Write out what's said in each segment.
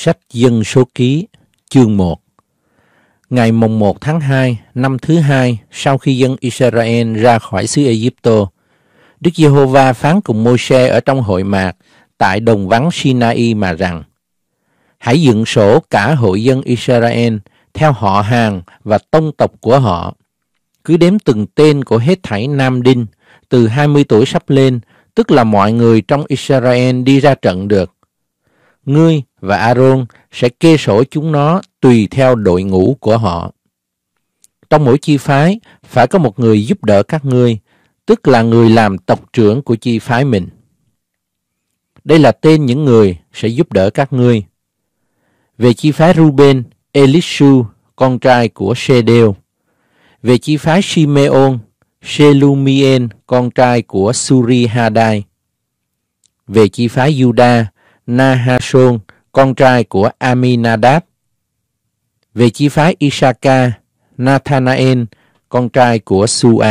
Sách Dân Số Ký, chương 1 Ngày mùng 1 tháng 2, năm thứ hai, sau khi dân Israel ra khỏi xứ Egypto, Đức Giê-hô-va phán cùng Môi-se ở trong hội mạc tại đồng vắng Sinai mà rằng, Hãy dựng sổ cả hội dân Israel theo họ hàng và tông tộc của họ. Cứ đếm từng tên của hết thảy Nam Đinh từ 20 tuổi sắp lên, tức là mọi người trong Israel đi ra trận được. Ngươi và Aaron sẽ kê sổ chúng nó tùy theo đội ngũ của họ. Trong mỗi chi phái phải có một người giúp đỡ các ngươi, tức là người làm tộc trưởng của chi phái mình. Đây là tên những người sẽ giúp đỡ các ngươi. Về chi phái Ruben, Elishu, con trai của Shedeo. Về chi phái Simeon, Shelumien, con trai của Suri Hadai. Về chi phái Juda, Nahashon, con trai của Aminadab. Về chi phái Isaka, Nathanael, con trai của Sua.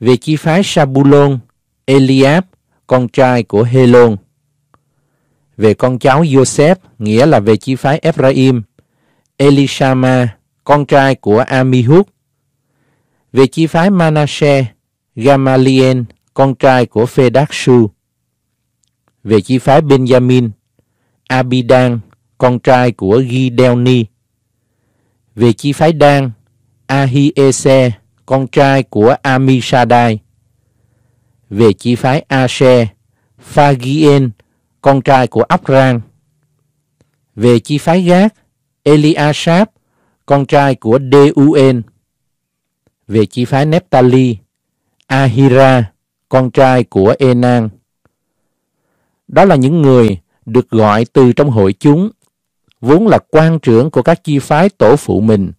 Về chi phái Shabulon, Eliab, con trai của Helon. Về con cháu Joseph, nghĩa là về chi phái Ephraim, Elishama, con trai của Amihud. Về chi phái Manasseh, Gamaliel, con trai của Phedakshu. Về chi phái Benjamin, Abidan, con trai của Gideoni. Về chi phái Dan, Ahiese, con trai của Amishadai; Về chi phái Ashe, Phagien, con trai của Apran. Về chi phái Gác, Eliashab, con trai của Deuen. Về chi phái Nephtali, Ahira, con trai của Enan. Đó là những người được gọi từ trong hội chúng, vốn là quan trưởng của các chi phái tổ phụ mình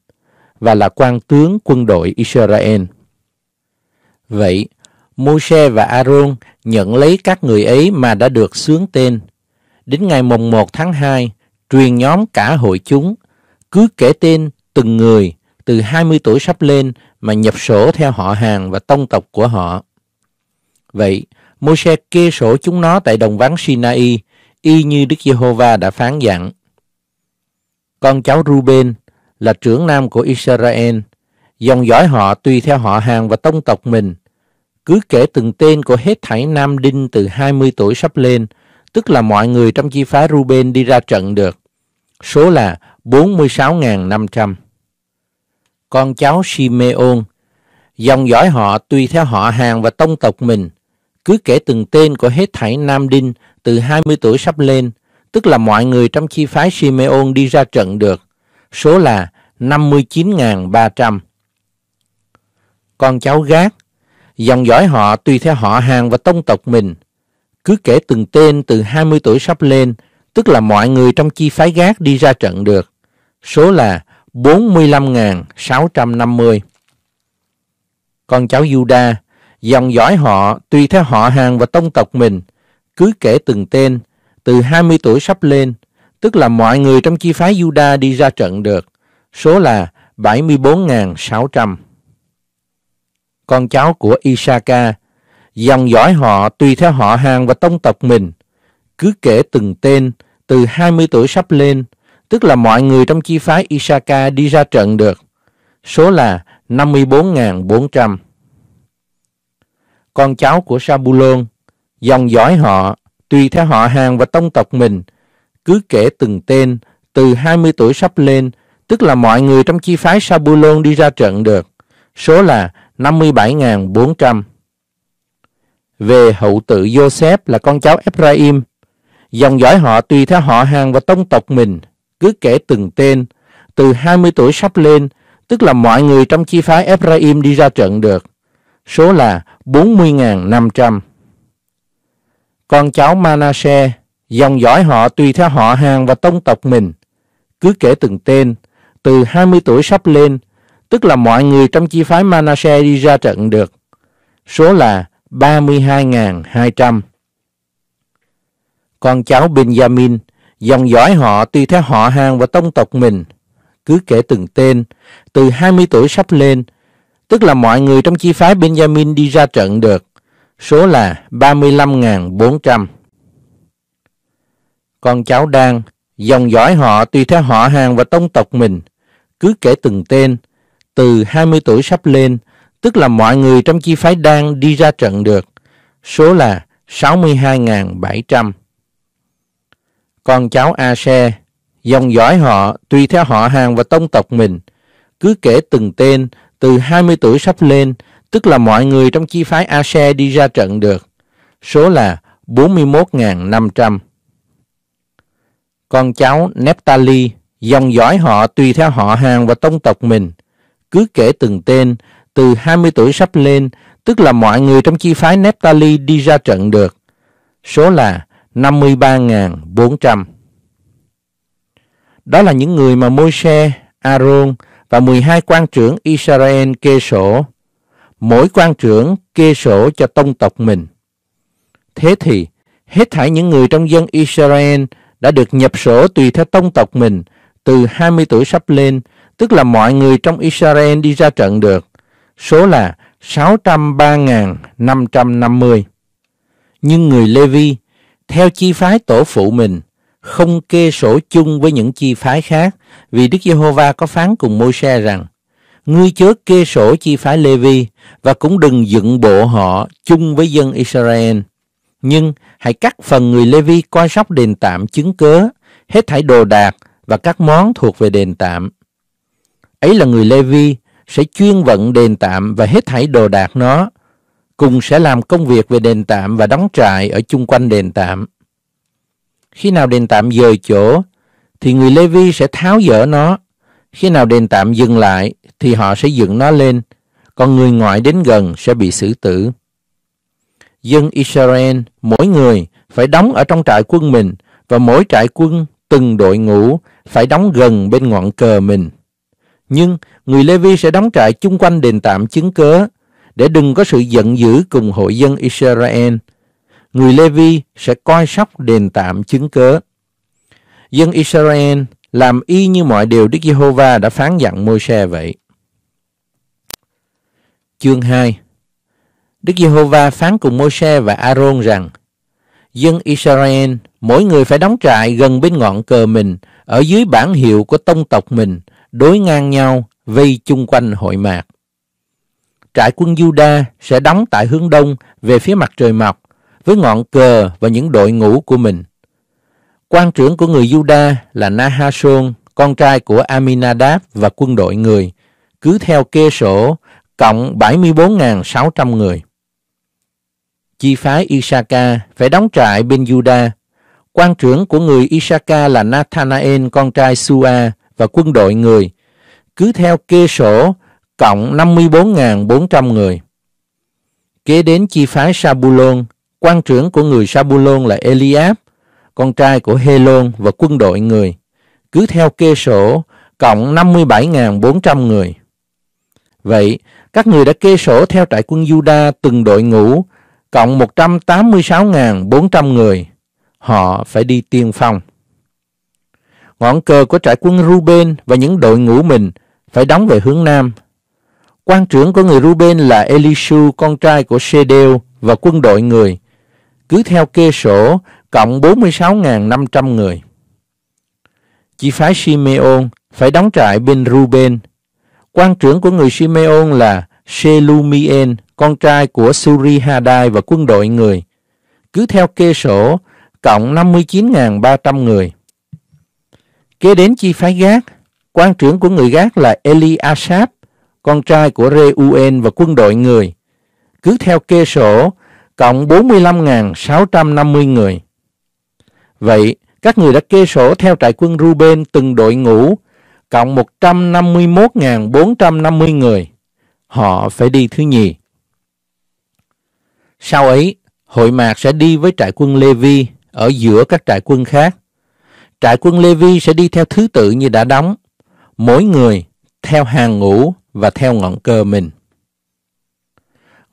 và là quan tướng quân đội Israel. Vậy, Moshe và Aaron nhận lấy các người ấy mà đã được sướng tên. Đến ngày mùng 1 tháng 2, truyền nhóm cả hội chúng, cứ kể tên từng người từ 20 tuổi sắp lên mà nhập sổ theo họ hàng và tông tộc của họ. Vậy, Moshe kê sổ chúng nó tại đồng vắng Sinai y như Đức Giê-hô-va đã phán dặn. Con cháu Ruben là trưởng nam của Israel, dòng dõi họ tùy theo họ hàng và tông tộc mình. Cứ kể từng tên của hết thảy nam đinh từ 20 tuổi sắp lên, tức là mọi người trong chi phái Ruben đi ra trận được. Số là 46.500. Con cháu Simeon, dòng dõi họ tùy theo họ hàng và tông tộc mình – cứ kể từng tên của hết thảy Nam Đinh từ 20 tuổi sắp lên, tức là mọi người trong chi phái Simeon đi ra trận được. Số là 59.300. Con cháu Gác, dòng dõi họ tùy theo họ hàng và tông tộc mình. Cứ kể từng tên từ 20 tuổi sắp lên, tức là mọi người trong chi phái Gác đi ra trận được. Số là 45.650. Con cháu Juda, Dòng dõi họ tùy theo họ hàng và tông tộc mình, cứ kể từng tên, từ 20 tuổi sắp lên, tức là mọi người trong chi phái Juda đi ra trận được, số là 74.600. Con cháu của Isaka, dòng dõi họ tùy theo họ hàng và tông tộc mình, cứ kể từng tên, từ 20 tuổi sắp lên, tức là mọi người trong chi phái Isaka đi ra trận được, số là 54.400 con cháu của Sabulon, dòng dõi họ, tùy theo họ hàng và tông tộc mình, cứ kể từng tên từ 20 tuổi sắp lên, tức là mọi người trong chi phái Sabulon đi ra trận được, số là 57.400. Về hậu tự Joseph là con cháu Ephraim, dòng dõi họ tùy theo họ hàng và tông tộc mình, cứ kể từng tên từ 20 tuổi sắp lên, tức là mọi người trong chi phái Ephraim đi ra trận được, số là 40.500. Con cháu Manasseh, dòng dõi họ tùy theo họ hàng và tông tộc mình, cứ kể từng tên, từ 20 tuổi sắp lên, tức là mọi người trong chi phái Manasseh đi ra trận được. Số là 32.200. Con cháu Benjamin, dòng dõi họ tùy theo họ hàng và tông tộc mình, cứ kể từng tên, từ 20 tuổi sắp lên, tức là mọi người trong chi phái Benjamin đi ra trận được, số là 35.400. Con cháu đang, dòng dõi họ tùy theo họ hàng và tông tộc mình, cứ kể từng tên, từ 20 tuổi sắp lên, tức là mọi người trong chi phái đang đi ra trận được, số là 62.700. Con cháu A-xe, dòng dõi họ tùy theo họ hàng và tông tộc mình, cứ kể từng tên, từ 20 tuổi sắp lên, tức là mọi người trong chi phái Asher đi ra trận được. Số là 41.500. Con cháu Neptali, dòng dõi họ tùy theo họ hàng và tông tộc mình. Cứ kể từng tên, từ 20 tuổi sắp lên, tức là mọi người trong chi phái Neptali đi ra trận được. Số là 53.400. Đó là những người mà Môi-se, Aaron, và 12 quan trưởng Israel kê sổ. Mỗi quan trưởng kê sổ cho tông tộc mình. Thế thì, hết thảy những người trong dân Israel đã được nhập sổ tùy theo tông tộc mình từ 20 tuổi sắp lên, tức là mọi người trong Israel đi ra trận được. Số là 603.550. Nhưng người Levi, theo chi phái tổ phụ mình, không kê sổ chung với những chi phái khác, vì Đức Giê-hô-va có phán cùng Môi-se rằng: Ngươi chớ kê sổ chi phái Lê-vi và cũng đừng dựng bộ họ chung với dân Israel. Nhưng hãy cắt phần người Lê-vi coi sóc đền tạm chứng cớ, hết thảy đồ đạc và các món thuộc về đền tạm. Ấy là người Lê-vi sẽ chuyên vận đền tạm và hết thảy đồ đạc nó, cùng sẽ làm công việc về đền tạm và đóng trại ở chung quanh đền tạm khi nào đền tạm dời chỗ, thì người Lê Vi sẽ tháo dỡ nó. Khi nào đền tạm dừng lại, thì họ sẽ dựng nó lên. Còn người ngoại đến gần sẽ bị xử tử. Dân Israel, mỗi người phải đóng ở trong trại quân mình và mỗi trại quân từng đội ngũ phải đóng gần bên ngọn cờ mình. Nhưng người Lê Vi sẽ đóng trại chung quanh đền tạm chứng cớ để đừng có sự giận dữ cùng hội dân Israel người Levi sẽ coi sóc đền tạm chứng cớ. Dân Israel làm y như mọi điều Đức Giê-hô-va đã phán dặn Môi-se vậy. Chương 2 Đức Giê-hô-va phán cùng Môi-se và A-rôn rằng Dân Israel, mỗi người phải đóng trại gần bên ngọn cờ mình, ở dưới bản hiệu của tông tộc mình, đối ngang nhau, vây chung quanh hội mạc. Trại quân Juda sẽ đóng tại hướng đông về phía mặt trời mọc với ngọn cờ và những đội ngũ của mình. Quan trưởng của người Juda là Nahashon, con trai của Aminadab và quân đội người, cứ theo kê sổ, cộng 74.600 người. Chi phái Isaka phải đóng trại bên Juda. Quan trưởng của người Isaka là Nathanael, con trai Sua và quân đội người, cứ theo kê sổ, cộng 54.400 người. Kế đến chi phái Sabulon quan trưởng của người Sabulon là Eliab, con trai của Helon và quân đội người, cứ theo kê sổ, cộng 57.400 người. Vậy, các người đã kê sổ theo trại quân Juda từng đội ngũ, cộng 186.400 người. Họ phải đi tiên phong. Ngọn cờ của trại quân Ruben và những đội ngũ mình phải đóng về hướng Nam. Quan trưởng của người Ruben là Elishu, con trai của Sedeo và quân đội người cứ theo kê sổ cộng 46.500 người. Chi phái Simeon phải đóng trại bên Ruben. Quan trưởng của người Simeon là Shelumien, con trai của Suri Hadai và quân đội người. Cứ theo kê sổ, cộng 59.300 người. Kế đến chi phái Gác, quan trưởng của người Gác là Eli Asap, con trai của Reuen và quân đội người. Cứ theo kê sổ, cộng 45.650 người. Vậy, các người đã kê sổ theo trại quân Ruben từng đội ngũ, cộng 151.450 người. Họ phải đi thứ nhì. Sau ấy, hội mạc sẽ đi với trại quân Levi ở giữa các trại quân khác. Trại quân Levi sẽ đi theo thứ tự như đã đóng, mỗi người theo hàng ngũ và theo ngọn cờ mình.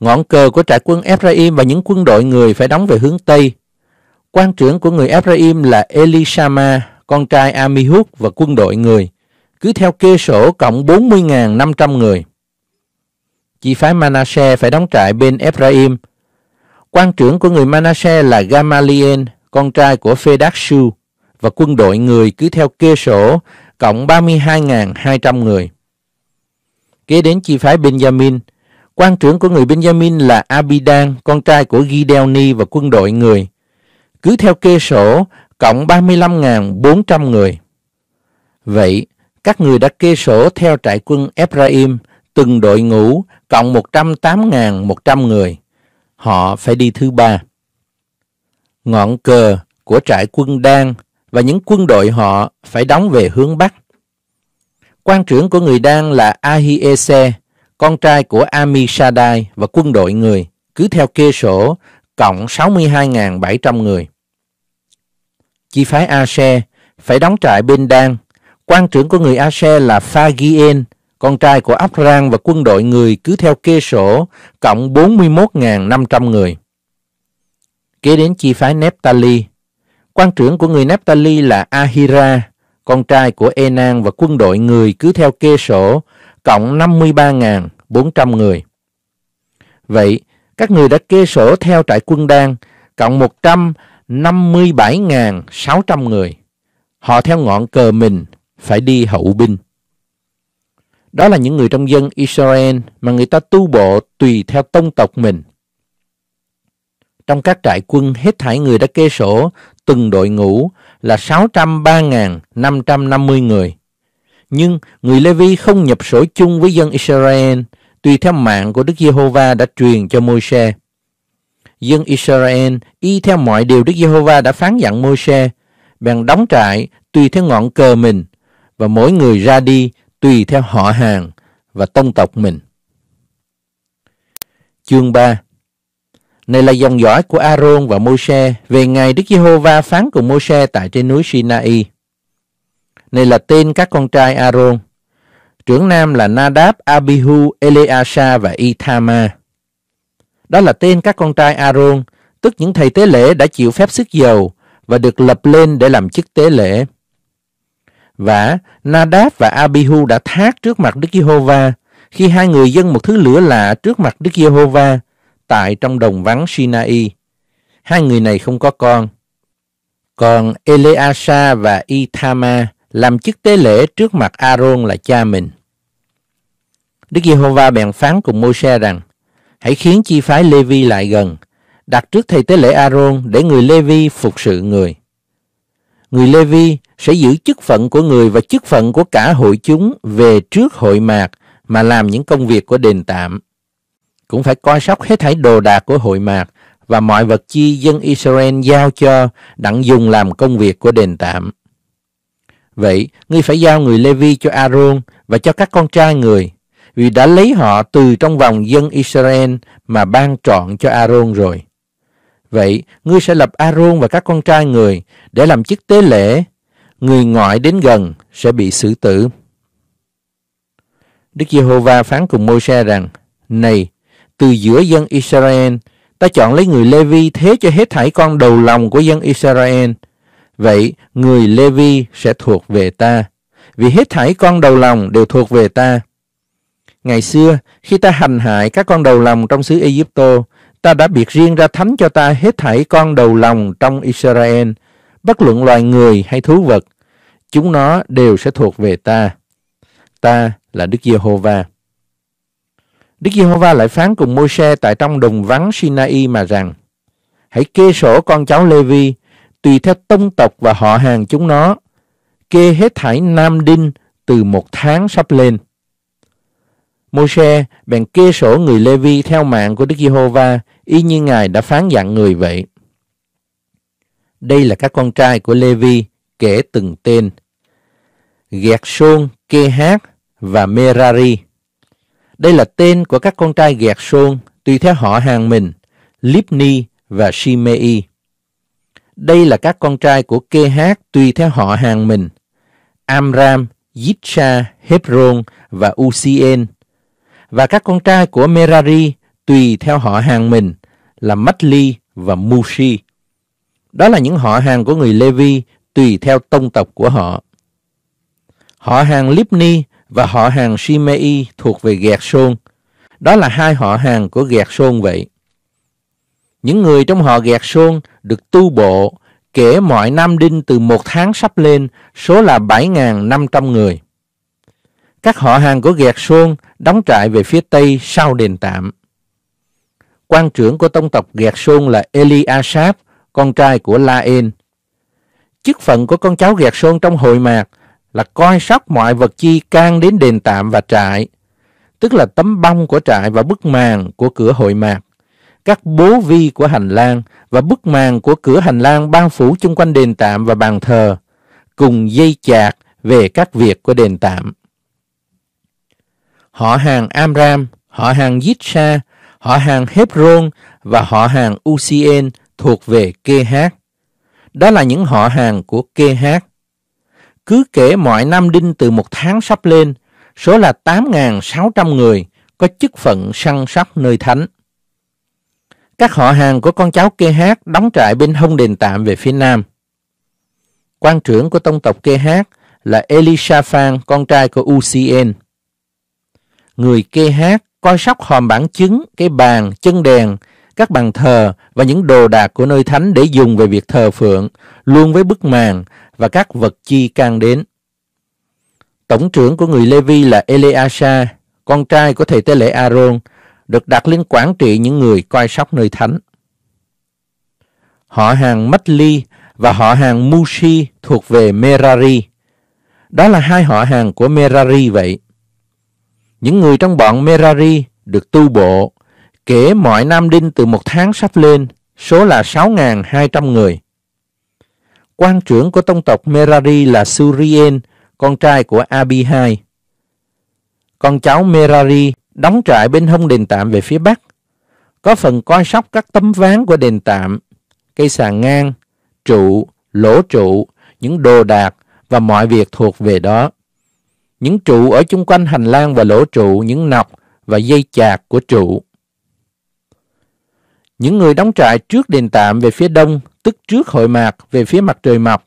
Ngọn cờ của trại quân Ephraim và những quân đội người phải đóng về hướng Tây. Quan trưởng của người Ephraim là Elishama, con trai Amihud và quân đội người, cứ theo kê sổ cộng 40.500 người. Chi phái Manasseh phải đóng trại bên Ephraim. Quan trưởng của người Manasseh là Gamaliel, con trai của Phedakshu và quân đội người cứ theo kê sổ cộng 32.200 người. Kế đến chi phái Benjamin, Quan trưởng của người Benjamin là Abidan, con trai của Gideoni và quân đội người. Cứ theo kê sổ, cộng 35.400 người. Vậy, các người đã kê sổ theo trại quân Ephraim, từng đội ngũ, cộng 108.100 người. Họ phải đi thứ ba. Ngọn cờ của trại quân Đan và những quân đội họ phải đóng về hướng Bắc. Quan trưởng của người Đan là Ahiese, con trai của Ami và quân đội người, cứ theo kê sổ, cộng 62.700 người. Chi phái Ashe phải đóng trại bên Đan. Quan trưởng của người Ashe là Phagien, con trai của Abram và quân đội người cứ theo kê sổ, cộng 41.500 người. Kế đến chi phái Nephtali, quan trưởng của người Nephtali là Ahira, con trai của Enan và quân đội người cứ theo kê sổ, cộng 53.400 người. Vậy, các người đã kê sổ theo trại quân đan, cộng 157.600 người. Họ theo ngọn cờ mình phải đi hậu binh. Đó là những người trong dân Israel mà người ta tu bộ tùy theo tông tộc mình. Trong các trại quân, hết thảy người đã kê sổ từng đội ngũ là 603.550 người. Nhưng người Levi không nhập sổ chung với dân Israel, tùy theo mạng của Đức Giê-hô-va đã truyền cho Môi-se. Dân Israel y theo mọi điều Đức Giê-hô-va đã phán dặn Môi-se, bèn đóng trại tùy theo ngọn cờ mình và mỗi người ra đi tùy theo họ hàng và tông tộc mình. Chương 3 Này là dòng dõi của Aaron và Môi-se về ngày Đức Giê-hô-va phán cùng Môi-se tại trên núi Sinai. Này là tên các con trai Aaron. Trưởng nam là Nadab, Abihu, Eleasa và Ithama. Đó là tên các con trai Aaron, tức những thầy tế lễ đã chịu phép sức dầu và được lập lên để làm chức tế lễ. Và Nadab và Abihu đã thác trước mặt Đức Giê-hô-va khi hai người dân một thứ lửa lạ trước mặt Đức Giê-hô-va tại trong đồng vắng Sinai. Hai người này không có con. Còn Eleasa và Ithama làm chức tế lễ trước mặt Aaron là cha mình. Đức Giê-hô-va bèn phán cùng Môi-se rằng, hãy khiến chi phái Lê-vi lại gần, đặt trước thầy tế lễ Aaron để người Lê-vi phục sự người. Người Lê-vi sẽ giữ chức phận của người và chức phận của cả hội chúng về trước hội mạc mà làm những công việc của đền tạm. Cũng phải coi sóc hết thảy đồ đạc của hội mạc và mọi vật chi dân Israel giao cho đặng dùng làm công việc của đền tạm. Vậy, ngươi phải giao người Levi cho Aaron và cho các con trai người, vì đã lấy họ từ trong vòng dân Israel mà ban trọn cho Aaron rồi. Vậy, ngươi sẽ lập Aaron và các con trai người để làm chức tế lễ. Người ngoại đến gần sẽ bị xử tử. Đức Giê-hô-va phán cùng Môi-se rằng, Này, từ giữa dân Israel, ta chọn lấy người Levi thế cho hết thảy con đầu lòng của dân Israel – Vậy, người Lê-vi sẽ thuộc về ta, vì hết thảy con đầu lòng đều thuộc về ta. Ngày xưa, khi ta hành hại các con đầu lòng trong xứ Ai Egypto, ta đã biệt riêng ra thánh cho ta hết thảy con đầu lòng trong Israel, bất luận loài người hay thú vật, chúng nó đều sẽ thuộc về ta. Ta là Đức Giê-hô-va. Đức Giê-hô-va lại phán cùng Môi-se tại trong đồng vắng Sinai mà rằng: Hãy kê sổ con cháu Lê-vi tùy theo tông tộc và họ hàng chúng nó, kê hết thảy nam đinh từ một tháng sắp lên. Môi-se bèn kê sổ người Lê-vi theo mạng của Đức Giê-hô-va, y như Ngài đã phán dặn người vậy. Đây là các con trai của Lê-vi, kể từng tên. Gẹt-sôn, Kê-hát và Merari. Đây là tên của các con trai Gẹt-sôn, tùy theo họ hàng mình, Lipni và Shimei. Đây là các con trai của kê hát tùy theo họ hàng mình. Amram, Yitsha, Hebron và Uzien. Và các con trai của Merari tùy theo họ hàng mình là Matli và Mushi. Đó là những họ hàng của người Levi tùy theo tông tộc của họ. Họ hàng Libni và họ hàng Shimei thuộc về Gẹt Sôn. Đó là hai họ hàng của Gẹt Sôn vậy. Những người trong họ gẹt xuông được tu bộ, kể mọi nam đinh từ một tháng sắp lên, số là 7.500 người. Các họ hàng của gẹt xuông đóng trại về phía tây sau đền tạm. Quan trưởng của tông tộc gẹt xuông là Eli Eliasap, con trai của Laen. Chức phận của con cháu gẹt xuông trong hội mạc là coi sóc mọi vật chi can đến đền tạm và trại, tức là tấm bông của trại và bức màn của cửa hội mạc các bố vi của hành lang và bức màn của cửa hành lang bao phủ chung quanh đền tạm và bàn thờ, cùng dây chạc về các việc của đền tạm. Họ hàng Amram, họ hàng Yitsa, họ hàng Hebron và họ hàng Ucien thuộc về KH. Đó là những họ hàng của KH. Cứ kể mọi năm đinh từ một tháng sắp lên, số là 8.600 người có chức phận săn sóc nơi thánh các họ hàng của con cháu kê hát đóng trại bên hông đền tạm về phía nam. Quan trưởng của tông tộc kê hát là elisha Elishaphan, con trai của Ucien. Người kê hát coi sóc hòm bản chứng, cái bàn, chân đèn, các bàn thờ và những đồ đạc của nơi thánh để dùng về việc thờ phượng, luôn với bức màn và các vật chi can đến. Tổng trưởng của người Levi là Eleasa, con trai của thầy tế lễ Aaron, được đặt lên quản trị những người coi sóc nơi thánh. Họ hàng Matli và họ hàng Mushi thuộc về Merari. Đó là hai họ hàng của Merari vậy. Những người trong bọn Merari được tu bộ, kể mọi nam đinh từ một tháng sắp lên, số là 6.200 người. Quan trưởng của tông tộc Merari là Surien, con trai của Abihai. Con cháu Merari đóng trại bên hông đền tạm về phía bắc. Có phần coi sóc các tấm ván của đền tạm, cây sàn ngang, trụ, lỗ trụ, những đồ đạc và mọi việc thuộc về đó. Những trụ ở chung quanh hành lang và lỗ trụ, những nọc và dây chạc của trụ. Những người đóng trại trước đền tạm về phía đông, tức trước hội mạc về phía mặt trời mọc,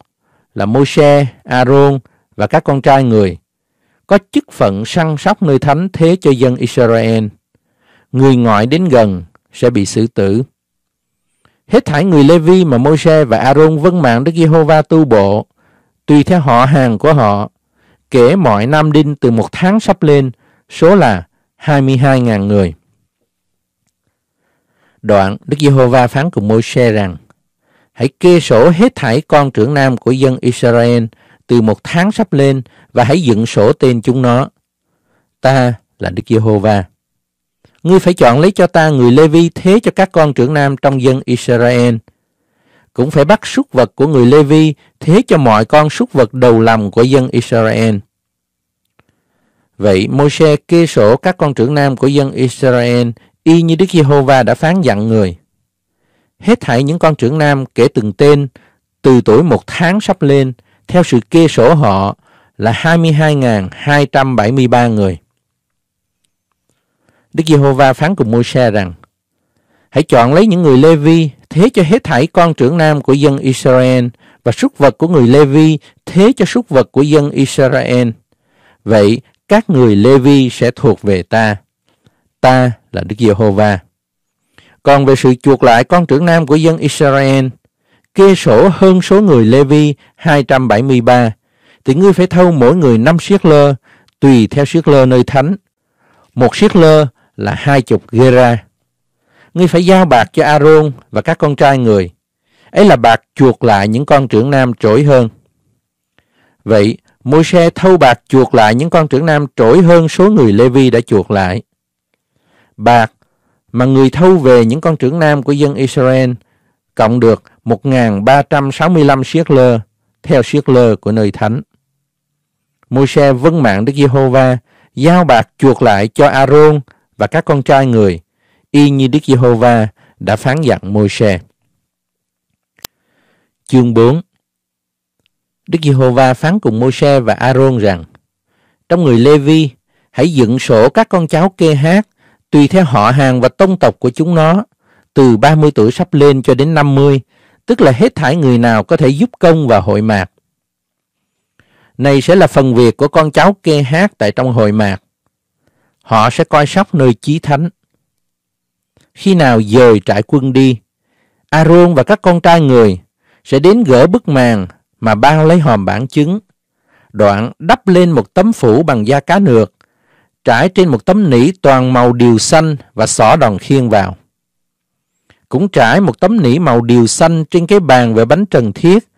là Môi-se, Aaron và các con trai người có chức phận săn sóc nơi thánh thế cho dân Israel. Người ngoại đến gần sẽ bị xử tử. Hết thảy người Lê Vi mà Môi-se và A-rôn vân mạng Đức Giê-hô-va tu bộ, tùy theo họ hàng của họ, kể mọi nam đinh từ một tháng sắp lên, số là 22.000 người. Đoạn Đức Giê-hô-va phán cùng Môi-se rằng: Hãy kê sổ hết thảy con trưởng nam của dân Israel từ một tháng sắp lên và hãy dựng sổ tên chúng nó. Ta là Đức Giê-hô-va. Ngươi phải chọn lấy cho ta người Lê-vi thế cho các con trưởng nam trong dân Israel. Cũng phải bắt súc vật của người Lê-vi thế cho mọi con súc vật đầu lòng của dân Israel. Vậy Môi-se kê sổ các con trưởng nam của dân Israel y như Đức Giê-hô-va đã phán dặn người. Hết thảy những con trưởng nam kể từng tên từ tuổi một tháng sắp lên theo sự kê sổ họ là 22.273 người. Đức Giê-hô-va phán cùng Môi-se rằng: Hãy chọn lấy những người Lê-vi thế cho hết thảy con trưởng nam của dân Israel và súc vật của người Lê-vi thế cho súc vật của dân Israel. Vậy các người Lê-vi sẽ thuộc về ta. Ta là Đức Giê-hô-va. Còn về sự chuộc lại con trưởng nam của dân Israel, kê sổ hơn số người Lê Vi 273, thì ngươi phải thâu mỗi người 5 siết lơ, tùy theo siết lơ nơi thánh. Một siết lơ là hai chục gera. Ngươi phải giao bạc cho Aaron và các con trai người. Ấy là bạc chuộc lại những con trưởng nam trỗi hơn. Vậy, môi xe thâu bạc chuộc lại những con trưởng nam trỗi hơn số người Lê Vi đã chuộc lại. Bạc mà người thâu về những con trưởng nam của dân Israel cộng được 1365 siết lơ theo siết lơ của nơi thánh. Môi-se vâng mạng Đức Giê-hô-va giao bạc chuộc lại cho A-rôn và các con trai người y như Đức Giê-hô-va đã phán dặn Môi-se. Chương 4 Đức Giê-hô-va phán cùng Môi-se và A-rôn rằng Trong người Lê-vi, hãy dựng sổ các con cháu kê hát tùy theo họ hàng và tông tộc của chúng nó từ 30 tuổi sắp lên cho đến 50 tức là hết thảy người nào có thể giúp công và hội mạc. Này sẽ là phần việc của con cháu kê hát tại trong hội mạc. Họ sẽ coi sóc nơi chí thánh. Khi nào dời trại quân đi, Aaron và các con trai người sẽ đến gỡ bức màn mà bao lấy hòm bản chứng. Đoạn đắp lên một tấm phủ bằng da cá nược, trải trên một tấm nỉ toàn màu điều xanh và xỏ đòn khiên vào cũng trải một tấm nỉ màu điều xanh trên cái bàn về bánh trần thiết.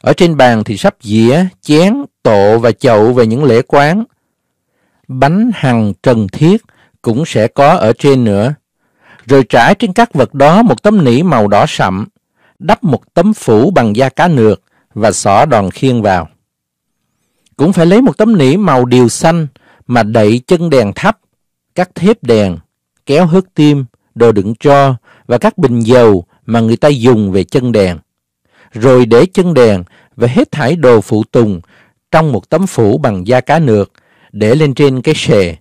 Ở trên bàn thì sắp dĩa, chén, tộ và chậu về những lễ quán. Bánh hằng trần thiết cũng sẽ có ở trên nữa. Rồi trải trên các vật đó một tấm nỉ màu đỏ sậm, đắp một tấm phủ bằng da cá nược và xỏ đòn khiên vào. Cũng phải lấy một tấm nỉ màu điều xanh mà đậy chân đèn thấp, các thép đèn, kéo hớt tim, đồ đựng cho và các bình dầu mà người ta dùng về chân đèn, rồi để chân đèn và hết thải đồ phụ tùng trong một tấm phủ bằng da cá nược để lên trên cái xề.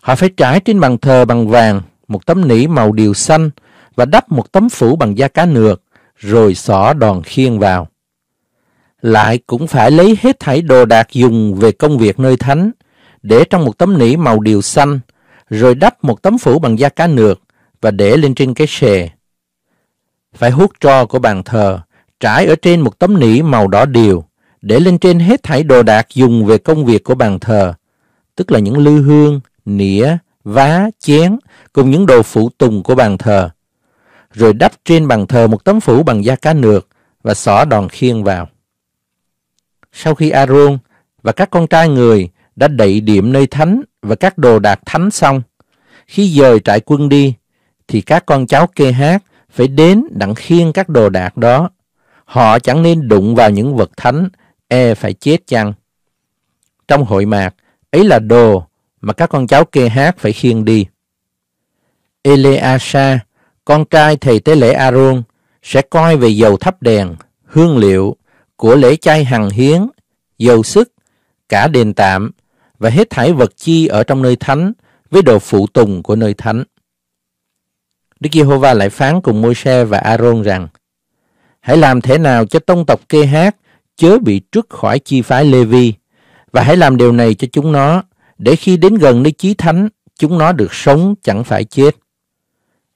Họ phải trải trên bàn thờ bằng vàng một tấm nỉ màu điều xanh và đắp một tấm phủ bằng da cá nược rồi xỏ đòn khiên vào. Lại cũng phải lấy hết thảy đồ đạc dùng về công việc nơi thánh để trong một tấm nỉ màu điều xanh rồi đắp một tấm phủ bằng da cá nược và để lên trên cái xề. Phải hút tro của bàn thờ, trải ở trên một tấm nỉ màu đỏ điều, để lên trên hết thảy đồ đạc dùng về công việc của bàn thờ, tức là những lư hương, nĩa, vá, chén, cùng những đồ phụ tùng của bàn thờ. Rồi đắp trên bàn thờ một tấm phủ bằng da cá nược và xỏ đòn khiên vào. Sau khi Aaron và các con trai người đã đậy điểm nơi thánh và các đồ đạc thánh xong, khi dời trại quân đi, thì các con cháu kê hát phải đến đặng khiêng các đồ đạc đó. Họ chẳng nên đụng vào những vật thánh, e phải chết chăng. Trong hội mạc, ấy là đồ mà các con cháu kê hát phải khiêng đi. Eleasa, con trai thầy tế lễ Aaron, sẽ coi về dầu thắp đèn, hương liệu của lễ chay hằng hiến, dầu sức, cả đền tạm và hết thảy vật chi ở trong nơi thánh với đồ phụ tùng của nơi thánh. Đức Giê-hô-va lại phán cùng Môi-se và A-rôn rằng, Hãy làm thế nào cho tông tộc kê hát chớ bị trút khỏi chi phái Lê-vi, và hãy làm điều này cho chúng nó, để khi đến gần nơi chí thánh, chúng nó được sống chẳng phải chết.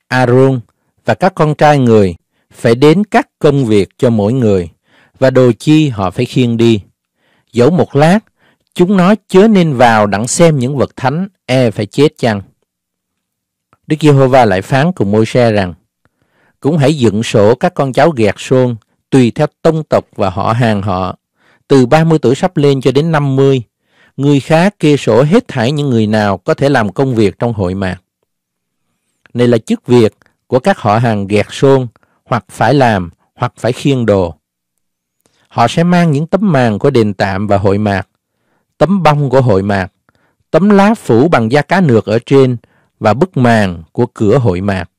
A-rôn và các con trai người phải đến các công việc cho mỗi người, và đồ chi họ phải khiêng đi. Dẫu một lát, chúng nó chớ nên vào đặng xem những vật thánh, e phải chết chăng. Đức Giê-hô-va lại phán cùng Môi-se rằng, cũng hãy dựng sổ các con cháu gẹt xuông tùy theo tông tộc và họ hàng họ, từ 30 tuổi sắp lên cho đến 50. Người khác kê sổ hết thảy những người nào có thể làm công việc trong hội mạc. Này là chức việc của các họ hàng gẹt xuông hoặc phải làm hoặc phải khiêng đồ. Họ sẽ mang những tấm màn của đền tạm và hội mạc, tấm bông của hội mạc, tấm lá phủ bằng da cá nược ở trên và bức màn của cửa hội mạc,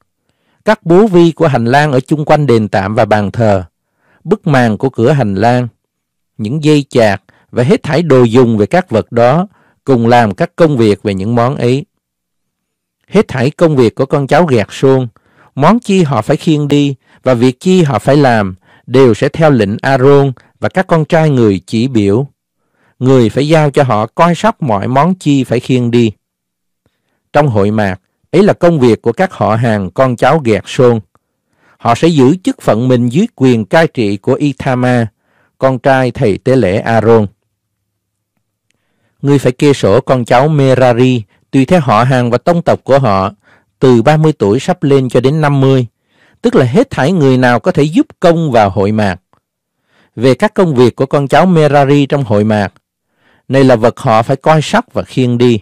các bố vi của hành lang ở chung quanh đền tạm và bàn thờ, bức màn của cửa hành lang, những dây chạc và hết thảy đồ dùng về các vật đó cùng làm các công việc về những món ấy. Hết thảy công việc của con cháu gạt xôn, món chi họ phải khiêng đi và việc chi họ phải làm đều sẽ theo lệnh Aaron và các con trai người chỉ biểu. Người phải giao cho họ coi sóc mọi món chi phải khiêng đi. Trong hội mạc, ấy là công việc của các họ hàng con cháu Gẹt Sôn. Họ sẽ giữ chức phận mình dưới quyền cai trị của Ithama, con trai thầy tế lễ Aaron. Ngươi phải kê sổ con cháu Merari tùy theo họ hàng và tông tộc của họ, từ 30 tuổi sắp lên cho đến 50, tức là hết thảy người nào có thể giúp công vào hội mạc. Về các công việc của con cháu Merari trong hội mạc, này là vật họ phải coi sắc và khiêng đi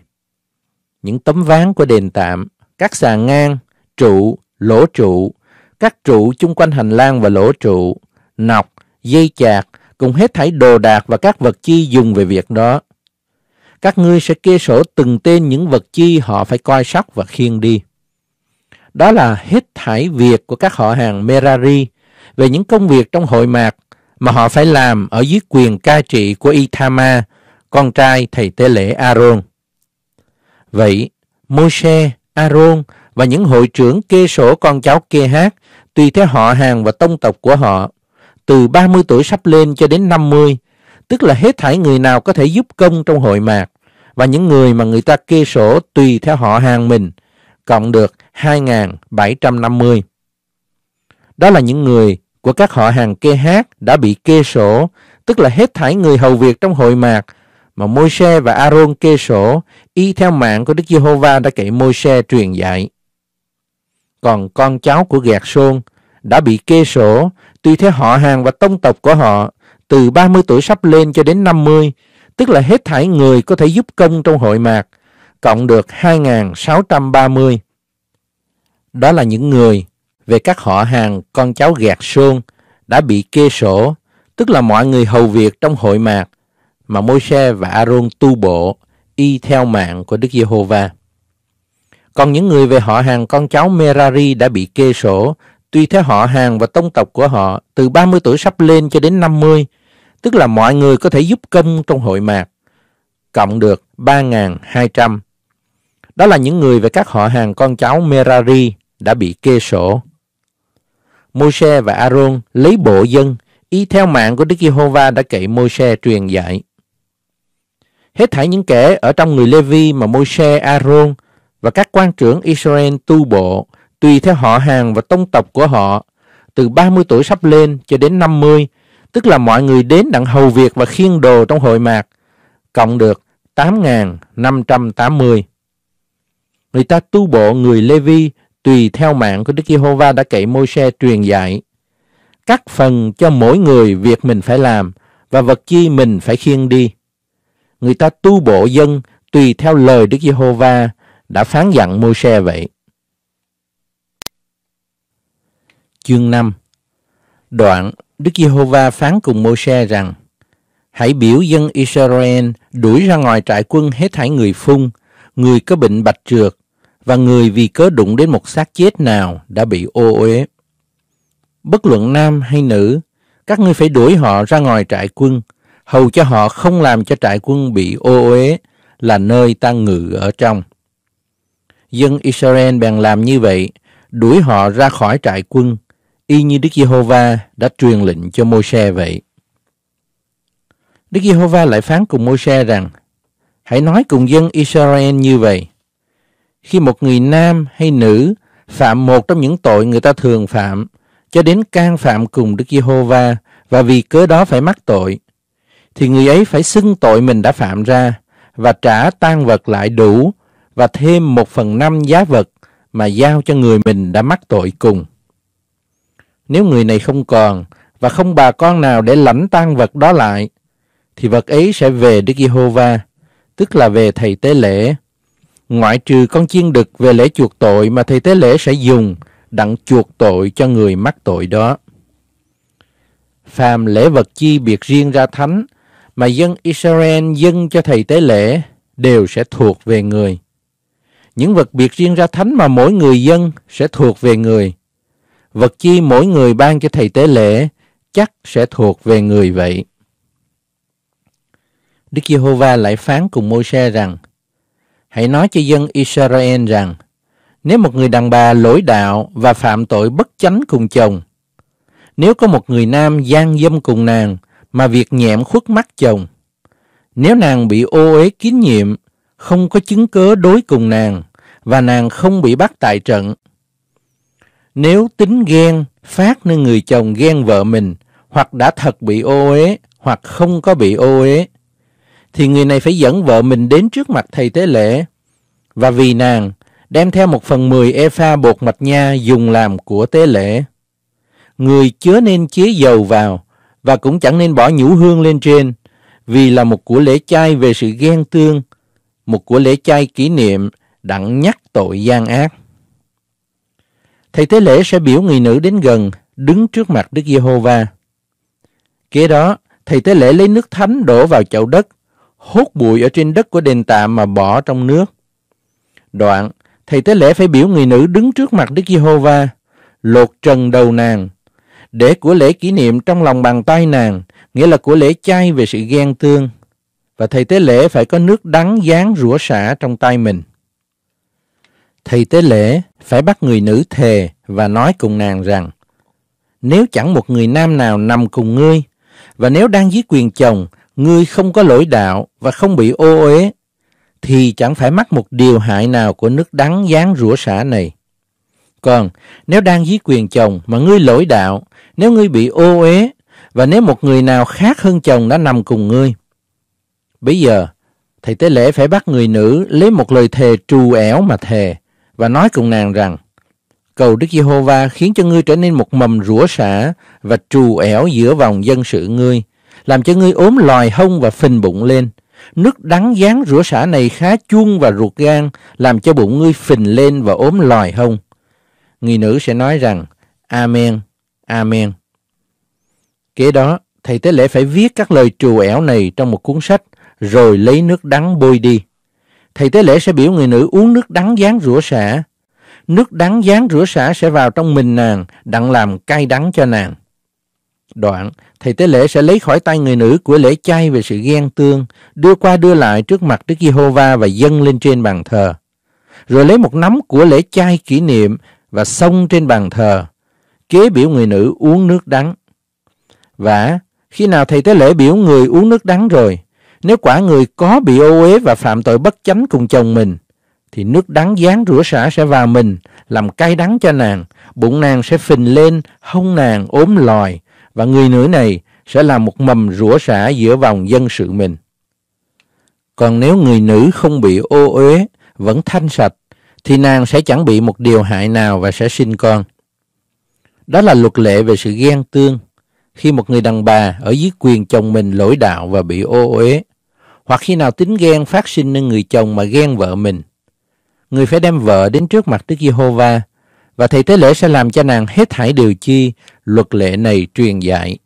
những tấm ván của đền tạm, các sàn ngang, trụ, lỗ trụ, các trụ chung quanh hành lang và lỗ trụ, nọc, dây chạc, cùng hết thảy đồ đạc và các vật chi dùng về việc đó. Các ngươi sẽ kê sổ từng tên những vật chi họ phải coi sóc và khiêng đi. Đó là hết thảy việc của các họ hàng Merari về những công việc trong hội mạc mà họ phải làm ở dưới quyền ca trị của Ithama, con trai thầy tế lễ Aaron. Vậy, Moshe, Aaron và những hội trưởng kê sổ con cháu kê hát tùy theo họ hàng và tông tộc của họ, từ 30 tuổi sắp lên cho đến 50, tức là hết thảy người nào có thể giúp công trong hội mạc và những người mà người ta kê sổ tùy theo họ hàng mình, cộng được 2.750. Đó là những người của các họ hàng kê hát đã bị kê sổ, tức là hết thảy người hầu việc trong hội mạc mà môi và aaron kê sổ y theo mạng của Đức Giê-hô-va đã kể Môi-se truyền dạy. Còn con cháu của Gạt Sôn đã bị kê sổ tùy theo họ hàng và tông tộc của họ từ 30 tuổi sắp lên cho đến 50, tức là hết thảy người có thể giúp công trong hội mạc, cộng được 2.630. Đó là những người về các họ hàng con cháu Gạt Sôn đã bị kê sổ, tức là mọi người hầu việc trong hội mạc mà Môi-se và A-rôn tu bộ y theo mạng của Đức Giê-hô-va. Còn những người về họ hàng con cháu Merari đã bị kê sổ, tùy theo họ hàng và tông tộc của họ, từ 30 tuổi sắp lên cho đến 50, tức là mọi người có thể giúp công trong hội mạc, cộng được 3.200. Đó là những người về các họ hàng con cháu Merari đã bị kê sổ. Môi-se và Aaron lấy bộ dân y theo mạng của Đức Giê-hô-va đã kể Môi-se truyền dạy. Hết thảy những kẻ ở trong người Levi mà Môi-se, Aaron và các quan trưởng Israel tu bộ, tùy theo họ hàng và tông tộc của họ, từ 30 tuổi sắp lên cho đến 50, tức là mọi người đến đặng hầu việc và khiêng đồ trong hội mạc, cộng được 8.580. Người ta tu bộ người Levi tùy theo mạng của Đức Giê-hô-va đã cậy Môi-se truyền dạy. Cắt phần cho mỗi người việc mình phải làm và vật chi mình phải khiêng đi người ta tu bộ dân tùy theo lời Đức Giê-hô-va đã phán dặn Môi-se vậy. Chương 5 Đoạn Đức Giê-hô-va phán cùng Môi-se rằng Hãy biểu dân Israel đuổi ra ngoài trại quân hết thảy người phung, người có bệnh bạch trượt và người vì cớ đụng đến một xác chết nào đã bị ô uế. Bất luận nam hay nữ, các ngươi phải đuổi họ ra ngoài trại quân, hầu cho họ không làm cho trại quân bị ô uế là nơi ta ngự ở trong. Dân Israel bèn làm như vậy, đuổi họ ra khỏi trại quân, y như Đức Giê-hô-va đã truyền lệnh cho Môi-se vậy. Đức Giê-hô-va lại phán cùng Môi-se rằng, hãy nói cùng dân Israel như vậy. Khi một người nam hay nữ phạm một trong những tội người ta thường phạm, cho đến can phạm cùng Đức Giê-hô-va và vì cớ đó phải mắc tội, thì người ấy phải xưng tội mình đã phạm ra và trả tan vật lại đủ và thêm một phần năm giá vật mà giao cho người mình đã mắc tội cùng. Nếu người này không còn và không bà con nào để lãnh tan vật đó lại, thì vật ấy sẽ về Đức Giê-hô-va, tức là về thầy tế lễ. Ngoại trừ con chiên đực về lễ chuộc tội mà thầy tế lễ sẽ dùng đặng chuộc tội cho người mắc tội đó. Phàm lễ vật chi biệt riêng ra thánh mà dân Israel dâng cho thầy tế lễ đều sẽ thuộc về người. Những vật biệt riêng ra thánh mà mỗi người dân sẽ thuộc về người. Vật chi mỗi người ban cho thầy tế lễ chắc sẽ thuộc về người vậy. Đức Giê-hô-va lại phán cùng Môi-se rằng: Hãy nói cho dân Israel rằng: Nếu một người đàn bà lỗi đạo và phạm tội bất chánh cùng chồng, nếu có một người nam gian dâm cùng nàng mà việc nhẹm khuất mắt chồng. Nếu nàng bị ô uế kín nhiệm, không có chứng cớ đối cùng nàng và nàng không bị bắt tại trận. Nếu tính ghen phát nên người chồng ghen vợ mình hoặc đã thật bị ô uế hoặc không có bị ô uế thì người này phải dẫn vợ mình đến trước mặt thầy tế lễ và vì nàng đem theo một phần mười e pha bột mạch nha dùng làm của tế lễ. Người chứa nên chế dầu vào và cũng chẳng nên bỏ nhũ hương lên trên, vì là một của lễ chay về sự ghen tương, một của lễ chay kỷ niệm đặng nhắc tội gian ác. Thầy tế lễ sẽ biểu người nữ đến gần, đứng trước mặt Đức Giê-hô-va. Kế đó, thầy tế lễ lấy nước thánh đổ vào chậu đất, hốt bụi ở trên đất của đền tạm mà bỏ trong nước. Đoạn, thầy tế lễ phải biểu người nữ đứng trước mặt Đức Giê-hô-va, lột trần đầu nàng, để của lễ kỷ niệm trong lòng bàn tay nàng, nghĩa là của lễ chay về sự ghen tương. Và thầy tế lễ phải có nước đắng dán rửa xả trong tay mình. Thầy tế lễ phải bắt người nữ thề và nói cùng nàng rằng, nếu chẳng một người nam nào nằm cùng ngươi, và nếu đang dưới quyền chồng, ngươi không có lỗi đạo và không bị ô uế thì chẳng phải mắc một điều hại nào của nước đắng dán rủa xả này. Còn nếu đang dưới quyền chồng mà ngươi lỗi đạo, nếu ngươi bị ô uế và nếu một người nào khác hơn chồng đã nằm cùng ngươi. Bây giờ, thầy tế lễ phải bắt người nữ lấy một lời thề trù ẻo mà thề và nói cùng nàng rằng cầu Đức Giê-hô-va khiến cho ngươi trở nên một mầm rủa xả và trù ẻo giữa vòng dân sự ngươi, làm cho ngươi ốm lòi hông và phình bụng lên. Nước đắng dán rủa xả này khá chuông và ruột gan, làm cho bụng ngươi phình lên và ốm lòi hông người nữ sẽ nói rằng Amen, Amen. Kế đó, thầy tế lễ phải viết các lời trù ẻo này trong một cuốn sách rồi lấy nước đắng bôi đi. Thầy tế lễ sẽ biểu người nữ uống nước đắng dán rửa xả. Nước đắng dán rửa xả sẽ vào trong mình nàng, đặng làm cay đắng cho nàng. Đoạn, thầy tế lễ sẽ lấy khỏi tay người nữ của lễ chay về sự ghen tương, đưa qua đưa lại trước mặt Đức Giê-hô-va và dâng lên trên bàn thờ. Rồi lấy một nắm của lễ chay kỷ niệm và xông trên bàn thờ, kế biểu người nữ uống nước đắng. Và khi nào thầy tế lễ biểu người uống nước đắng rồi, nếu quả người có bị ô uế và phạm tội bất chánh cùng chồng mình, thì nước đắng dán rửa xả sẽ vào mình, làm cay đắng cho nàng, bụng nàng sẽ phình lên, hông nàng ốm lòi, và người nữ này sẽ là một mầm rửa xả giữa vòng dân sự mình. Còn nếu người nữ không bị ô uế, vẫn thanh sạch, thì nàng sẽ chẳng bị một điều hại nào và sẽ sinh con. Đó là luật lệ về sự ghen tương khi một người đàn bà ở dưới quyền chồng mình lỗi đạo và bị ô uế hoặc khi nào tính ghen phát sinh nên người chồng mà ghen vợ mình. Người phải đem vợ đến trước mặt Đức Giê-hô-va và thầy tế lễ sẽ làm cho nàng hết thảy điều chi luật lệ này truyền dạy.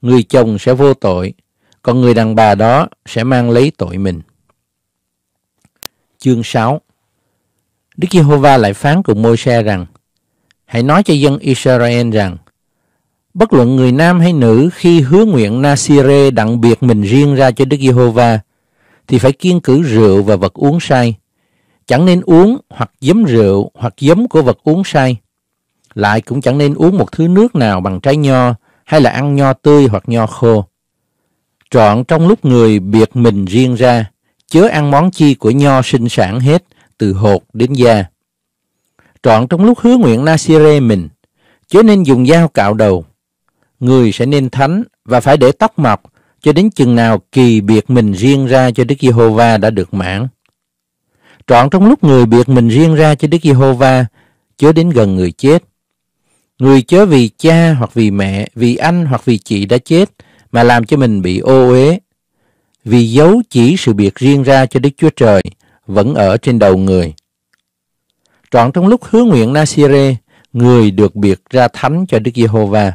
Người chồng sẽ vô tội, còn người đàn bà đó sẽ mang lấy tội mình. Chương 6 Đức Giê-hô-va lại phán cùng Môi-se rằng, Hãy nói cho dân Israel rằng, bất luận người nam hay nữ khi hứa nguyện Nasire đặng biệt mình riêng ra cho Đức Giê-hô-va, thì phải kiên cử rượu và vật uống say. Chẳng nên uống hoặc giấm rượu hoặc giấm của vật uống say. Lại cũng chẳng nên uống một thứ nước nào bằng trái nho hay là ăn nho tươi hoặc nho khô. Trọn trong lúc người biệt mình riêng ra, chớ ăn món chi của nho sinh sản hết – từ hột đến da. Trọn trong lúc hứa nguyện Nasire mình, chớ nên dùng dao cạo đầu. Người sẽ nên thánh và phải để tóc mọc cho đến chừng nào kỳ biệt mình riêng ra cho Đức Giê-hô-va đã được mãn. Trọn trong lúc người biệt mình riêng ra cho Đức Giê-hô-va, chớ đến gần người chết. Người chớ vì cha hoặc vì mẹ, vì anh hoặc vì chị đã chết mà làm cho mình bị ô uế. Vì giấu chỉ sự biệt riêng ra cho Đức Chúa Trời – vẫn ở trên đầu người. Trọn trong lúc hứa nguyện Nasire, người được biệt ra thánh cho Đức Giê-hô-va.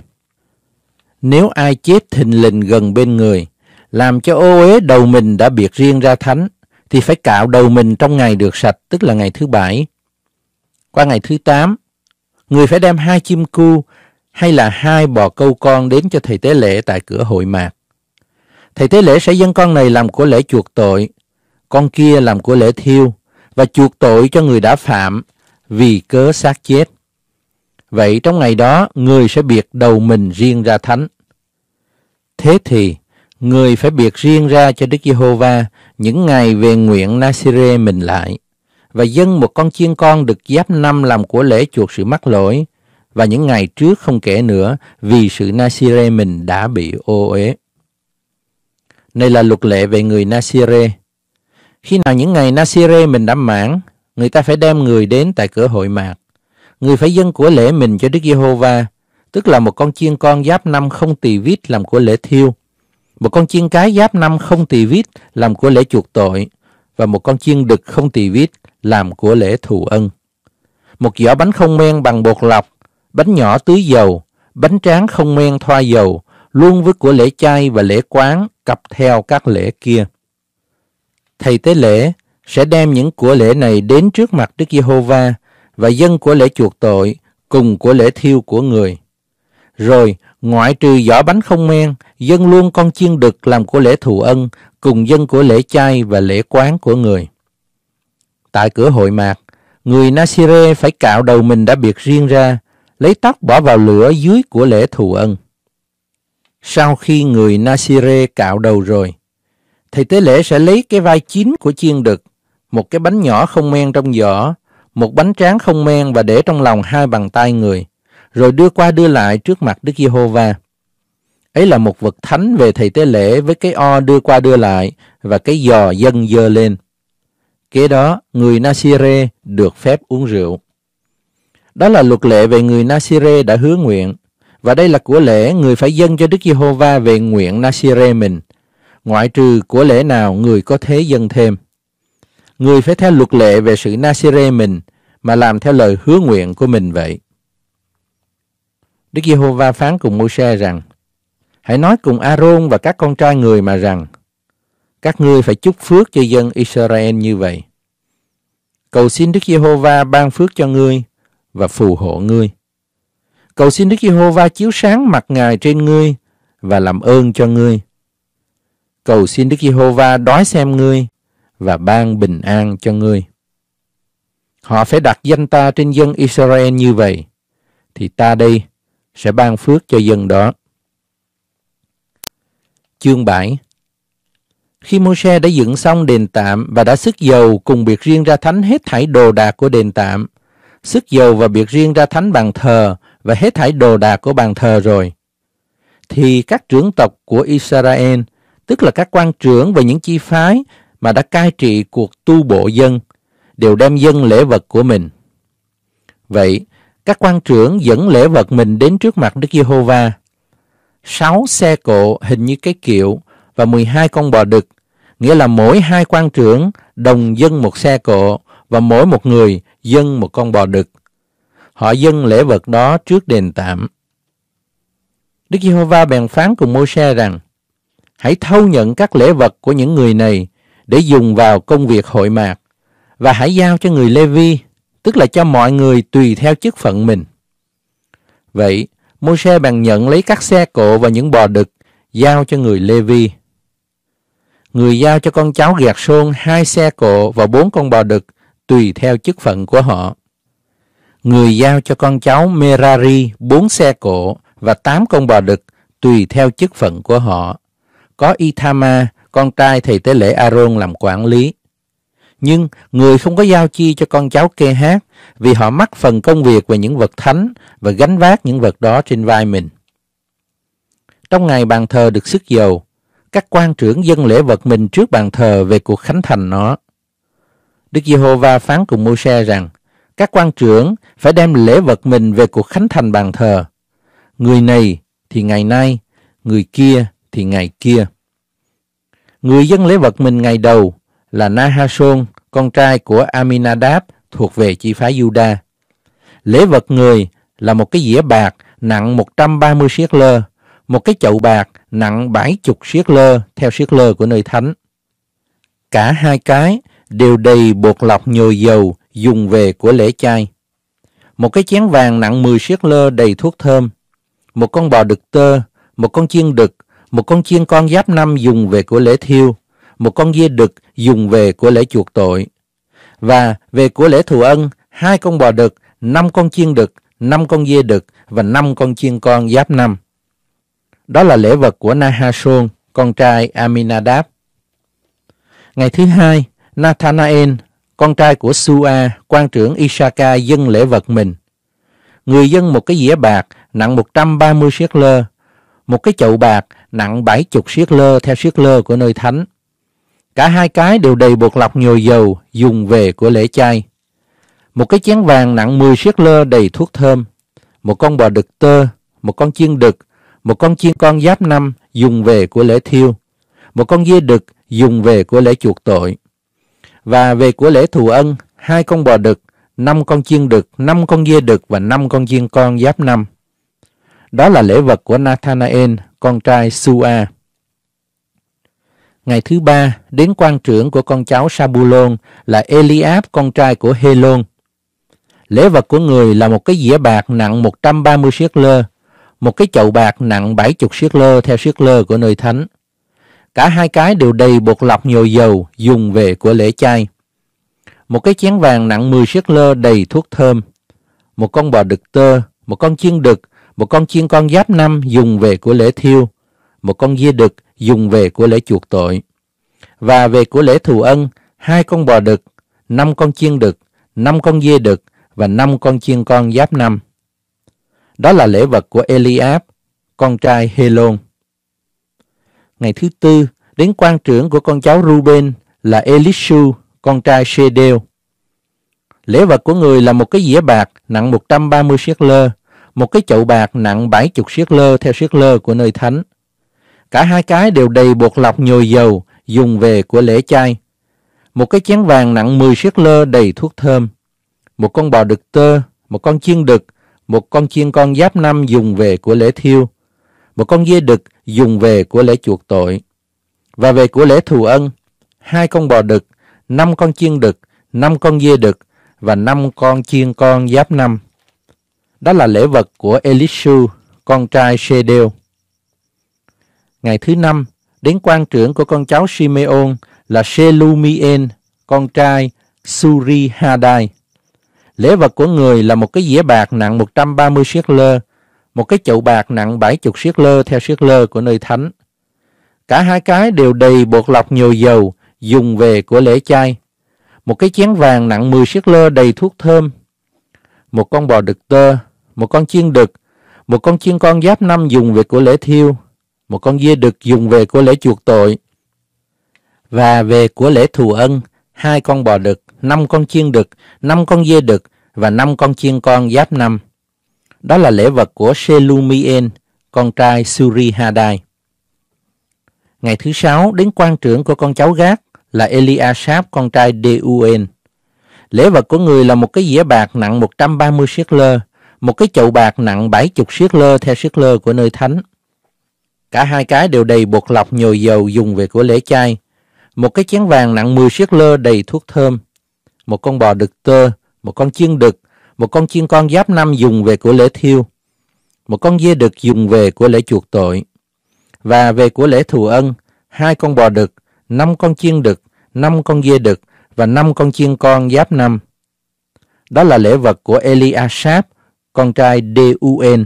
Nếu ai chết thình lình gần bên người, làm cho ô uế đầu mình đã biệt riêng ra thánh, thì phải cạo đầu mình trong ngày được sạch, tức là ngày thứ bảy. Qua ngày thứ tám, người phải đem hai chim cu hay là hai bò câu con đến cho thầy tế lễ tại cửa hội mạc. Thầy tế lễ sẽ dâng con này làm của lễ chuộc tội con kia làm của lễ thiêu và chuộc tội cho người đã phạm vì cớ xác chết. Vậy trong ngày đó, người sẽ biệt đầu mình riêng ra thánh. Thế thì, người phải biệt riêng ra cho Đức Giê-hô-va những ngày về nguyện Nasire mình lại và dân một con chiên con được giáp năm làm của lễ chuộc sự mắc lỗi và những ngày trước không kể nữa vì sự Nasire mình đã bị ô uế. Đây là luật lệ về người Nasire khi nào những ngày Nasire mình đã mãn, người ta phải đem người đến tại cửa hội mạc. Người phải dâng của lễ mình cho Đức Giê-hô-va, tức là một con chiên con giáp năm không tỳ vít làm của lễ thiêu, một con chiên cái giáp năm không tỳ vít làm của lễ chuộc tội và một con chiên đực không tỳ vít làm của lễ thù ân. Một giỏ bánh không men bằng bột lọc, bánh nhỏ tưới dầu, bánh tráng không men thoa dầu, luôn với của lễ chay và lễ quán cặp theo các lễ kia thầy tế lễ sẽ đem những của lễ này đến trước mặt Đức Giê-hô-va và dân của lễ chuộc tội cùng của lễ thiêu của người. Rồi, ngoại trừ giỏ bánh không men, dân luôn con chiên đực làm của lễ thù ân cùng dân của lễ chay và lễ quán của người. Tại cửa hội mạc, người Nasire phải cạo đầu mình đã biệt riêng ra, lấy tóc bỏ vào lửa dưới của lễ thù ân. Sau khi người Nasire cạo đầu rồi, thì tế lễ sẽ lấy cái vai chín của chiên đực, một cái bánh nhỏ không men trong giỏ, một bánh tráng không men và để trong lòng hai bàn tay người, rồi đưa qua đưa lại trước mặt Đức Giê-hô-va. Ấy là một vật thánh về thầy tế lễ với cái o đưa qua đưa lại và cái giò dâng dơ lên. Kế đó, người Nasire được phép uống rượu. Đó là luật lệ về người Nasire đã hứa nguyện, và đây là của lễ người phải dâng cho Đức Giê-hô-va về nguyện Nasire mình – ngoại trừ của lễ nào người có thế dân thêm. Người phải theo luật lệ về sự Nasire mình mà làm theo lời hứa nguyện của mình vậy. Đức Giê-hô-va phán cùng Môi-se rằng, Hãy nói cùng A-rôn và các con trai người mà rằng, các ngươi phải chúc phước cho dân Israel như vậy. Cầu xin Đức Giê-hô-va ban phước cho ngươi và phù hộ ngươi. Cầu xin Đức Giê-hô-va chiếu sáng mặt Ngài trên ngươi và làm ơn cho ngươi cầu xin Đức Giê-hô-va đói xem ngươi và ban bình an cho ngươi. Họ phải đặt danh ta trên dân Israel như vậy, thì ta đây sẽ ban phước cho dân đó. Chương 7 Khi mô se đã dựng xong đền tạm và đã sức dầu cùng biệt riêng ra thánh hết thảy đồ đạc của đền tạm, sức dầu và biệt riêng ra thánh bàn thờ và hết thảy đồ đạc của bàn thờ rồi, thì các trưởng tộc của Israel tức là các quan trưởng và những chi phái mà đã cai trị cuộc tu bộ dân, đều đem dân lễ vật của mình. Vậy, các quan trưởng dẫn lễ vật mình đến trước mặt Đức Giê-hô-va. Sáu xe cộ hình như cái kiệu và 12 con bò đực, nghĩa là mỗi hai quan trưởng đồng dân một xe cộ và mỗi một người dân một con bò đực. Họ dân lễ vật đó trước đền tạm. Đức Giê-hô-va bèn phán cùng Môi-se rằng: Hãy thâu nhận các lễ vật của những người này để dùng vào công việc hội mạc và hãy giao cho người Lê tức là cho mọi người tùy theo chức phận mình. Vậy, Môi-se bằng nhận lấy các xe cộ và những bò đực giao cho người Lê Người giao cho con cháu gạt xôn hai xe cộ và bốn con bò đực tùy theo chức phận của họ. Người giao cho con cháu Merari bốn xe cộ và tám con bò đực tùy theo chức phận của họ có Ithama, con trai thầy tế lễ Aaron làm quản lý. Nhưng người không có giao chi cho con cháu kê hát vì họ mắc phần công việc về những vật thánh và gánh vác những vật đó trên vai mình. Trong ngày bàn thờ được sức dầu, các quan trưởng dân lễ vật mình trước bàn thờ về cuộc khánh thành nó. Đức Giê-hô-va phán cùng Mô-se rằng, các quan trưởng phải đem lễ vật mình về cuộc khánh thành bàn thờ. Người này thì ngày nay, người kia thì ngày kia. Người dân lễ vật mình ngày đầu là Nahashon, con trai của Aminadab thuộc về chi phái Juda. Lễ vật người là một cái dĩa bạc nặng 130 siết lơ, một cái chậu bạc nặng 70 siết lơ theo siết lơ của nơi thánh. Cả hai cái đều đầy bột lọc nhồi dầu dùng về của lễ chay. Một cái chén vàng nặng 10 siết lơ đầy thuốc thơm, một con bò đực tơ, một con chiên đực, một con chiên con giáp năm dùng về của lễ thiêu, một con dê đực dùng về của lễ chuộc tội. Và về của lễ thù ân, hai con bò đực, năm con chiên đực, năm con dê đực và năm con chiên con giáp năm. Đó là lễ vật của Nahashon, con trai Aminadab. Ngày thứ hai, Nathanael, con trai của Sua, quan trưởng Isaka dâng lễ vật mình. Người dân một cái dĩa bạc nặng 130 siết lơ, một cái chậu bạc nặng bảy chục siết lơ theo siết lơ của nơi thánh. Cả hai cái đều đầy bột lọc nhồi dầu dùng về của lễ chay. Một cái chén vàng nặng 10 siết lơ đầy thuốc thơm, một con bò đực tơ, một con chiên đực, một con chiên con giáp năm dùng về của lễ thiêu, một con dê đực dùng về của lễ chuộc tội. Và về của lễ thù ân, hai con bò đực, năm con chiên đực, năm con dê đực và năm con chiên con giáp năm. Đó là lễ vật của Nathanael con trai Sua. Ngày thứ ba, đến quan trưởng của con cháu Sabulon là Eliab, con trai của Helon. Lễ vật của người là một cái dĩa bạc nặng 130 siết lơ, một cái chậu bạc nặng 70 siết lơ theo siết lơ của nơi thánh. Cả hai cái đều đầy bột lọc nhồi dầu dùng về của lễ chay. Một cái chén vàng nặng 10 siết lơ đầy thuốc thơm, một con bò đực tơ, một con chiên đực, một con chiên con giáp năm dùng về của lễ thiêu, một con dê đực dùng về của lễ chuộc tội. Và về của lễ thù ân, hai con bò đực, năm con chiên đực, năm con dê đực và năm con chiên con giáp năm. Đó là lễ vật của Eliab, con trai Helon. Ngày thứ tư, đến quan trưởng của con cháu Ruben là Elishu, con trai Shedeo. Lễ vật của người là một cái dĩa bạc nặng 130 siết lơ, một cái chậu bạc nặng bảy chục siết lơ theo siết lơ của nơi thánh. Cả hai cái đều đầy bột lọc nhồi dầu dùng về của lễ chay. Một cái chén vàng nặng 10 siết lơ đầy thuốc thơm. Một con bò đực tơ, một con chiên đực, một con chiên con giáp năm dùng về của lễ thiêu. Một con dê đực dùng về của lễ chuộc tội. Và về của lễ thù ân, hai con bò đực, năm con chiên đực, năm con dê đực và năm con chiên con giáp năm. Đó là lễ vật của Elishu, con trai Shedeo. Ngày thứ năm, đến quan trưởng của con cháu Simeon là Shelumien, con trai Suri Hadai. Lễ vật của người là một cái dĩa bạc nặng 130 siết lơ, một cái chậu bạc nặng 70 siết lơ theo siết lơ của nơi thánh. Cả hai cái đều đầy bột lọc nhiều dầu dùng về của lễ chay. Một cái chén vàng nặng 10 siết lơ đầy thuốc thơm. Một con bò đực tơ, một con chiên đực, một con chiên con giáp năm dùng về của lễ thiêu, một con dê đực dùng về của lễ chuộc tội, và về của lễ thù ân, hai con bò đực, năm con chiên đực, năm con dê đực và năm con chiên con giáp năm. Đó là lễ vật của Selumien, con trai Surihadai. Ngày thứ sáu đến quan trưởng của con cháu Gác là Eliasap con trai Deuen. Lễ vật của người là một cái dĩa bạc nặng 130 siết lơ, một cái chậu bạc nặng bảy chục siết lơ theo siết lơ của nơi thánh. Cả hai cái đều đầy bột lọc nhồi dầu dùng về của lễ chay. Một cái chén vàng nặng 10 siết lơ đầy thuốc thơm. Một con bò đực tơ, một con chiên đực, một con chiên con giáp năm dùng về của lễ thiêu. Một con dê đực dùng về của lễ chuộc tội. Và về của lễ thù ân, hai con bò đực, năm con chiên đực, năm con dê đực và năm con chiên con giáp năm. Đó là lễ vật của Eliashap, con trai Deuen.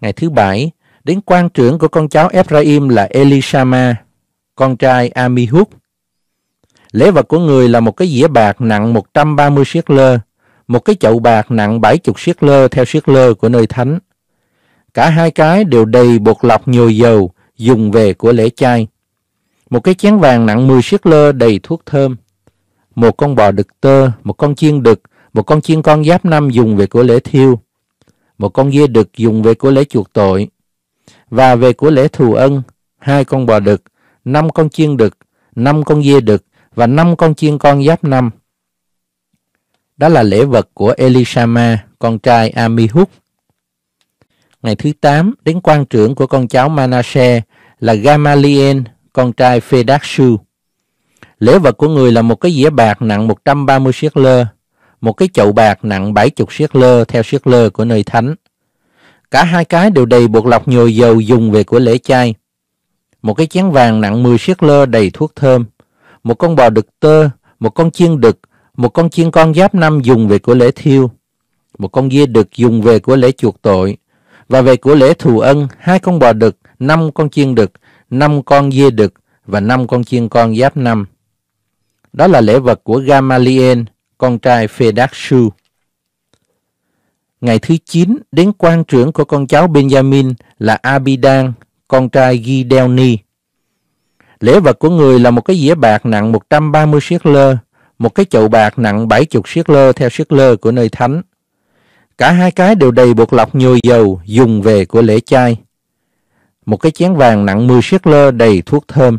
Ngày thứ bảy, đến quan trưởng của con cháu Ephraim là Elishama, con trai Amihud. Lễ vật của người là một cái dĩa bạc nặng 130 siết lơ, một cái chậu bạc nặng 70 siết lơ theo siết lơ của nơi thánh. Cả hai cái đều đầy bột lọc nhồi dầu dùng về của lễ chay. Một cái chén vàng nặng 10 siết lơ đầy thuốc thơm. Một con bò đực tơ, một con chiên đực, một con chiên con giáp năm dùng về của lễ thiêu, một con dê đực dùng về của lễ chuộc tội, và về của lễ thù ân, hai con bò đực, năm con chiên đực, năm con dê đực và năm con chiên con giáp năm. Đó là lễ vật của Elishama, con trai Amihud. Ngày thứ 8, đến quan trưởng của con cháu Manasseh là Gamaliel, con trai Phedasu. Lễ vật của người là một cái dĩa bạc nặng 130 siết lơ, một cái chậu bạc nặng 70 siết lơ theo siết lơ của nơi thánh. Cả hai cái đều đầy bột lọc nhồi dầu dùng về của lễ chay. Một cái chén vàng nặng 10 siết lơ đầy thuốc thơm, một con bò đực tơ, một con chiên đực, một con chiên con giáp năm dùng về của lễ thiêu, một con dê đực dùng về của lễ chuộc tội, và về của lễ thù ân, hai con bò đực, năm con chiên đực, năm con dê đực và năm con chiên con giáp năm. Đó là lễ vật của Gamaliel, con trai Phê Đắc Su. Ngày thứ 9, đến quan trưởng của con cháu Benjamin là Abidan, con trai Gideoni. Lễ vật của người là một cái dĩa bạc nặng 130 siết lơ, một cái chậu bạc nặng 70 siết lơ theo siết lơ của nơi thánh. Cả hai cái đều đầy bột lọc nhồi dầu dùng về của lễ chay. Một cái chén vàng nặng 10 siết lơ đầy thuốc thơm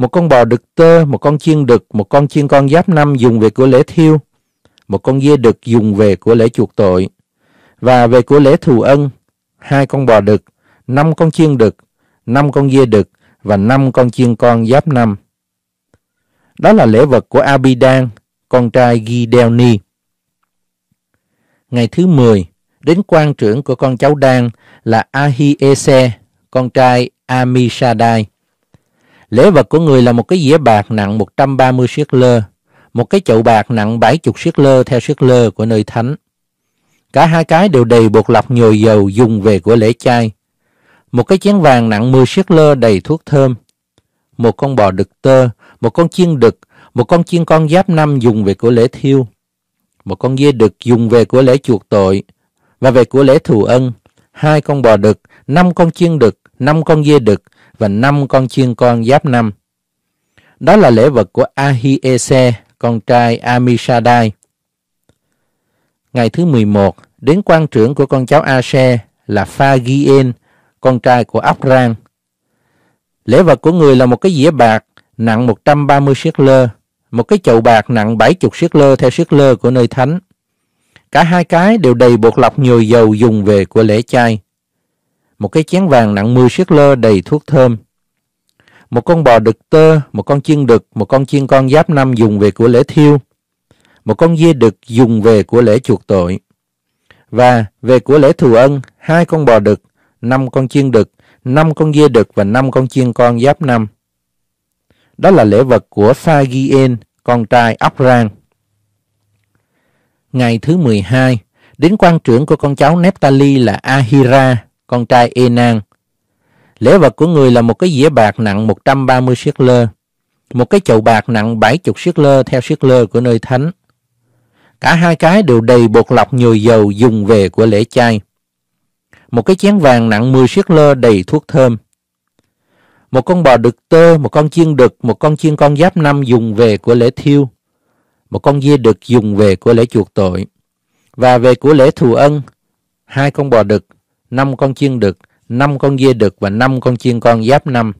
một con bò đực tơ, một con chiên đực, một con chiên con giáp năm dùng về của lễ thiêu, một con dê đực dùng về của lễ chuộc tội, và về của lễ thù ân, hai con bò đực, năm con chiên đực, năm con dê đực và năm con chiên con giáp năm. Đó là lễ vật của Abidan, con trai Gideoni. Ngày thứ 10, đến quan trưởng của con cháu Dan là Ahiese, con trai Amishadai. Lễ vật của người là một cái dĩa bạc nặng 130 siết lơ, một cái chậu bạc nặng 70 siết lơ theo siết lơ của nơi thánh. Cả hai cái đều đầy bột lọc nhồi dầu dùng về của lễ chay. Một cái chén vàng nặng 10 siết lơ đầy thuốc thơm. Một con bò đực tơ, một con chiên đực, một con chiên con giáp năm dùng về của lễ thiêu. Một con dê đực dùng về của lễ chuộc tội và về của lễ thù ân. Hai con bò đực, năm con chiên đực, năm con dê đực, và năm con chiên con giáp năm. Đó là lễ vật của Ahiese, con trai Amishadai. Ngày thứ 11, đến quan trưởng của con cháu Ase là Phagien, con trai của Abram. Lễ vật của người là một cái dĩa bạc nặng 130 siết lơ, một cái chậu bạc nặng 70 siết lơ theo siết lơ của nơi thánh. Cả hai cái đều đầy bột lọc nhồi dầu dùng về của lễ chay một cái chén vàng nặng 10 siết lơ đầy thuốc thơm. Một con bò đực tơ, một con chiên đực, một con chiên con giáp năm dùng về của lễ thiêu. Một con dê đực dùng về của lễ chuộc tội. Và về của lễ thù ân, hai con bò đực, năm con chiên đực, năm con dê đực và năm con chiên con giáp năm. Đó là lễ vật của Pha Gien, con trai Áp-rang. Ngày thứ 12, đến quan trưởng của con cháu Neptali là Ahira con trai Enan. Lễ vật của người là một cái dĩa bạc nặng 130 siết lơ, một cái chậu bạc nặng 70 siết lơ theo siết lơ của nơi thánh. Cả hai cái đều đầy bột lọc nhồi dầu dùng về của lễ chay. Một cái chén vàng nặng 10 siết lơ đầy thuốc thơm. Một con bò đực tơ, một con chiên đực, một con chiên con giáp năm dùng về của lễ thiêu. Một con dê đực dùng về của lễ chuộc tội. Và về của lễ thù ân, hai con bò đực, năm con chiên đực, năm con dê đực và năm con chiên con giáp năm.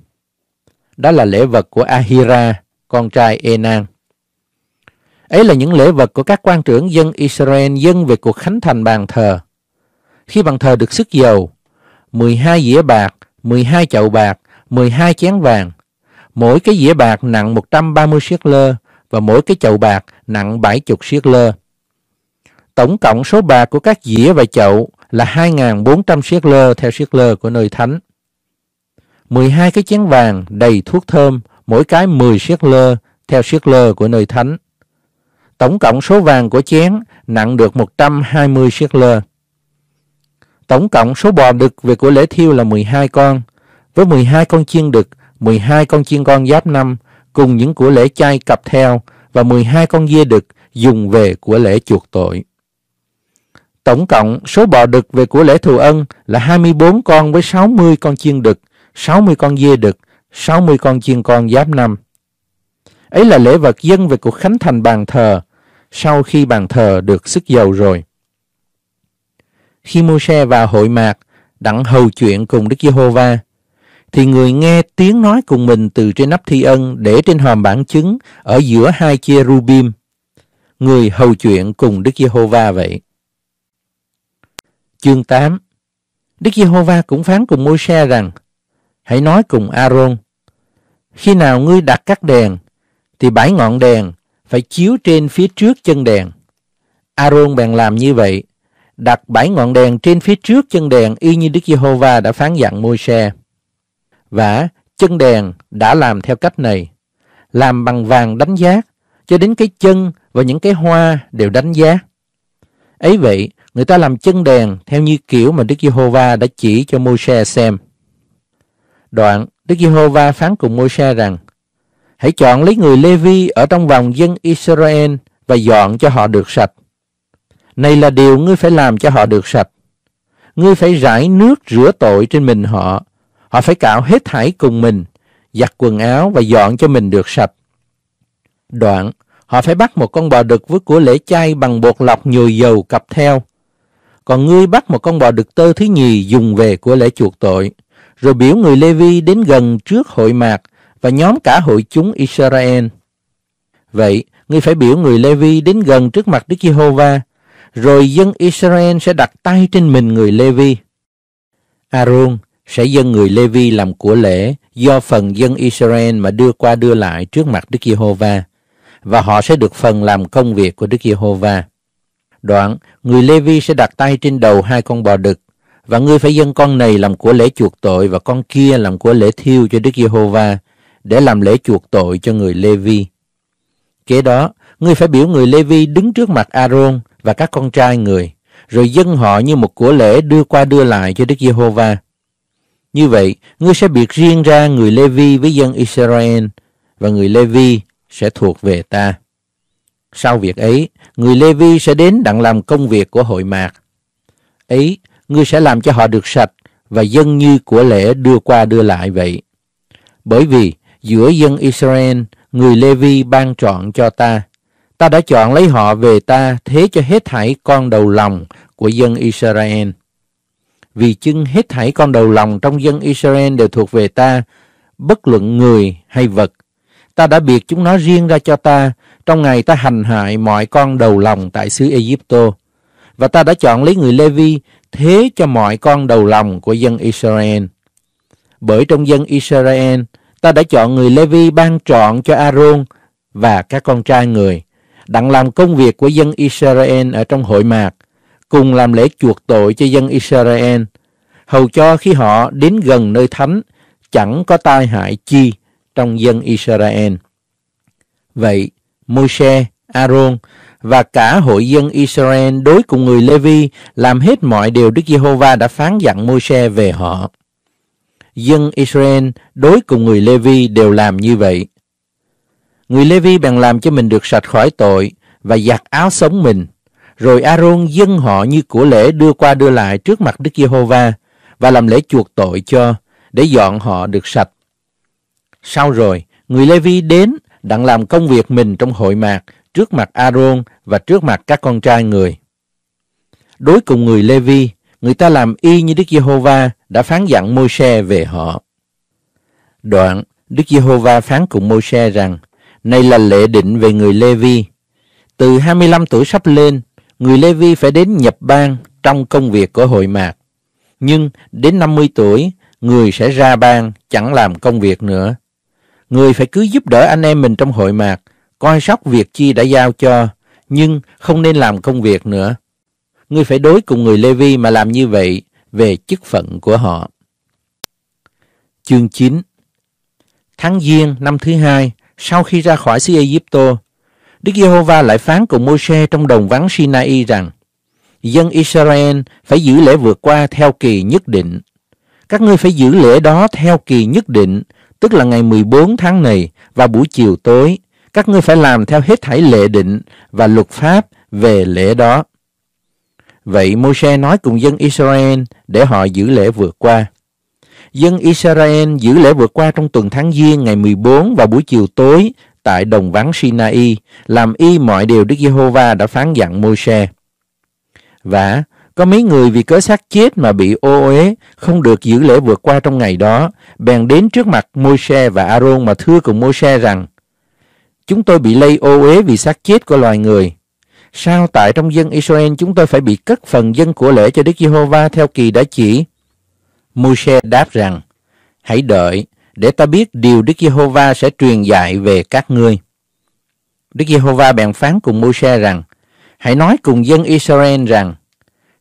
Đó là lễ vật của Ahira, con trai Enan. Ấy là những lễ vật của các quan trưởng dân Israel dân về cuộc khánh thành bàn thờ. Khi bàn thờ được sức dầu, 12 dĩa bạc, 12 chậu bạc, 12 chén vàng. Mỗi cái dĩa bạc nặng 130 siết lơ và mỗi cái chậu bạc nặng 70 siết lơ. Tổng cộng số bạc của các dĩa và chậu là 2.400 siết lơ theo siết lơ của nơi thánh. 12 cái chén vàng đầy thuốc thơm, mỗi cái 10 siết lơ theo siết lơ của nơi thánh. Tổng cộng số vàng của chén nặng được 120 siết lơ. Tổng cộng số bò đực về của lễ thiêu là 12 con, với 12 con chiên đực, 12 con chiên con giáp năm, cùng những của lễ chay cặp theo và 12 con dê đực dùng về của lễ chuộc tội. Tổng cộng số bò đực về của lễ thù ân là 24 con với 60 con chiên đực, 60 con dê đực, 60 con chiên con giáp năm. Ấy là lễ vật dân về cuộc khánh thành bàn thờ sau khi bàn thờ được sức dầu rồi. Khi Môi-se vào hội mạc đặng hầu chuyện cùng Đức Giê-hô-va thì người nghe tiếng nói cùng mình từ trên nắp thi ân để trên hòm bản chứng ở giữa hai cherubim. Người hầu chuyện cùng Đức Giê-hô-va vậy. Chương 8 Đức Giê-hô-va cũng phán cùng Môi-se rằng Hãy nói cùng A-rôn Khi nào ngươi đặt các đèn Thì bảy ngọn đèn phải chiếu trên phía trước chân đèn A-rôn bèn làm như vậy Đặt bảy ngọn đèn trên phía trước chân đèn Y như Đức Giê-hô-va đã phán dặn Môi-se Và chân đèn đã làm theo cách này Làm bằng vàng đánh giá Cho đến cái chân và những cái hoa đều đánh giá Ấy vậy Người ta làm chân đèn theo như kiểu mà Đức Giê-hô-va đã chỉ cho Môi-se xem. Đoạn, Đức Giê-hô-va phán cùng Môi-se rằng, Hãy chọn lấy người Lê-vi ở trong vòng dân Israel và dọn cho họ được sạch. Này là điều ngươi phải làm cho họ được sạch. Ngươi phải rải nước rửa tội trên mình họ. Họ phải cạo hết thảy cùng mình, giặt quần áo và dọn cho mình được sạch. Đoạn, họ phải bắt một con bò đực với của lễ chay bằng bột lọc nhồi dầu cặp theo còn ngươi bắt một con bò đực tơ thứ nhì dùng về của lễ chuộc tội, rồi biểu người Lê Vi đến gần trước hội mạc và nhóm cả hội chúng Israel. Vậy, ngươi phải biểu người Lê Vi đến gần trước mặt Đức Giê-hô-va, rồi dân Israel sẽ đặt tay trên mình người Lê Vi. Aaron sẽ dân người Lê Vi làm của lễ do phần dân Israel mà đưa qua đưa lại trước mặt Đức Giê-hô-va và họ sẽ được phần làm công việc của Đức Giê-hô-va. Đoạn, người Lê Vi sẽ đặt tay trên đầu hai con bò đực, và ngươi phải dâng con này làm của lễ chuộc tội và con kia làm của lễ thiêu cho Đức Giê-hô-va, để làm lễ chuộc tội cho người Lê Vi. Kế đó, ngươi phải biểu người Lê Vi đứng trước mặt A-rôn và các con trai người, rồi dâng họ như một của lễ đưa qua đưa lại cho Đức Giê-hô-va. Như vậy, ngươi sẽ biệt riêng ra người Lê Vi với dân Israel, và người Lê Vi sẽ thuộc về ta. Sau việc ấy, người Lê Vi sẽ đến đặng làm công việc của hội mạc. Ấy, ngươi sẽ làm cho họ được sạch và dân như của lễ đưa qua đưa lại vậy. Bởi vì giữa dân Israel, người Lê Vi ban chọn cho ta. Ta đã chọn lấy họ về ta thế cho hết thảy con đầu lòng của dân Israel. Vì chưng hết thảy con đầu lòng trong dân Israel đều thuộc về ta, bất luận người hay vật ta đã biệt chúng nó riêng ra cho ta trong ngày ta hành hại mọi con đầu lòng tại xứ Egypto. Và ta đã chọn lấy người lê thế cho mọi con đầu lòng của dân Israel. Bởi trong dân Israel, ta đã chọn người lê ban trọn cho Aaron và các con trai người, đặng làm công việc của dân Israel ở trong hội mạc, cùng làm lễ chuộc tội cho dân Israel, hầu cho khi họ đến gần nơi thánh, chẳng có tai hại chi trong dân Israel. Vậy, Môi-se, Aaron và cả hội dân Israel đối cùng người Lê-vi làm hết mọi điều Đức Giê-hô-va đã phán dặn Môi-se về họ. Dân Israel đối cùng người Lê-vi đều làm như vậy. Người Lê-vi bèn làm cho mình được sạch khỏi tội và giặt áo sống mình. Rồi Aaron dâng họ như của lễ đưa qua đưa lại trước mặt Đức Giê-hô-va và làm lễ chuộc tội cho để dọn họ được sạch sau rồi, người Levi đến đặng làm công việc mình trong hội mạc trước mặt Aaron và trước mặt các con trai người. Đối cùng người Levi, người ta làm y như Đức Giê-hô-va đã phán dặn Môi-se về họ. Đoạn, Đức Giê-hô-va phán cùng Môi-se rằng, này là lệ định về người Levi. Từ 25 tuổi sắp lên, người Levi phải đến nhập bang trong công việc của hội mạc. Nhưng đến 50 tuổi, người sẽ ra bang chẳng làm công việc nữa người phải cứ giúp đỡ anh em mình trong hội mạc, coi sóc việc chi đã giao cho, nhưng không nên làm công việc nữa. người phải đối cùng người Lê Vi mà làm như vậy về chức phận của họ. Chương 9 Tháng Giêng năm thứ hai, sau khi ra khỏi xứ Egypto, Đức Giê-hô-va lại phán cùng Môi-se trong đồng vắng Sinai rằng Dân Israel phải giữ lễ vượt qua theo kỳ nhất định. Các ngươi phải giữ lễ đó theo kỳ nhất định tức là ngày 14 tháng này và buổi chiều tối, các ngươi phải làm theo hết thảy lệ định và luật pháp về lễ đó. Vậy Môi-se nói cùng dân Israel để họ giữ lễ vượt qua. Dân Israel giữ lễ vượt qua trong tuần tháng Giêng ngày 14 và buổi chiều tối tại đồng vắng Sinai, làm y mọi điều Đức Giê-hô-va đã phán dặn Môi-se. Và có mấy người vì cớ xác chết mà bị ô uế, không được giữ lễ vượt qua trong ngày đó, bèn đến trước mặt Môi-se và A-rôn mà thưa cùng Môi-se rằng: Chúng tôi bị lây ô uế vì xác chết của loài người. Sao tại trong dân Israel chúng tôi phải bị cất phần dân của lễ cho Đức Giê-hô-va theo kỳ đã chỉ? Môi-se đáp rằng: Hãy đợi để ta biết điều Đức Giê-hô-va sẽ truyền dạy về các ngươi. Đức Giê-hô-va bèn phán cùng Môi-se rằng: Hãy nói cùng dân Israel rằng: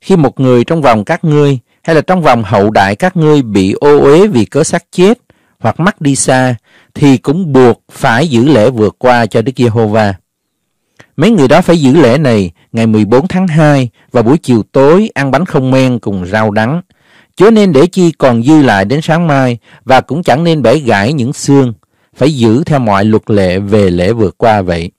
khi một người trong vòng các ngươi hay là trong vòng hậu đại các ngươi bị ô uế vì cớ xác chết hoặc mắc đi xa thì cũng buộc phải giữ lễ vượt qua cho Đức Giê-hô-va. Mấy người đó phải giữ lễ này ngày 14 tháng 2 và buổi chiều tối ăn bánh không men cùng rau đắng. Chớ nên để chi còn dư lại đến sáng mai và cũng chẳng nên bẻ gãy những xương, phải giữ theo mọi luật lệ về lễ vượt qua vậy.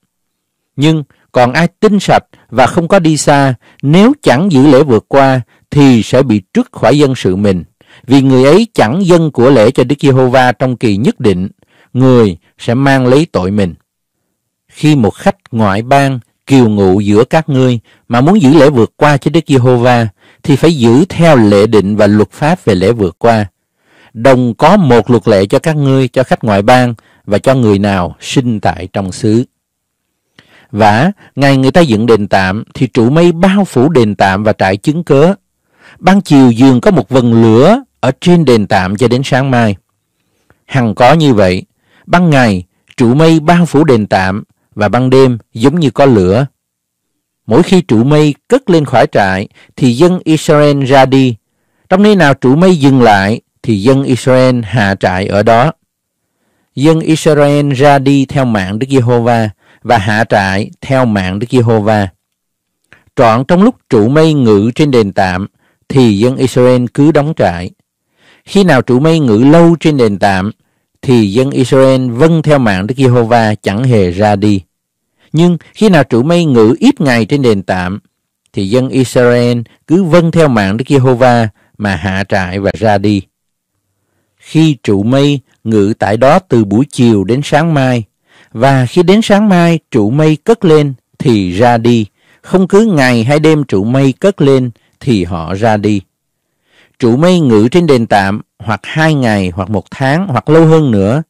Nhưng còn ai tin sạch và không có đi xa, nếu chẳng giữ lễ vượt qua thì sẽ bị trước khỏi dân sự mình, vì người ấy chẳng dân của lễ cho Đức Giê-hô-va trong kỳ nhất định, người sẽ mang lấy tội mình. Khi một khách ngoại bang kiều ngụ giữa các ngươi mà muốn giữ lễ vượt qua cho Đức Giê-hô-va thì phải giữ theo lệ định và luật pháp về lễ vượt qua. Đồng có một luật lệ cho các ngươi, cho khách ngoại bang và cho người nào sinh tại trong xứ. Và ngày người ta dựng đền tạm thì trụ mây bao phủ đền tạm và trại chứng cớ. Ban chiều dường có một vần lửa ở trên đền tạm cho đến sáng mai. Hằng có như vậy, ban ngày trụ mây bao phủ đền tạm và ban đêm giống như có lửa. Mỗi khi trụ mây cất lên khỏi trại thì dân Israel ra đi. Trong nơi nào trụ mây dừng lại thì dân Israel hạ trại ở đó. Dân Israel ra đi theo mạng Đức Giê-hô-va và hạ trại theo mạng Đức Giê-hô-va. Trọn trong lúc trụ mây ngự trên đền tạm thì dân Israel cứ đóng trại. Khi nào trụ mây ngự lâu trên đền tạm thì dân Israel vâng theo mạng Đức Giê-hô-va chẳng hề ra đi. Nhưng khi nào trụ mây ngự ít ngày trên đền tạm thì dân Israel cứ vâng theo mạng Đức Giê-hô-va mà hạ trại và ra đi. Khi trụ mây ngự tại đó từ buổi chiều đến sáng mai và khi đến sáng mai trụ mây cất lên thì ra đi, không cứ ngày hay đêm trụ mây cất lên thì họ ra đi. Trụ mây ngự trên đền tạm hoặc hai ngày hoặc một tháng hoặc lâu hơn nữa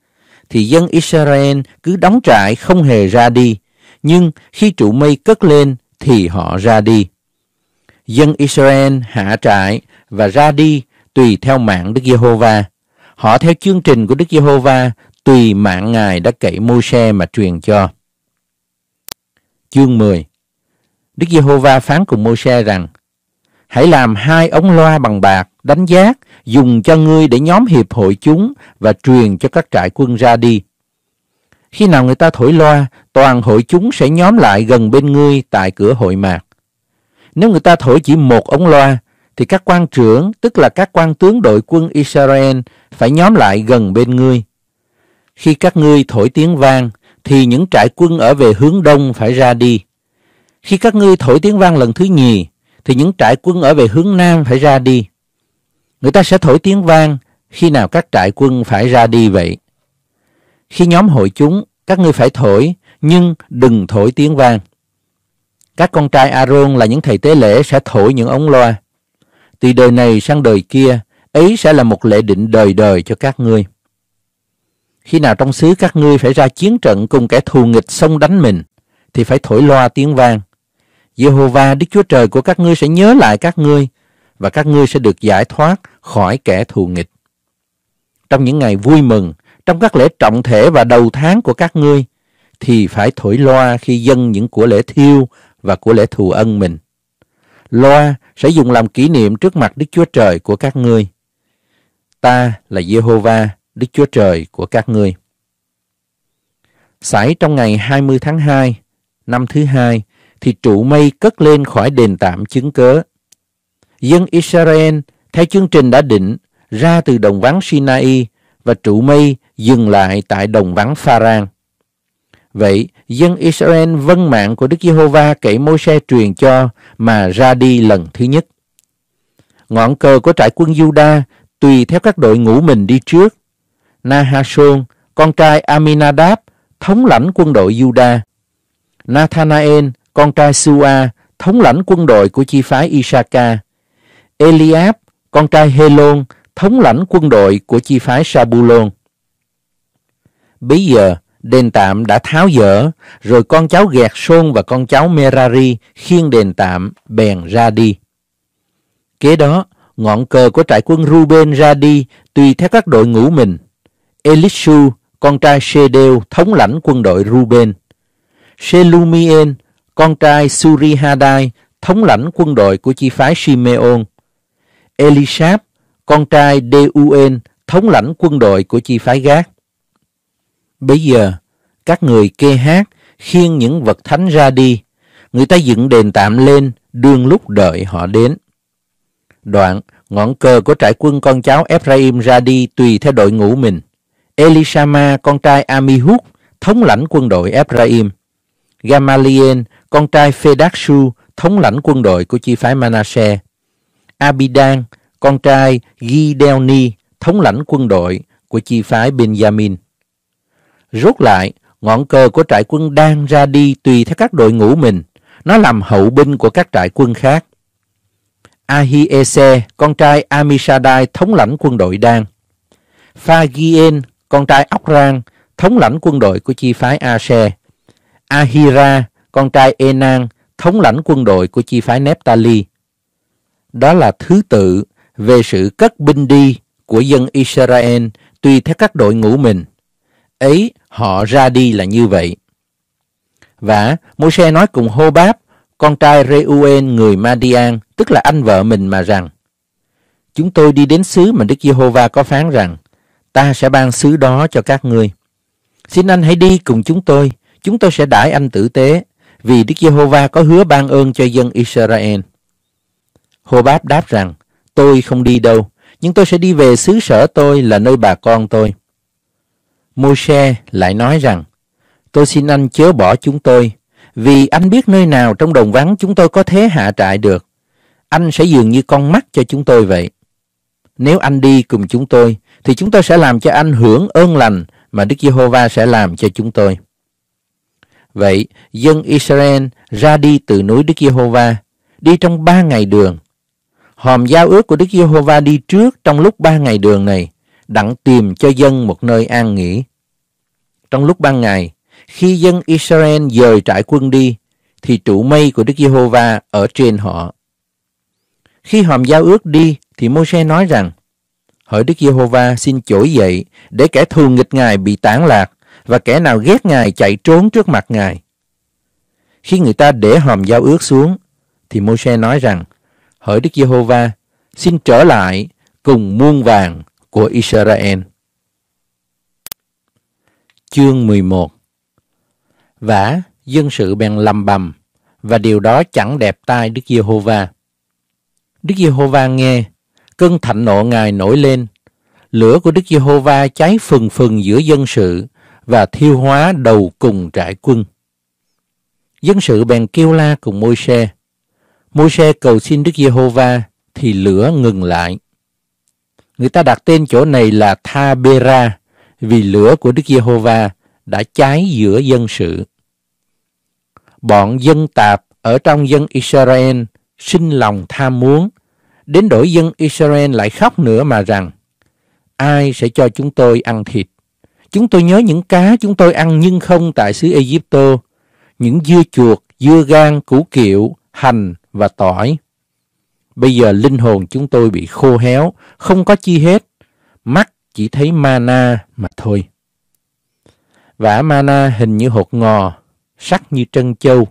thì dân Israel cứ đóng trại không hề ra đi, nhưng khi trụ mây cất lên thì họ ra đi. Dân Israel hạ trại và ra đi tùy theo mạng Đức Giê-hô-va. Họ theo chương trình của Đức Giê-hô-va tùy mạng Ngài đã cậy mô xe mà truyền cho. Chương 10 Đức Giê-hô-va phán cùng mô xe rằng Hãy làm hai ống loa bằng bạc, đánh giác, dùng cho ngươi để nhóm hiệp hội chúng và truyền cho các trại quân ra đi. Khi nào người ta thổi loa, toàn hội chúng sẽ nhóm lại gần bên ngươi tại cửa hội mạc. Nếu người ta thổi chỉ một ống loa, thì các quan trưởng, tức là các quan tướng đội quân Israel, phải nhóm lại gần bên ngươi. Khi các ngươi thổi tiếng vang, thì những trại quân ở về hướng đông phải ra đi. Khi các ngươi thổi tiếng vang lần thứ nhì, thì những trại quân ở về hướng nam phải ra đi. Người ta sẽ thổi tiếng vang khi nào các trại quân phải ra đi vậy. Khi nhóm hội chúng, các ngươi phải thổi, nhưng đừng thổi tiếng vang. Các con trai Aaron là những thầy tế lễ sẽ thổi những ống loa. Từ đời này sang đời kia, ấy sẽ là một lễ định đời đời cho các ngươi. Khi nào trong xứ các ngươi phải ra chiến trận cùng kẻ thù nghịch xông đánh mình, thì phải thổi loa tiếng vang. va Đức Chúa Trời của các ngươi sẽ nhớ lại các ngươi, và các ngươi sẽ được giải thoát khỏi kẻ thù nghịch. Trong những ngày vui mừng, trong các lễ trọng thể và đầu tháng của các ngươi, thì phải thổi loa khi dân những của lễ thiêu và của lễ thù ân mình. Loa sẽ dùng làm kỷ niệm trước mặt Đức Chúa Trời của các ngươi. Ta là Giê-hô-va. Đức Chúa Trời của các ngươi. Sải trong ngày 20 tháng 2, năm thứ hai, thì trụ mây cất lên khỏi đền tạm chứng cớ. Dân Israel, theo chương trình đã định, ra từ đồng vắng Sinai và trụ mây dừng lại tại đồng vắng Pharan. Vậy, dân Israel vâng mạng của Đức Giê-hô-va kể Môi-se truyền cho mà ra đi lần thứ nhất. Ngọn cờ của trại quân Juda tùy theo các đội ngũ mình đi trước Nahashon, con trai Aminadab, thống lãnh quân đội Juda. Nathanael, con trai Sua, thống lãnh quân đội của chi phái Isaka. Eliab, con trai Helon, thống lãnh quân đội của chi phái Sabulon. Bây giờ, đền tạm đã tháo dỡ, rồi con cháu Gẹt Sôn và con cháu Merari khiêng đền tạm bèn ra đi. Kế đó, ngọn cờ của trại quân Ruben ra đi tùy theo các đội ngũ mình. Elishu, con trai Shedeu, thống lãnh quân đội Ruben. Shelumien, con trai Surihadai, thống lãnh quân đội của chi phái Simeon. Elishab, con trai Deuen, thống lãnh quân đội của chi phái Gác. Bây giờ, các người kê hát, khiêng những vật thánh ra đi. Người ta dựng đền tạm lên, đương lúc đợi họ đến. Đoạn, ngọn cờ của trại quân con cháu Ephraim ra đi tùy theo đội ngũ mình. Elishama con trai Amihud, thống lãnh quân đội Ephraim, Gamaliel con trai Phedakshu, thống lãnh quân đội của chi phái Manasse; Abidan con trai Gideoni, thống lãnh quân đội của chi phái Benjamin. Rốt lại, ngọn cờ của trại quân Dan ra đi tùy theo các đội ngũ mình. Nó làm hậu binh của các trại quân khác. Ahiese, con trai Amishadai thống lãnh quân đội Dan; Phagien, con trai rang thống lãnh quân đội của chi phái Asher, Ahira, con trai Enan, thống lãnh quân đội của chi phái Nephtali. Đó là thứ tự về sự cất binh đi của dân Israel tùy theo các đội ngũ mình. Ấy họ ra đi là như vậy. Và môi nói cùng Hô-báp, con trai Reuên người Madian, tức là anh vợ mình mà rằng: Chúng tôi đi đến xứ mà Đức Giê-hô-va có phán rằng: ta sẽ ban xứ đó cho các ngươi. Xin anh hãy đi cùng chúng tôi, chúng tôi sẽ đãi anh tử tế, vì Đức Giê-hô-va có hứa ban ơn cho dân Israel. Hô-báp đáp rằng, tôi không đi đâu, nhưng tôi sẽ đi về xứ sở tôi là nơi bà con tôi. mô se lại nói rằng, tôi xin anh chớ bỏ chúng tôi, vì anh biết nơi nào trong đồng vắng chúng tôi có thế hạ trại được. Anh sẽ dường như con mắt cho chúng tôi vậy. Nếu anh đi cùng chúng tôi, thì chúng tôi sẽ làm cho anh hưởng ơn lành mà Đức Giê-hô-va sẽ làm cho chúng tôi. Vậy, dân Israel ra đi từ núi Đức Giê-hô-va, đi trong ba ngày đường. Hòm giao ước của Đức Giê-hô-va đi trước trong lúc ba ngày đường này, đặng tìm cho dân một nơi an nghỉ. Trong lúc ban ngày, khi dân Israel dời trại quân đi, thì trụ mây của Đức Giê-hô-va ở trên họ. Khi hòm giao ước đi, thì Môi-se nói rằng, Hỡi Đức Giê-hô-va xin trỗi dậy để kẻ thường nghịch Ngài bị tán lạc và kẻ nào ghét Ngài chạy trốn trước mặt Ngài. Khi người ta để hòm giao ước xuống, thì Môi-se nói rằng, Hỡi Đức Giê-hô-va xin trở lại cùng muôn vàng của Israel. Chương 11 Vả dân sự bèn lầm bầm và điều đó chẳng đẹp tai Đức Giê-hô-va. Đức Giê-hô-va nghe Cơn thạnh nộ Ngài nổi lên, lửa của Đức Giê-hô-va cháy phừng phừng giữa dân sự và thiêu hóa đầu cùng trại quân. Dân sự bèn kêu la cùng Môi-se. Môi-se cầu xin Đức Giê-hô-va thì lửa ngừng lại. Người ta đặt tên chỗ này là Tha-bê-ra vì lửa của Đức Giê-hô-va đã cháy giữa dân sự. Bọn dân tạp ở trong dân Israel sinh lòng tham muốn Đến đổi dân Israel lại khóc nữa mà rằng, ai sẽ cho chúng tôi ăn thịt? Chúng tôi nhớ những cá chúng tôi ăn nhưng không tại xứ Egypto, những dưa chuột, dưa gan, củ kiệu, hành và tỏi. Bây giờ linh hồn chúng tôi bị khô héo, không có chi hết, mắt chỉ thấy mana mà thôi. Vả mana hình như hột ngò, sắc như trân châu.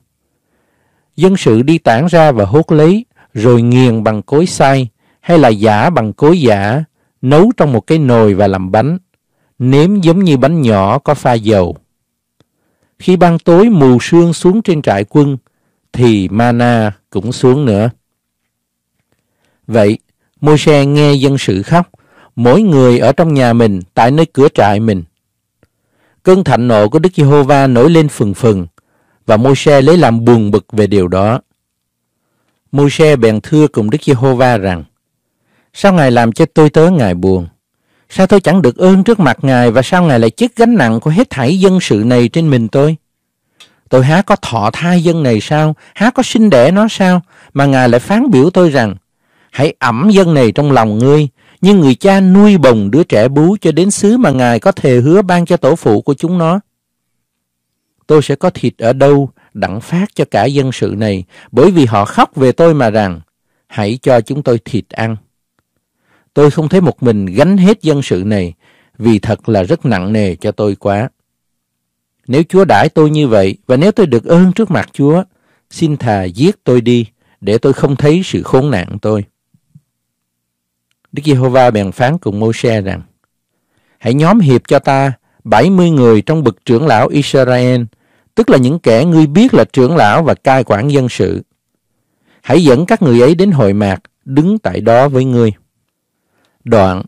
Dân sự đi tản ra và hốt lấy, rồi nghiền bằng cối xay hay là giả bằng cối giả, nấu trong một cái nồi và làm bánh, nếm giống như bánh nhỏ có pha dầu. Khi ban tối mù sương xuống trên trại quân, thì mana cũng xuống nữa. Vậy, Môi-se nghe dân sự khóc, mỗi người ở trong nhà mình, tại nơi cửa trại mình. Cơn thạnh nộ của Đức Giê-hô-va nổi lên phừng phừng, và Môi-se lấy làm buồn bực về điều đó. Môi-se bèn thưa cùng Đức Giê-hô-va rằng, Sao Ngài làm cho tôi tớ Ngài buồn? Sao tôi chẳng được ơn trước mặt Ngài và sao Ngài lại chiếc gánh nặng của hết thảy dân sự này trên mình tôi? Tôi há có thọ thai dân này sao? Há có sinh đẻ nó sao? Mà Ngài lại phán biểu tôi rằng, Hãy ẩm dân này trong lòng ngươi, như người cha nuôi bồng đứa trẻ bú cho đến xứ mà Ngài có thề hứa ban cho tổ phụ của chúng nó. Tôi sẽ có thịt ở đâu đặng phát cho cả dân sự này, bởi vì họ khóc về tôi mà rằng, hãy cho chúng tôi thịt ăn. Tôi không thấy một mình gánh hết dân sự này, vì thật là rất nặng nề cho tôi quá. Nếu Chúa đãi tôi như vậy, và nếu tôi được ơn trước mặt Chúa, xin thà giết tôi đi, để tôi không thấy sự khốn nạn tôi. Đức Giê-hô-va bèn phán cùng Mô-xe rằng, Hãy nhóm hiệp cho ta bảy mươi người trong bực trưởng lão Israel tức là những kẻ ngươi biết là trưởng lão và cai quản dân sự. Hãy dẫn các người ấy đến hội mạc, đứng tại đó với ngươi. Đoạn,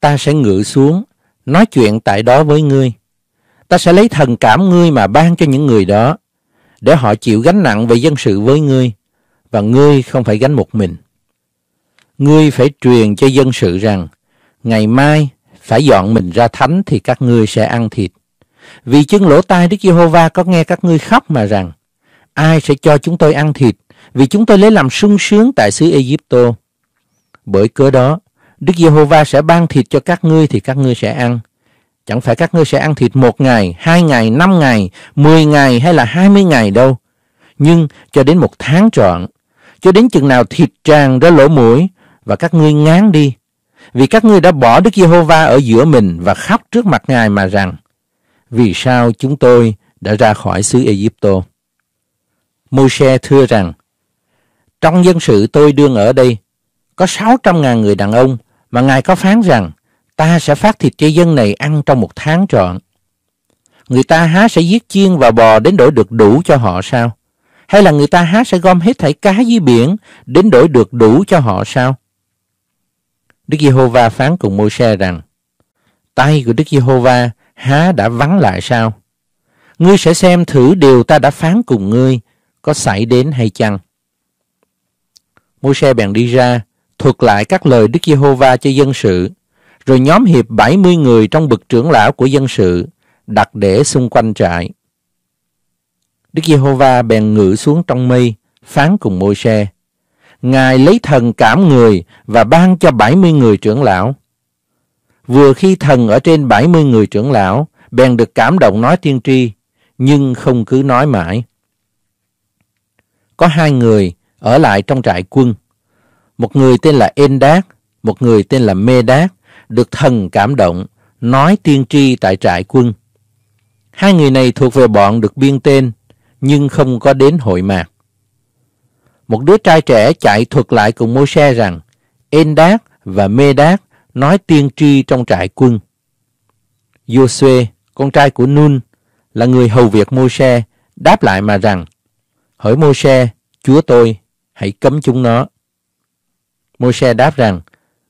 ta sẽ ngự xuống, nói chuyện tại đó với ngươi. Ta sẽ lấy thần cảm ngươi mà ban cho những người đó, để họ chịu gánh nặng về dân sự với ngươi, và ngươi không phải gánh một mình. Ngươi phải truyền cho dân sự rằng, ngày mai phải dọn mình ra thánh thì các ngươi sẽ ăn thịt. Vì chân lỗ tai Đức Giê-hô-va có nghe các ngươi khóc mà rằng, ai sẽ cho chúng tôi ăn thịt, vì chúng tôi lấy làm sung sướng tại xứ Egypto. Bởi cớ đó, Đức Giê-hô-va sẽ ban thịt cho các ngươi thì các ngươi sẽ ăn. Chẳng phải các ngươi sẽ ăn thịt một ngày, hai ngày, năm ngày, mười ngày hay là hai mươi ngày đâu. Nhưng cho đến một tháng trọn, cho đến chừng nào thịt tràn ra lỗ mũi và các ngươi ngán đi. Vì các ngươi đã bỏ Đức Giê-hô-va ở giữa mình và khóc trước mặt Ngài mà rằng, vì sao chúng tôi đã ra khỏi xứ Ai Egypto. Môi-se thưa rằng, trong dân sự tôi đương ở đây, có 600.000 người đàn ông mà Ngài có phán rằng ta sẽ phát thịt cho dân này ăn trong một tháng trọn. Người ta há sẽ giết chiên và bò đến đổi được đủ cho họ sao? Hay là người ta há sẽ gom hết thảy cá dưới biển đến đổi được đủ cho họ sao? Đức Giê-hô-va phán cùng Môi-se rằng, tay của Đức Giê-hô-va há đã vắng lại sao? Ngươi sẽ xem thử điều ta đã phán cùng ngươi có xảy đến hay chăng? Môi-se bèn đi ra, thuật lại các lời Đức Giê-hô-va cho dân sự, rồi nhóm hiệp 70 người trong bực trưởng lão của dân sự, đặt để xung quanh trại. Đức Giê-hô-va bèn ngự xuống trong mây, phán cùng Môi-se. Ngài lấy thần cảm người và ban cho 70 người trưởng lão. Vừa khi thần ở trên 70 người trưởng lão, bèn được cảm động nói tiên tri, nhưng không cứ nói mãi. Có hai người ở lại trong trại quân. Một người tên là En một người tên là Mê Đát, được thần cảm động, nói tiên tri tại trại quân. Hai người này thuộc về bọn được biên tên, nhưng không có đến hội mạc. Một đứa trai trẻ chạy thuật lại cùng Môi-se rằng En và Mê Đát nói tiên tri trong trại quân. Josue, con trai của Nun, là người hầu việc Môi-se, đáp lại mà rằng, hỏi Môi-se, Chúa tôi, hãy cấm chúng nó. Môi-se đáp rằng,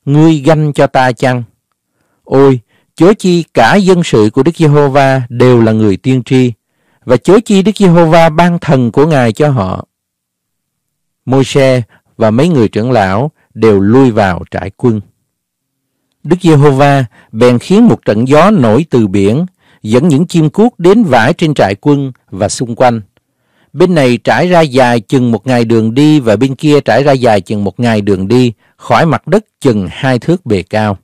Ngươi ganh cho ta chăng? Ôi, chớ chi cả dân sự của Đức Giê-hô-va đều là người tiên tri, và chớ chi Đức Giê-hô-va ban thần của Ngài cho họ. Môi-se và mấy người trưởng lão đều lui vào trại quân. Đức Giê-hô-va bèn khiến một trận gió nổi từ biển, dẫn những chim cuốc đến vải trên trại quân và xung quanh. Bên này trải ra dài chừng một ngày đường đi và bên kia trải ra dài chừng một ngày đường đi, khỏi mặt đất chừng hai thước bề cao.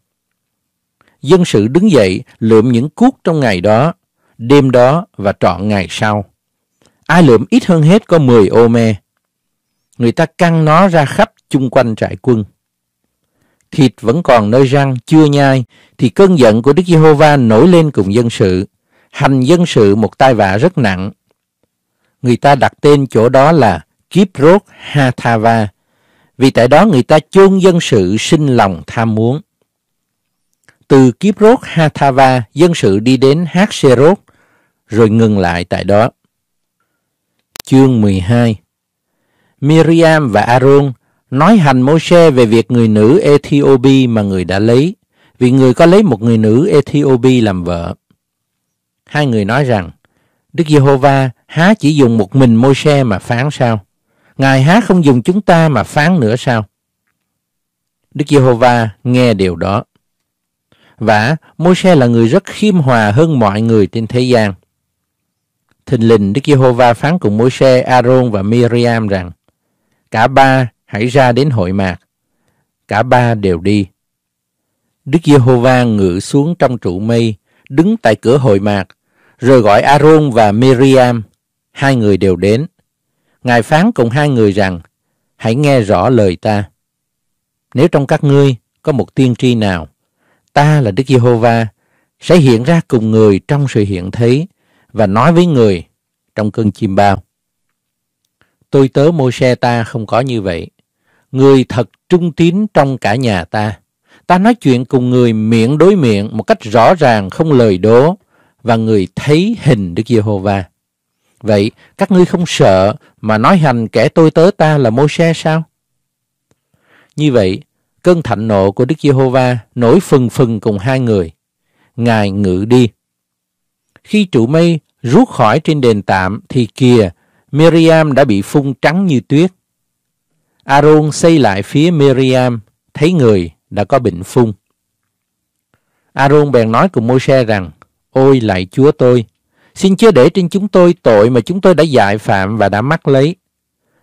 Dân sự đứng dậy lượm những cuốc trong ngày đó, đêm đó và trọn ngày sau. Ai lượm ít hơn hết có 10 ô me. Người ta căng nó ra khắp chung quanh trại quân thịt vẫn còn nơi răng chưa nhai thì cơn giận của Đức Giê-hô-va nổi lên cùng dân sự. Hành dân sự một tai vạ rất nặng. Người ta đặt tên chỗ đó là Kiprot Hathava vì tại đó người ta chôn dân sự sinh lòng tham muốn. Từ Kiprot Hathava dân sự đi đến Haxerot rồi ngừng lại tại đó. Chương 12 Miriam và Aaron nói hành Môi-se về việc người nữ Ethiopia mà người đã lấy, vì người có lấy một người nữ Ethiopia làm vợ. Hai người nói rằng, Đức Giê-hô-va há chỉ dùng một mình Môi-se mà phán sao? Ngài há không dùng chúng ta mà phán nữa sao? Đức Giê-hô-va nghe điều đó. Và Môi-se là người rất khiêm hòa hơn mọi người trên thế gian. Thình lình Đức Giê-hô-va phán cùng Môi-se, A-rôn và Miriam rằng, cả ba hãy ra đến hội mạc. Cả ba đều đi. Đức Giê-hô-va ngự xuống trong trụ mây, đứng tại cửa hội mạc, rồi gọi a-rôn và Miriam. Hai người đều đến. Ngài phán cùng hai người rằng, hãy nghe rõ lời ta. Nếu trong các ngươi có một tiên tri nào, ta là Đức Giê-hô-va, sẽ hiện ra cùng người trong sự hiện thế và nói với người trong cơn chim bao. Tôi tớ môi xe ta không có như vậy người thật trung tín trong cả nhà ta. Ta nói chuyện cùng người miệng đối miệng một cách rõ ràng không lời đố và người thấy hình Đức Giê-hô-va. Vậy các ngươi không sợ mà nói hành kẻ tôi tớ ta là mô se sao? Như vậy, cơn thạnh nộ của Đức Giê-hô-va nổi phừng phừng cùng hai người. Ngài ngự đi. Khi trụ mây rút khỏi trên đền tạm thì kìa, Miriam đã bị phun trắng như tuyết. Aaron xây lại phía Miriam, thấy người đã có bệnh phung. Aaron bèn nói cùng Môi-se rằng, Ôi lại Chúa tôi, xin chớ để trên chúng tôi tội mà chúng tôi đã dại phạm và đã mắc lấy.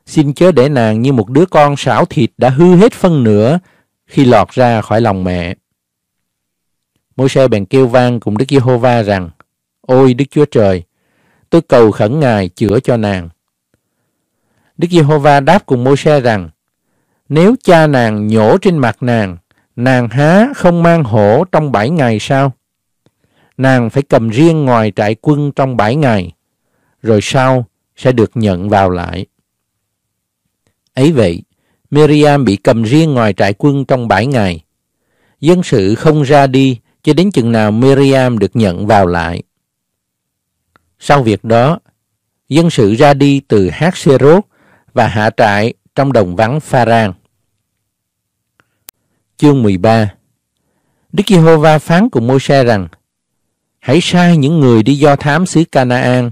Xin chớ để nàng như một đứa con xảo thịt đã hư hết phân nửa khi lọt ra khỏi lòng mẹ. Môi-se bèn kêu vang cùng Đức Giê-hô-va rằng, Ôi Đức Chúa Trời, tôi cầu khẩn Ngài chữa cho nàng. Đức Giê-hô-va đáp cùng Môi-se rằng, nếu cha nàng nhổ trên mặt nàng, nàng há không mang hổ trong bảy ngày sao? Nàng phải cầm riêng ngoài trại quân trong bảy ngày, rồi sau sẽ được nhận vào lại. Ấy vậy, Miriam bị cầm riêng ngoài trại quân trong bảy ngày. Dân sự không ra đi cho đến chừng nào Miriam được nhận vào lại. Sau việc đó, dân sự ra đi từ Hát Xê Rốt và hạ trại trong đồng vắng Pha-rang. Chương 13 Đức Giê-hô-va phán cùng Môi-se rằng Hãy sai những người đi do thám xứ Canaan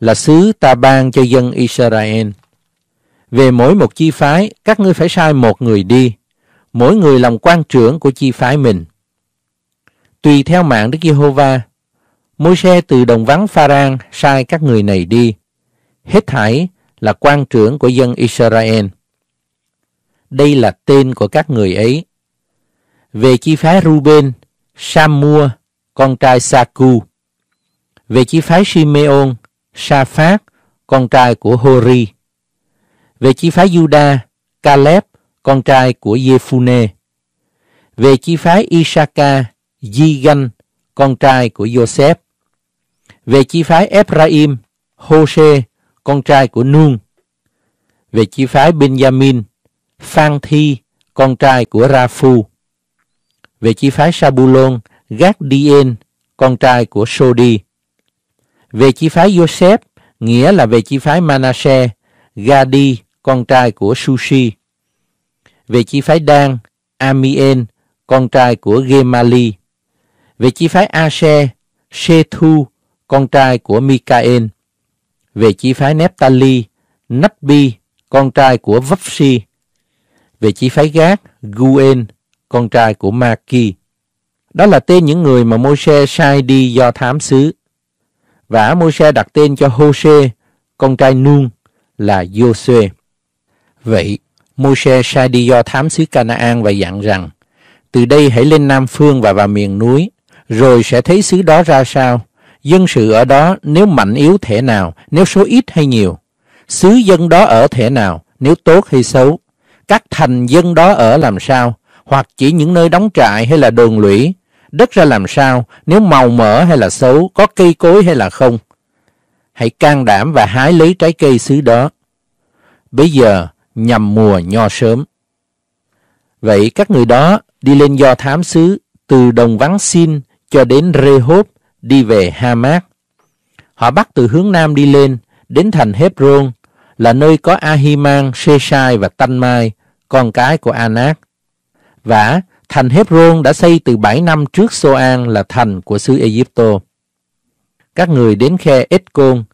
là xứ ta ban cho dân Israel. Về mỗi một chi phái, các ngươi phải sai một người đi, mỗi người làm quan trưởng của chi phái mình. Tùy theo mạng Đức Giê-hô-va, Môi-se từ đồng vắng Pha-rang sai các người này đi. Hết thảy là quan trưởng của dân Israel. Đây là tên của các người ấy. Về chi phái Ruben, Samua, con trai Saku. Về chi phái Simeon, sa con trai của Hori. Về chi phái Juda, Caleb, con trai của Jephune. Về chi phái Isaka, di con trai của Joseph. Về chi phái Ephraim, Hose, con trai của Nuông. Về chi phái Benjamin, Phan Thi, con trai của ra Raphu. Về chi phái Sabulon, gad đi con trai của Sodi. Về chi phái Joseph, nghĩa là về chi phái Manasseh, Gadi, con trai của Sushi. Về chi phái Dan, Amien, con trai của Gemali. Về chi phái ashe Shethu, con trai của Mikael về chi phái Neptali, Nabbi, con trai của Vapsi, về chi phái Gác, Guen, con trai của Maki. Đó là tên những người mà Môi-se sai đi do thám xứ. Và Môi-se đặt tên cho Hô-sê, con trai Nun, là giô Vậy, Môi-se sai đi do thám xứ Canaan và dặn rằng, từ đây hãy lên Nam Phương và vào miền núi, rồi sẽ thấy xứ đó ra sao dân sự ở đó nếu mạnh yếu thể nào, nếu số ít hay nhiều, xứ dân đó ở thể nào, nếu tốt hay xấu, các thành dân đó ở làm sao, hoặc chỉ những nơi đóng trại hay là đồn lũy, đất ra làm sao, nếu màu mỡ hay là xấu, có cây cối hay là không. Hãy can đảm và hái lấy trái cây xứ đó. Bây giờ nhằm mùa nho sớm. Vậy các người đó đi lên do thám xứ từ đồng vắng xin cho đến rê hốt đi về Hamas. Họ bắt từ hướng nam đi lên, đến thành Hebron, là nơi có Ahiman, Sheshai và Tanmai, con cái của Anak. Và thành Hebron đã xây từ 7 năm trước Soan là thành của xứ Egypto. Các người đến khe Escon,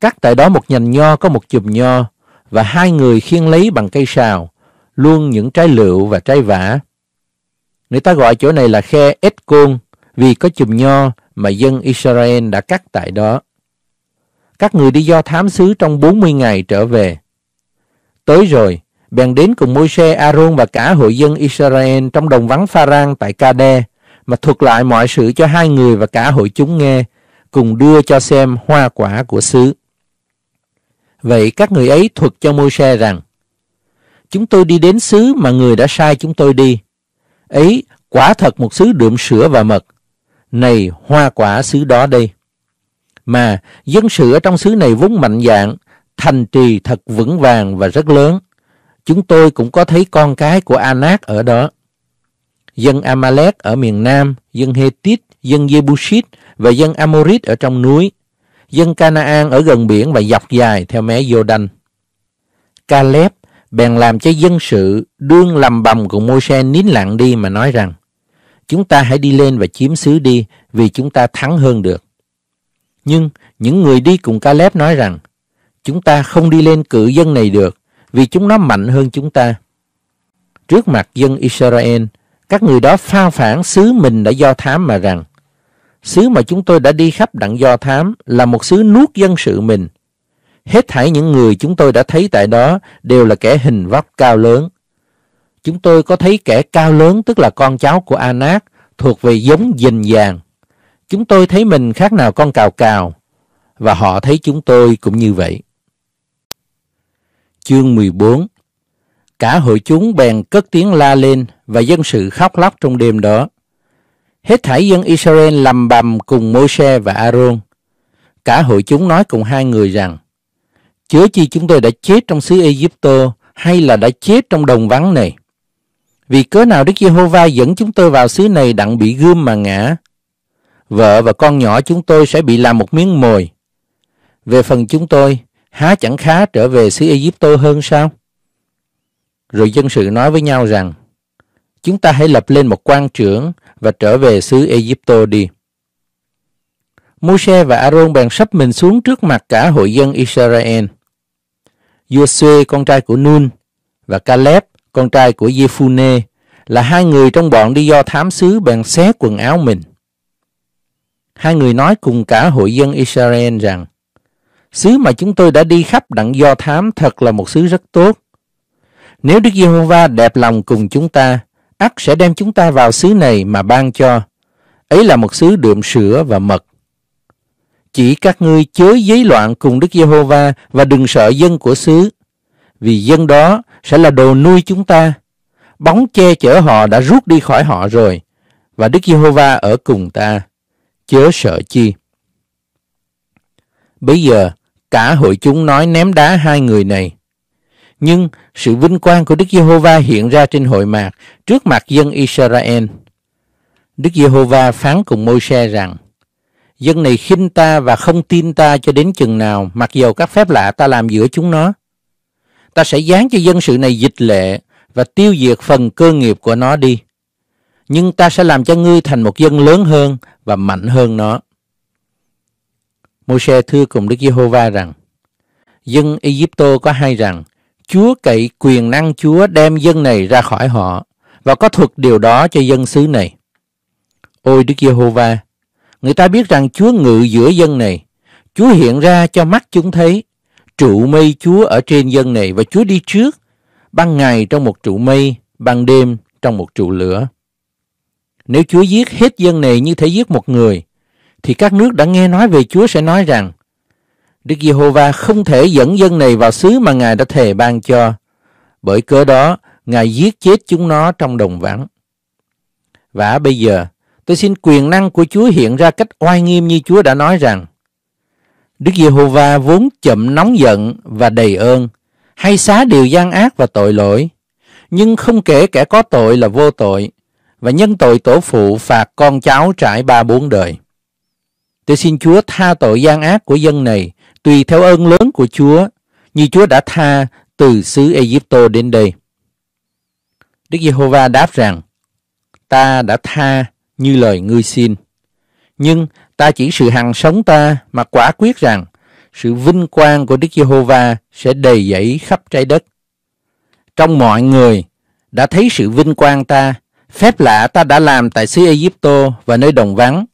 cắt tại đó một nhành nho có một chùm nho, và hai người khiêng lấy bằng cây sào, luôn những trái lựu và trái vả. Người ta gọi chỗ này là khe Escon vì có chùm nho mà dân Israel đã cắt tại đó. Các người đi do thám xứ trong 40 ngày trở về. Tới rồi, bèn đến cùng Môi-se, Aaron và cả hội dân Israel trong đồng vắng Pha-rang tại Cade mà thuật lại mọi sự cho hai người và cả hội chúng nghe, cùng đưa cho xem hoa quả của xứ. Vậy các người ấy thuật cho Môi-se rằng: Chúng tôi đi đến xứ mà người đã sai chúng tôi đi. Ấy quả thật một xứ đượm sữa và mật, này hoa quả xứ đó đây. Mà dân sự ở trong xứ này vốn mạnh dạng, thành trì thật vững vàng và rất lớn. Chúng tôi cũng có thấy con cái của Anak ở đó. Dân Amalek ở miền Nam, dân Hethit, dân Jebusit và dân Amorit ở trong núi, dân Canaan ở gần biển và dọc dài theo mé Jordan. Caleb bèn làm cho dân sự đương lầm bầm của Môi-se nín lặng đi mà nói rằng chúng ta hãy đi lên và chiếm xứ đi vì chúng ta thắng hơn được. Nhưng những người đi cùng Caleb nói rằng chúng ta không đi lên cự dân này được vì chúng nó mạnh hơn chúng ta. Trước mặt dân Israel, các người đó phao phản xứ mình đã do thám mà rằng xứ mà chúng tôi đã đi khắp đặng do thám là một xứ nuốt dân sự mình. Hết thảy những người chúng tôi đã thấy tại đó đều là kẻ hình vóc cao lớn, chúng tôi có thấy kẻ cao lớn tức là con cháu của Anak thuộc về giống dình vàng. Chúng tôi thấy mình khác nào con cào cào và họ thấy chúng tôi cũng như vậy. Chương 14 Cả hội chúng bèn cất tiếng la lên và dân sự khóc lóc trong đêm đó. Hết thảy dân Israel lầm bầm cùng Môi-se và A-rôn. Cả hội chúng nói cùng hai người rằng Chứa chi chúng tôi đã chết trong xứ Egypto hay là đã chết trong đồng vắng này. Vì cớ nào Đức Giê-hô-va dẫn chúng tôi vào xứ này đặng bị gươm mà ngã? Vợ và con nhỏ chúng tôi sẽ bị làm một miếng mồi. Về phần chúng tôi, há chẳng khá trở về xứ Egypto hơn sao? Rồi dân sự nói với nhau rằng, chúng ta hãy lập lên một quan trưởng và trở về xứ Egypto đi. Moshe và Aaron bèn sắp mình xuống trước mặt cả hội dân Israel. Joshua con trai của Nun và Caleb con trai của Yefune, là hai người trong bọn đi do thám sứ bèn xé quần áo mình. Hai người nói cùng cả hội dân Israel rằng, Sứ mà chúng tôi đã đi khắp đặng do thám thật là một sứ rất tốt. Nếu Đức Giê-hô-va đẹp lòng cùng chúng ta, ắt sẽ đem chúng ta vào xứ này mà ban cho. Ấy là một xứ đượm sữa và mật. Chỉ các ngươi chớ giấy loạn cùng Đức Giê-hô-va và đừng sợ dân của xứ. Vì dân đó sẽ là đồ nuôi chúng ta. Bóng che chở họ đã rút đi khỏi họ rồi, và Đức Giê-hô-va ở cùng ta, chớ sợ chi. Bây giờ, cả hội chúng nói ném đá hai người này. Nhưng sự vinh quang của Đức Giê-hô-va hiện ra trên hội mạc trước mặt dân Israel. Đức Giê-hô-va phán cùng Môi-se rằng: Dân này khinh ta và không tin ta cho đến chừng nào, mặc dầu các phép lạ ta làm giữa chúng nó ta sẽ dán cho dân sự này dịch lệ và tiêu diệt phần cơ nghiệp của nó đi. Nhưng ta sẽ làm cho ngươi thành một dân lớn hơn và mạnh hơn nó. môi thưa cùng Đức Giê-hô-va rằng, dân Egypto có hai rằng, Chúa cậy quyền năng Chúa đem dân này ra khỏi họ và có thuật điều đó cho dân xứ này. Ôi Đức Giê-hô-va, người ta biết rằng Chúa ngự giữa dân này, Chúa hiện ra cho mắt chúng thấy trụ mây Chúa ở trên dân này và Chúa đi trước, ban ngày trong một trụ mây, ban đêm trong một trụ lửa. Nếu Chúa giết hết dân này như thể giết một người, thì các nước đã nghe nói về Chúa sẽ nói rằng, Đức Giê-hô-va không thể dẫn dân này vào xứ mà Ngài đã thề ban cho. Bởi cớ đó, Ngài giết chết chúng nó trong đồng vắng. Và bây giờ, tôi xin quyền năng của Chúa hiện ra cách oai nghiêm như Chúa đã nói rằng, Đức Giê-hô-va vốn chậm nóng giận và đầy ơn, hay xá điều gian ác và tội lỗi, nhưng không kể kẻ có tội là vô tội, và nhân tội tổ phụ phạt con cháu trải ba bốn đời. Tôi xin Chúa tha tội gian ác của dân này, tùy theo ơn lớn của Chúa, như Chúa đã tha từ xứ Egypto đến đây. Đức Giê-hô-va đáp rằng, ta đã tha như lời ngươi xin, nhưng ta chỉ sự hằng sống ta mà quả quyết rằng sự vinh quang của Đức Giê-hô-va sẽ đầy dẫy khắp trái đất. Trong mọi người đã thấy sự vinh quang ta, phép lạ ta đã làm tại xứ Ai Egypto và nơi đồng vắng,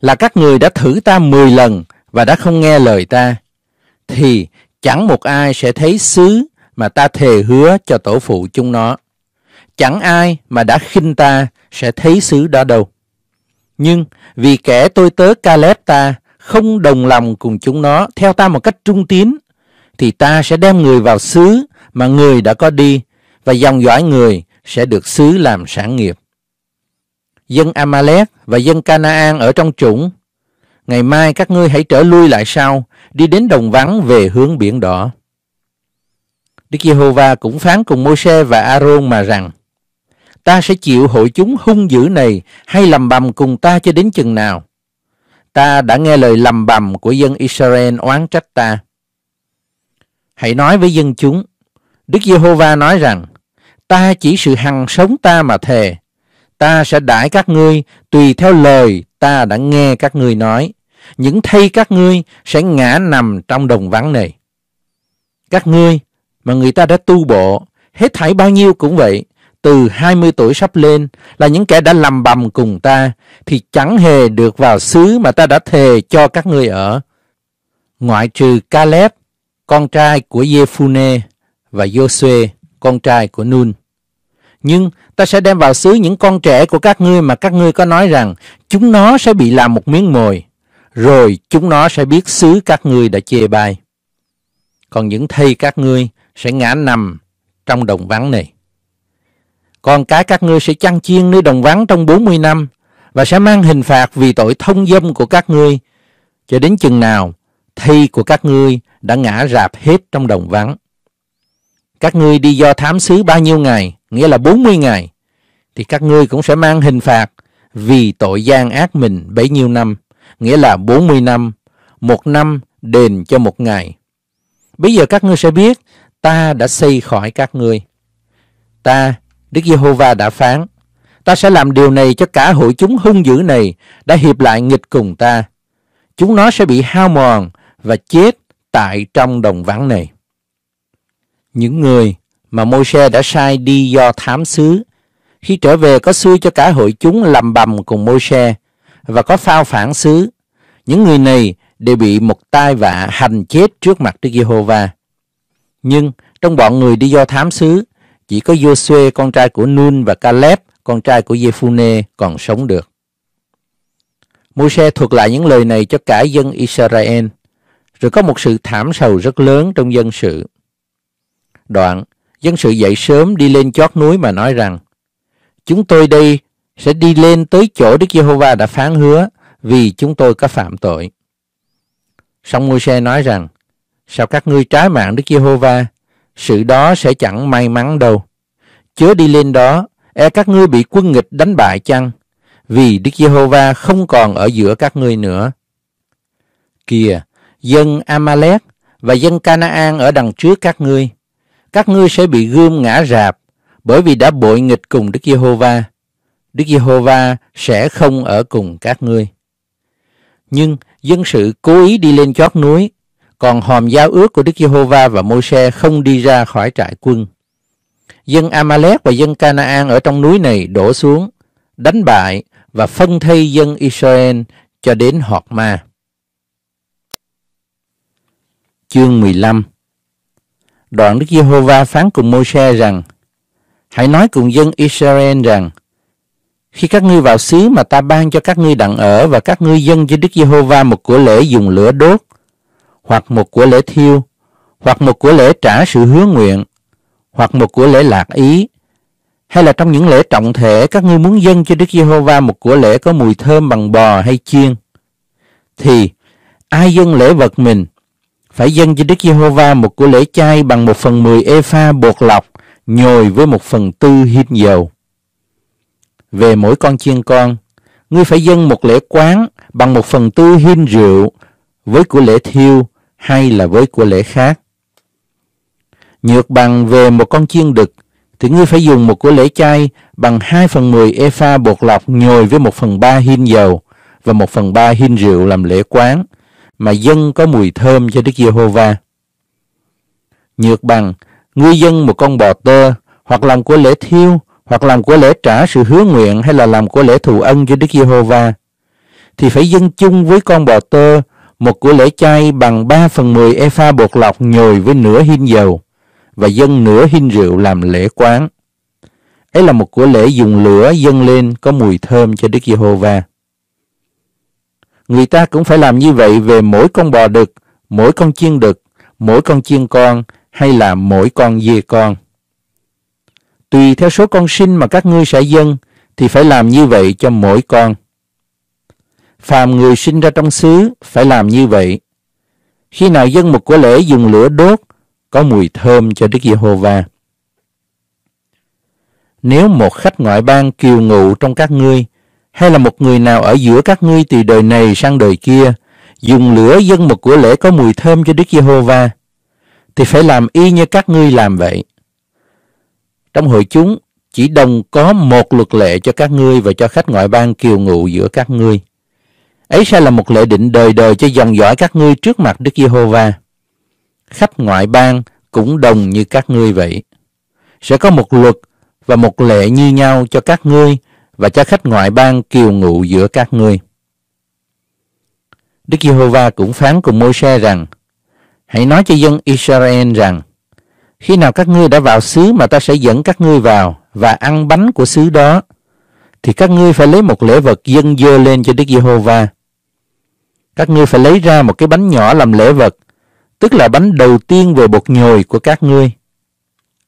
là các người đã thử ta 10 lần và đã không nghe lời ta, thì chẳng một ai sẽ thấy xứ mà ta thề hứa cho tổ phụ chúng nó. Chẳng ai mà đã khinh ta sẽ thấy xứ đó đâu. Nhưng vì kẻ tôi tớ Caleb ta không đồng lòng cùng chúng nó theo ta một cách trung tín, thì ta sẽ đem người vào xứ mà người đã có đi và dòng dõi người sẽ được xứ làm sản nghiệp. Dân Amalek và dân Canaan ở trong chủng, ngày mai các ngươi hãy trở lui lại sau, đi đến đồng vắng về hướng biển đỏ. Đức Giê-hô-va cũng phán cùng Môi-se và A-rôn mà rằng: ta sẽ chịu hội chúng hung dữ này hay lầm bầm cùng ta cho đến chừng nào? Ta đã nghe lời lầm bầm của dân Israel oán trách ta. Hãy nói với dân chúng, Đức Giê-hô-va nói rằng, ta chỉ sự hằng sống ta mà thề, ta sẽ đãi các ngươi tùy theo lời ta đã nghe các ngươi nói. Những thây các ngươi sẽ ngã nằm trong đồng vắng này. Các ngươi mà người ta đã tu bộ, hết thảy bao nhiêu cũng vậy, từ 20 tuổi sắp lên là những kẻ đã làm bầm cùng ta thì chẳng hề được vào xứ mà ta đã thề cho các ngươi ở. Ngoại trừ Caleb, con trai của Jephune và Josue con trai của Nun. Nhưng ta sẽ đem vào xứ những con trẻ của các ngươi mà các ngươi có nói rằng chúng nó sẽ bị làm một miếng mồi, rồi chúng nó sẽ biết xứ các ngươi đã chê bai. Còn những thây các ngươi sẽ ngã nằm trong đồng vắng này. Con cái các ngươi sẽ chăn chiên nơi đồng vắng trong 40 năm và sẽ mang hình phạt vì tội thông dâm của các ngươi cho đến chừng nào thi của các ngươi đã ngã rạp hết trong đồng vắng. Các ngươi đi do thám sứ bao nhiêu ngày, nghĩa là 40 ngày, thì các ngươi cũng sẽ mang hình phạt vì tội gian ác mình bấy nhiêu năm, nghĩa là 40 năm, một năm đền cho một ngày. Bây giờ các ngươi sẽ biết ta đã xây khỏi các ngươi. Ta Đức Giê-hô-va đã phán, ta sẽ làm điều này cho cả hội chúng hung dữ này đã hiệp lại nghịch cùng ta. Chúng nó sẽ bị hao mòn và chết tại trong đồng vắng này. Những người mà Môi-se đã sai đi do thám sứ, khi trở về có xui cho cả hội chúng làm bầm cùng Môi-se và có phao phản sứ. Những người này đều bị một tai vạ hành chết trước mặt Đức Giê-hô-va. Nhưng trong bọn người đi do thám sứ, chỉ có Joshua con trai của Nun và Caleb con trai của Jephune còn sống được. Môi-se thuật lại những lời này cho cả dân Israel, rồi có một sự thảm sầu rất lớn trong dân sự. Đoạn, dân sự dậy sớm đi lên chót núi mà nói rằng, Chúng tôi đây sẽ đi lên tới chỗ Đức Giê-hô-va đã phán hứa vì chúng tôi có phạm tội. Song Môi-se nói rằng, Sao các ngươi trái mạng Đức Giê-hô-va sự đó sẽ chẳng may mắn đâu. Chớ đi lên đó, e các ngươi bị quân nghịch đánh bại chăng? Vì Đức Giê-hô-va không còn ở giữa các ngươi nữa. Kìa, dân Amalek và dân Canaan ở đằng trước các ngươi. Các ngươi sẽ bị gươm ngã rạp, bởi vì đã bội nghịch cùng Đức Giê-hô-va. Đức Giê-hô-va sẽ không ở cùng các ngươi. Nhưng dân sự cố ý đi lên chót núi còn hòm giao ước của Đức Giê-hô-va và mô se không đi ra khỏi trại quân. Dân Amalek và dân Canaan ở trong núi này đổ xuống, đánh bại và phân thây dân Israel cho đến Họt Ma. Chương 15 Đoạn Đức Giê-hô-va phán cùng mô se rằng Hãy nói cùng dân Israel rằng khi các ngươi vào xứ mà ta ban cho các ngươi đặng ở và các ngươi dân cho Đức Giê-hô-va một của lễ dùng lửa đốt hoặc một của lễ thiêu, hoặc một của lễ trả sự hứa nguyện, hoặc một của lễ lạc ý, hay là trong những lễ trọng thể các ngươi muốn dâng cho Đức Giê-hô-va một của lễ có mùi thơm bằng bò hay chiên, thì ai dâng lễ vật mình phải dâng cho Đức Giê-hô-va một của lễ chay bằng một phần mười ê-pha bột lọc nhồi với một phần tư hít dầu. Về mỗi con chiên con, ngươi phải dâng một lễ quán bằng một phần tư hin rượu với của lễ thiêu hay là với của lễ khác. Nhược bằng về một con chiên đực thì ngươi phải dùng một của lễ chay bằng 2 phần 10 epha bột lọc nhồi với 1 phần 3 hin dầu và 1 phần 3 hin rượu làm lễ quán mà dân có mùi thơm cho Đức Giê-hô-va. Nhược bằng, ngươi dân một con bò tơ hoặc làm của lễ thiêu hoặc làm của lễ trả sự hứa nguyện hay là làm của lễ thù ân cho Đức Giê-hô-va thì phải dân chung với con bò tơ một của lễ chay bằng 3 phần 10 epha bột lọc nhồi với nửa hin dầu và dâng nửa hin rượu làm lễ quán. Ấy là một của lễ dùng lửa dâng lên có mùi thơm cho Đức Giê-hô-va. Người ta cũng phải làm như vậy về mỗi con bò đực, mỗi con chiên đực, mỗi con chiên con hay là mỗi con dê con. Tùy theo số con sinh mà các ngươi sẽ dâng thì phải làm như vậy cho mỗi con phàm người sinh ra trong xứ phải làm như vậy. Khi nào dân mục của lễ dùng lửa đốt, có mùi thơm cho Đức Giê-hô-va. Nếu một khách ngoại bang kiều ngụ trong các ngươi, hay là một người nào ở giữa các ngươi từ đời này sang đời kia, dùng lửa dân mục của lễ có mùi thơm cho Đức Giê-hô-va, thì phải làm y như các ngươi làm vậy. Trong hội chúng, chỉ đồng có một luật lệ cho các ngươi và cho khách ngoại bang kiều ngụ giữa các ngươi. Ấy sẽ là một lệ định đời đời cho dòng dõi các ngươi trước mặt Đức Giê-hô-va. Khắp ngoại bang cũng đồng như các ngươi vậy. Sẽ có một luật và một lệ như nhau cho các ngươi và cho khách ngoại bang kiều ngụ giữa các ngươi. Đức Giê-hô-va cũng phán cùng Môi-se rằng: Hãy nói cho dân Israel rằng: Khi nào các ngươi đã vào xứ mà ta sẽ dẫn các ngươi vào và ăn bánh của xứ đó, thì các ngươi phải lấy một lễ vật dân dơ lên cho Đức Giê-hô-va các ngươi phải lấy ra một cái bánh nhỏ làm lễ vật, tức là bánh đầu tiên về bột nhồi của các ngươi.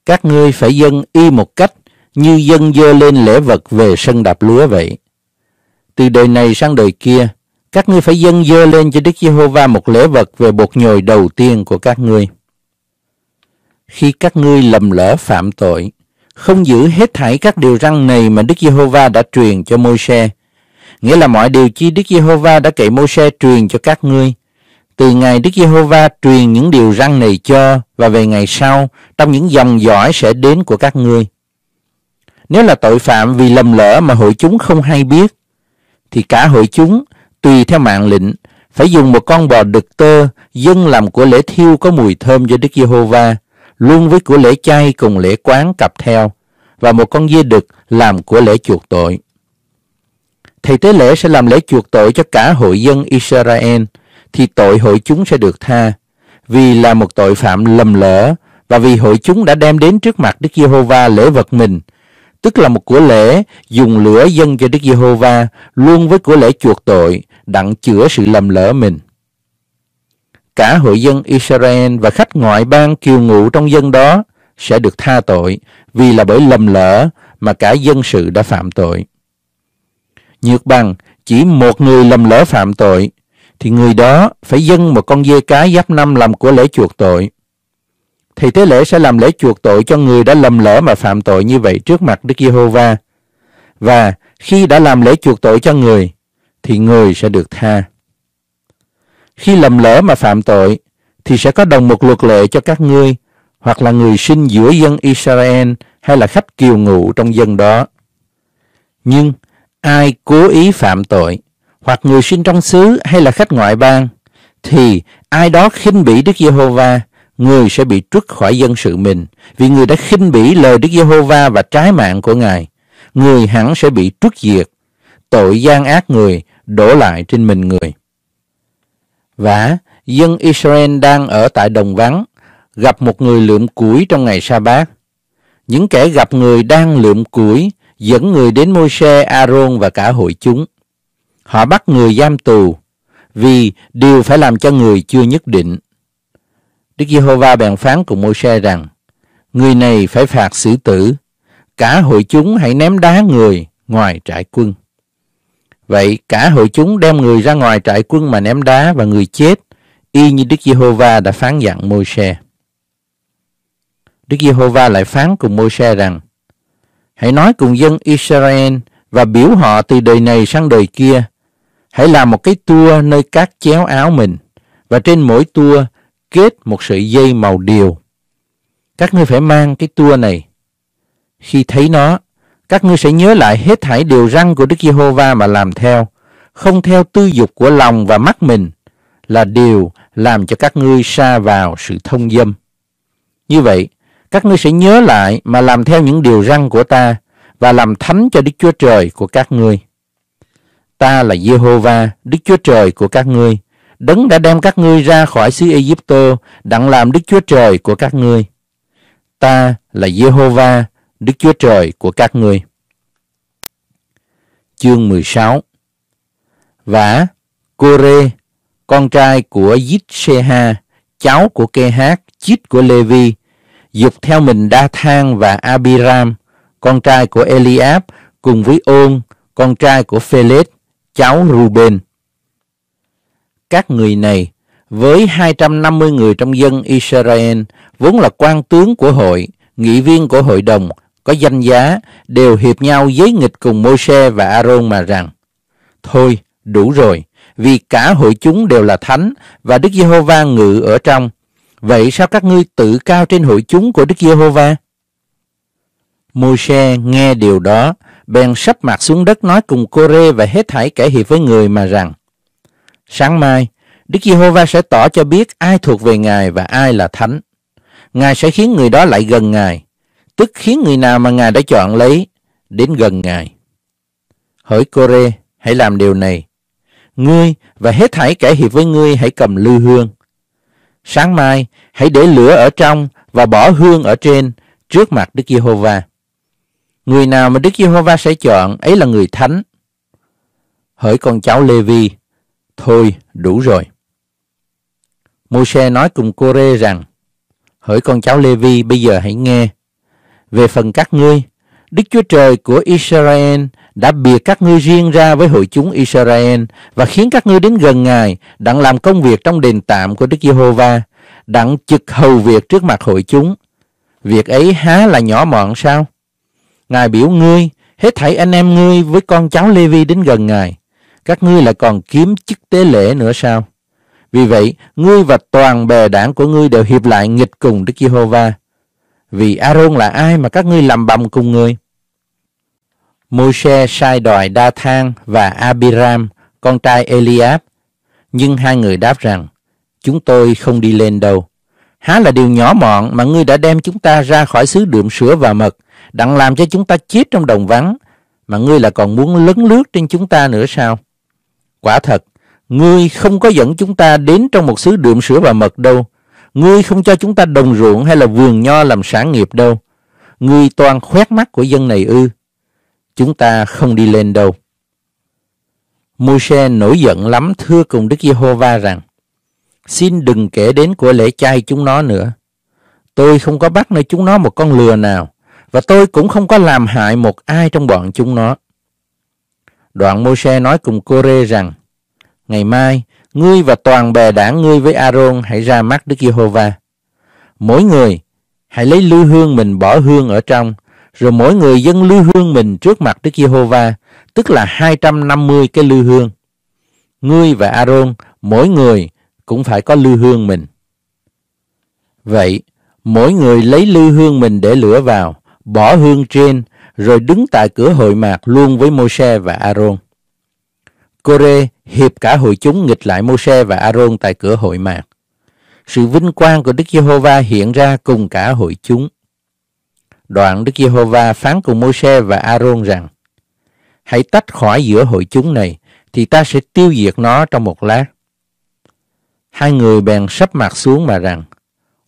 Các ngươi phải dâng y một cách như dân dơ lên lễ vật về sân đạp lúa vậy. Từ đời này sang đời kia, các ngươi phải dâng dơ lên cho Đức Giê-hô-va một lễ vật về bột nhồi đầu tiên của các ngươi. Khi các ngươi lầm lỡ phạm tội, không giữ hết thảy các điều răn này mà Đức Giê-hô-va đã truyền cho Môi-se, nghĩa là mọi điều chi Đức Giê-hô-va đã kể Mô-se truyền cho các ngươi. Từ ngày Đức Giê-hô-va truyền những điều răng này cho và về ngày sau trong những dòng dõi sẽ đến của các ngươi. Nếu là tội phạm vì lầm lỡ mà hội chúng không hay biết, thì cả hội chúng tùy theo mạng lệnh phải dùng một con bò đực tơ dân làm của lễ thiêu có mùi thơm cho Đức Giê-hô-va luôn với của lễ chay cùng lễ quán cặp theo và một con dê đực làm của lễ chuộc tội thầy tế lễ sẽ làm lễ chuộc tội cho cả hội dân Israel thì tội hội chúng sẽ được tha vì là một tội phạm lầm lỡ và vì hội chúng đã đem đến trước mặt Đức Giê-hô-va lễ vật mình, tức là một của lễ dùng lửa dân cho Đức Giê-hô-va luôn với của lễ chuộc tội đặng chữa sự lầm lỡ mình. Cả hội dân Israel và khách ngoại bang kiều ngụ trong dân đó sẽ được tha tội vì là bởi lầm lỡ mà cả dân sự đã phạm tội. Nhược bằng chỉ một người lầm lỡ phạm tội thì người đó phải dâng một con dê cái giáp năm làm của lễ chuộc tội. Thì tế lễ sẽ làm lễ chuộc tội cho người đã lầm lỡ mà phạm tội như vậy trước mặt Đức Giê-hô-va. Và khi đã làm lễ chuộc tội cho người, thì người sẽ được tha. Khi lầm lỡ mà phạm tội, thì sẽ có đồng một luật lệ cho các ngươi, hoặc là người sinh giữa dân Israel hay là khách kiều ngụ trong dân đó. Nhưng ai cố ý phạm tội hoặc người sinh trong xứ hay là khách ngoại bang thì ai đó khinh bỉ Đức Giê-hô-va người sẽ bị trút khỏi dân sự mình vì người đã khinh bỉ lời Đức Giê-hô-va và trái mạng của Ngài người hẳn sẽ bị trút diệt tội gian ác người đổ lại trên mình người và dân Israel đang ở tại đồng vắng gặp một người lượm củi trong ngày sa bát những kẻ gặp người đang lượm củi dẫn người đến Môi-se, Aaron và cả hội chúng. Họ bắt người giam tù vì điều phải làm cho người chưa nhất định. Đức Giê-hô-va bèn phán cùng Môi-se rằng: Người này phải phạt xử tử, cả hội chúng hãy ném đá người ngoài trại quân. Vậy cả hội chúng đem người ra ngoài trại quân mà ném đá và người chết, y như Đức Giê-hô-va đã phán dặn Môi-se. Đức Giê-hô-va lại phán cùng Môi-se rằng: Hãy nói cùng dân Israel và biểu họ từ đời này sang đời kia. Hãy làm một cái tua nơi các chéo áo mình và trên mỗi tua kết một sợi dây màu điều. Các ngươi phải mang cái tua này. Khi thấy nó, các ngươi sẽ nhớ lại hết thảy điều răn của Đức Giê-hô-va mà làm theo, không theo tư dục của lòng và mắt mình là điều làm cho các ngươi xa vào sự thông dâm. Như vậy, các ngươi sẽ nhớ lại mà làm theo những điều răn của ta và làm thánh cho Đức Chúa Trời của các ngươi. Ta là Jehovah, Đức Chúa Trời của các ngươi, đấng đã đem các ngươi ra khỏi xứ Egypto, đặng làm Đức Chúa Trời của các ngươi. Ta là Jehovah, Đức Chúa Trời của các ngươi. Chương 16 Vả, Cô-rê, con trai của Yitseha, cháu của Kê-hát, chít của Lê-vi, dục theo mình Đa Thang và Abiram, con trai của Eliab, cùng với Ôn, con trai của Phêlết, cháu Ruben. Các người này với 250 người trong dân Israel vốn là quan tướng của hội, nghị viên của hội đồng, có danh giá đều hiệp nhau giấy nghịch cùng Môi-se và Aaron mà rằng: Thôi, đủ rồi, vì cả hội chúng đều là thánh và Đức Giê-hô-va ngự ở trong Vậy sao các ngươi tự cao trên hội chúng của Đức Giê-hô-va? Môi-se nghe điều đó, bèn sắp mặt xuống đất nói cùng Cô-rê và hết thảy kể hiệp với người mà rằng Sáng mai, Đức Giê-hô-va sẽ tỏ cho biết ai thuộc về Ngài và ai là thánh. Ngài sẽ khiến người đó lại gần Ngài, tức khiến người nào mà Ngài đã chọn lấy đến gần Ngài. Hỡi Cô-rê, hãy làm điều này. Ngươi và hết thảy kể hiệp với ngươi hãy cầm lưu hương Sáng mai, hãy để lửa ở trong và bỏ hương ở trên trước mặt Đức Giê-hô-va. Người nào mà Đức Giê-hô-va sẽ chọn ấy là người thánh. Hỡi con cháu Lê-vi, thôi đủ rồi. Môi-se nói cùng Cô-rê rằng, hỡi con cháu Lê-vi bây giờ hãy nghe. Về phần các ngươi, Đức Chúa Trời của Israel đã biệt các ngươi riêng ra với hội chúng Israel và khiến các ngươi đến gần Ngài, đặng làm công việc trong đền tạm của Đức Giê-hô-va, đặng trực hầu việc trước mặt hội chúng. Việc ấy há là nhỏ mọn sao? Ngài biểu ngươi, hết thảy anh em ngươi với con cháu Lê-vi đến gần Ngài. Các ngươi lại còn kiếm chức tế lễ nữa sao? Vì vậy, ngươi và toàn bè đảng của ngươi đều hiệp lại nghịch cùng Đức Giê-hô-va. Vì A-rôn là ai mà các ngươi làm bầm cùng người? Môi-se sai đòi Đa Thang và Abiram, con trai Eliab. Nhưng hai người đáp rằng, chúng tôi không đi lên đâu. Há là điều nhỏ mọn mà ngươi đã đem chúng ta ra khỏi xứ đượm sữa và mật, đặng làm cho chúng ta chết trong đồng vắng, mà ngươi là còn muốn lấn lướt trên chúng ta nữa sao? Quả thật, ngươi không có dẫn chúng ta đến trong một xứ đượm sữa và mật đâu. Ngươi không cho chúng ta đồng ruộng hay là vườn nho làm sản nghiệp đâu. Ngươi toàn khoét mắt của dân này ư chúng ta không đi lên đâu. Môi-se nổi giận lắm thưa cùng Đức Giê-hô-va rằng, xin đừng kể đến của lễ chay chúng nó nữa. Tôi không có bắt nơi chúng nó một con lừa nào, và tôi cũng không có làm hại một ai trong bọn chúng nó. Đoạn Môi-se nói cùng Cô-rê rằng, ngày mai, ngươi và toàn bè đảng ngươi với A-rôn hãy ra mắt Đức Giê-hô-va. Mỗi người, hãy lấy lưu hương mình bỏ hương ở trong rồi mỗi người dân lưu hương mình trước mặt Đức Giê-hô-va, tức là 250 cái lưu hương. Ngươi và A-rôn, mỗi người cũng phải có lưu hương mình. Vậy, mỗi người lấy lưu hương mình để lửa vào, bỏ hương trên, rồi đứng tại cửa hội mạc luôn với mô se và A-rôn. Cô-rê hiệp cả hội chúng nghịch lại mô se và A-rôn tại cửa hội mạc. Sự vinh quang của Đức Giê-hô-va hiện ra cùng cả hội chúng. Đoạn Đức Giê-hô-va phán cùng Môi-se và A-rôn rằng: Hãy tách khỏi giữa hội chúng này, thì ta sẽ tiêu diệt nó trong một lát. Hai người bèn sắp mặt xuống mà rằng: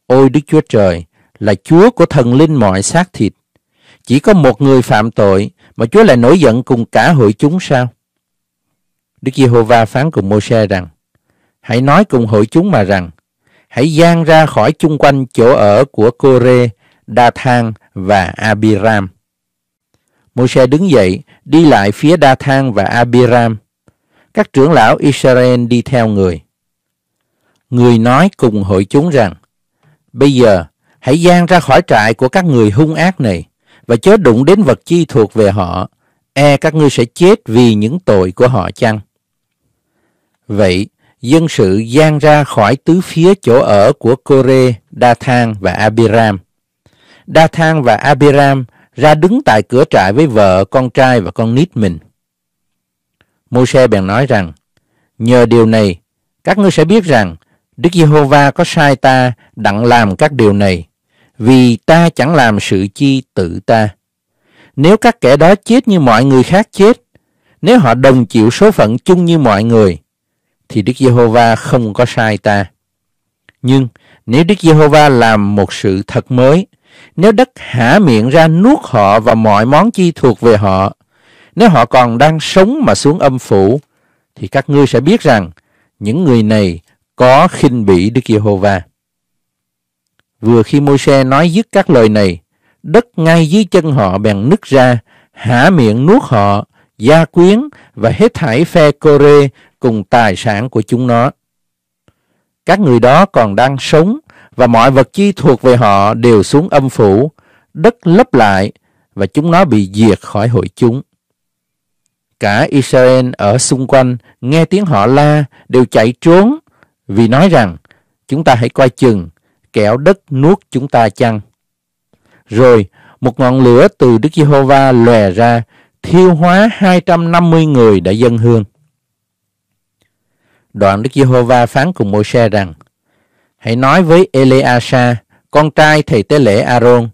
Ôi Đức Chúa Trời, là Chúa của thần linh mọi xác thịt, chỉ có một người phạm tội mà Chúa lại nổi giận cùng cả hội chúng sao? Đức Giê-hô-va phán cùng Môi-se rằng: Hãy nói cùng hội chúng mà rằng: Hãy gian ra khỏi chung quanh chỗ ở của Cô-rê Đa Thang và Abiram. Môi-se đứng dậy, đi lại phía Đa Thang và Abiram. Các trưởng lão Israel đi theo người. Người nói cùng hội chúng rằng, Bây giờ, hãy gian ra khỏi trại của các người hung ác này và chớ đụng đến vật chi thuộc về họ, e các ngươi sẽ chết vì những tội của họ chăng? Vậy, dân sự gian ra khỏi tứ phía chỗ ở của Kore, rê Đa-thang và Abiram. Da-thang và Abiram ra đứng tại cửa trại với vợ, con trai và con nít mình. Môi-se bèn nói rằng, nhờ điều này, các ngươi sẽ biết rằng Đức Giê-hô-va có sai ta đặng làm các điều này, vì ta chẳng làm sự chi tự ta. Nếu các kẻ đó chết như mọi người khác chết, nếu họ đồng chịu số phận chung như mọi người, thì Đức Giê-hô-va không có sai ta. Nhưng nếu Đức Giê-hô-va làm một sự thật mới, nếu đất hả miệng ra nuốt họ và mọi món chi thuộc về họ, nếu họ còn đang sống mà xuống âm phủ, thì các ngươi sẽ biết rằng những người này có khinh bỉ Đức Giê-hô-va. Vừa khi Môi-se nói dứt các lời này, đất ngay dưới chân họ bèn nứt ra, hả miệng nuốt họ, gia quyến và hết thảy phe cô rê cùng tài sản của chúng nó. Các người đó còn đang sống và mọi vật chi thuộc về họ đều xuống âm phủ, đất lấp lại và chúng nó bị diệt khỏi hội chúng. Cả Israel ở xung quanh nghe tiếng họ la đều chạy trốn vì nói rằng chúng ta hãy coi chừng kẻo đất nuốt chúng ta chăng. Rồi một ngọn lửa từ Đức Giê-hô-va lòe ra thiêu hóa 250 người đã dân hương. Đoạn Đức Giê-hô-va phán cùng Môi-se rằng: Hãy nói với Eleasa, con trai thầy tế lễ Aaron,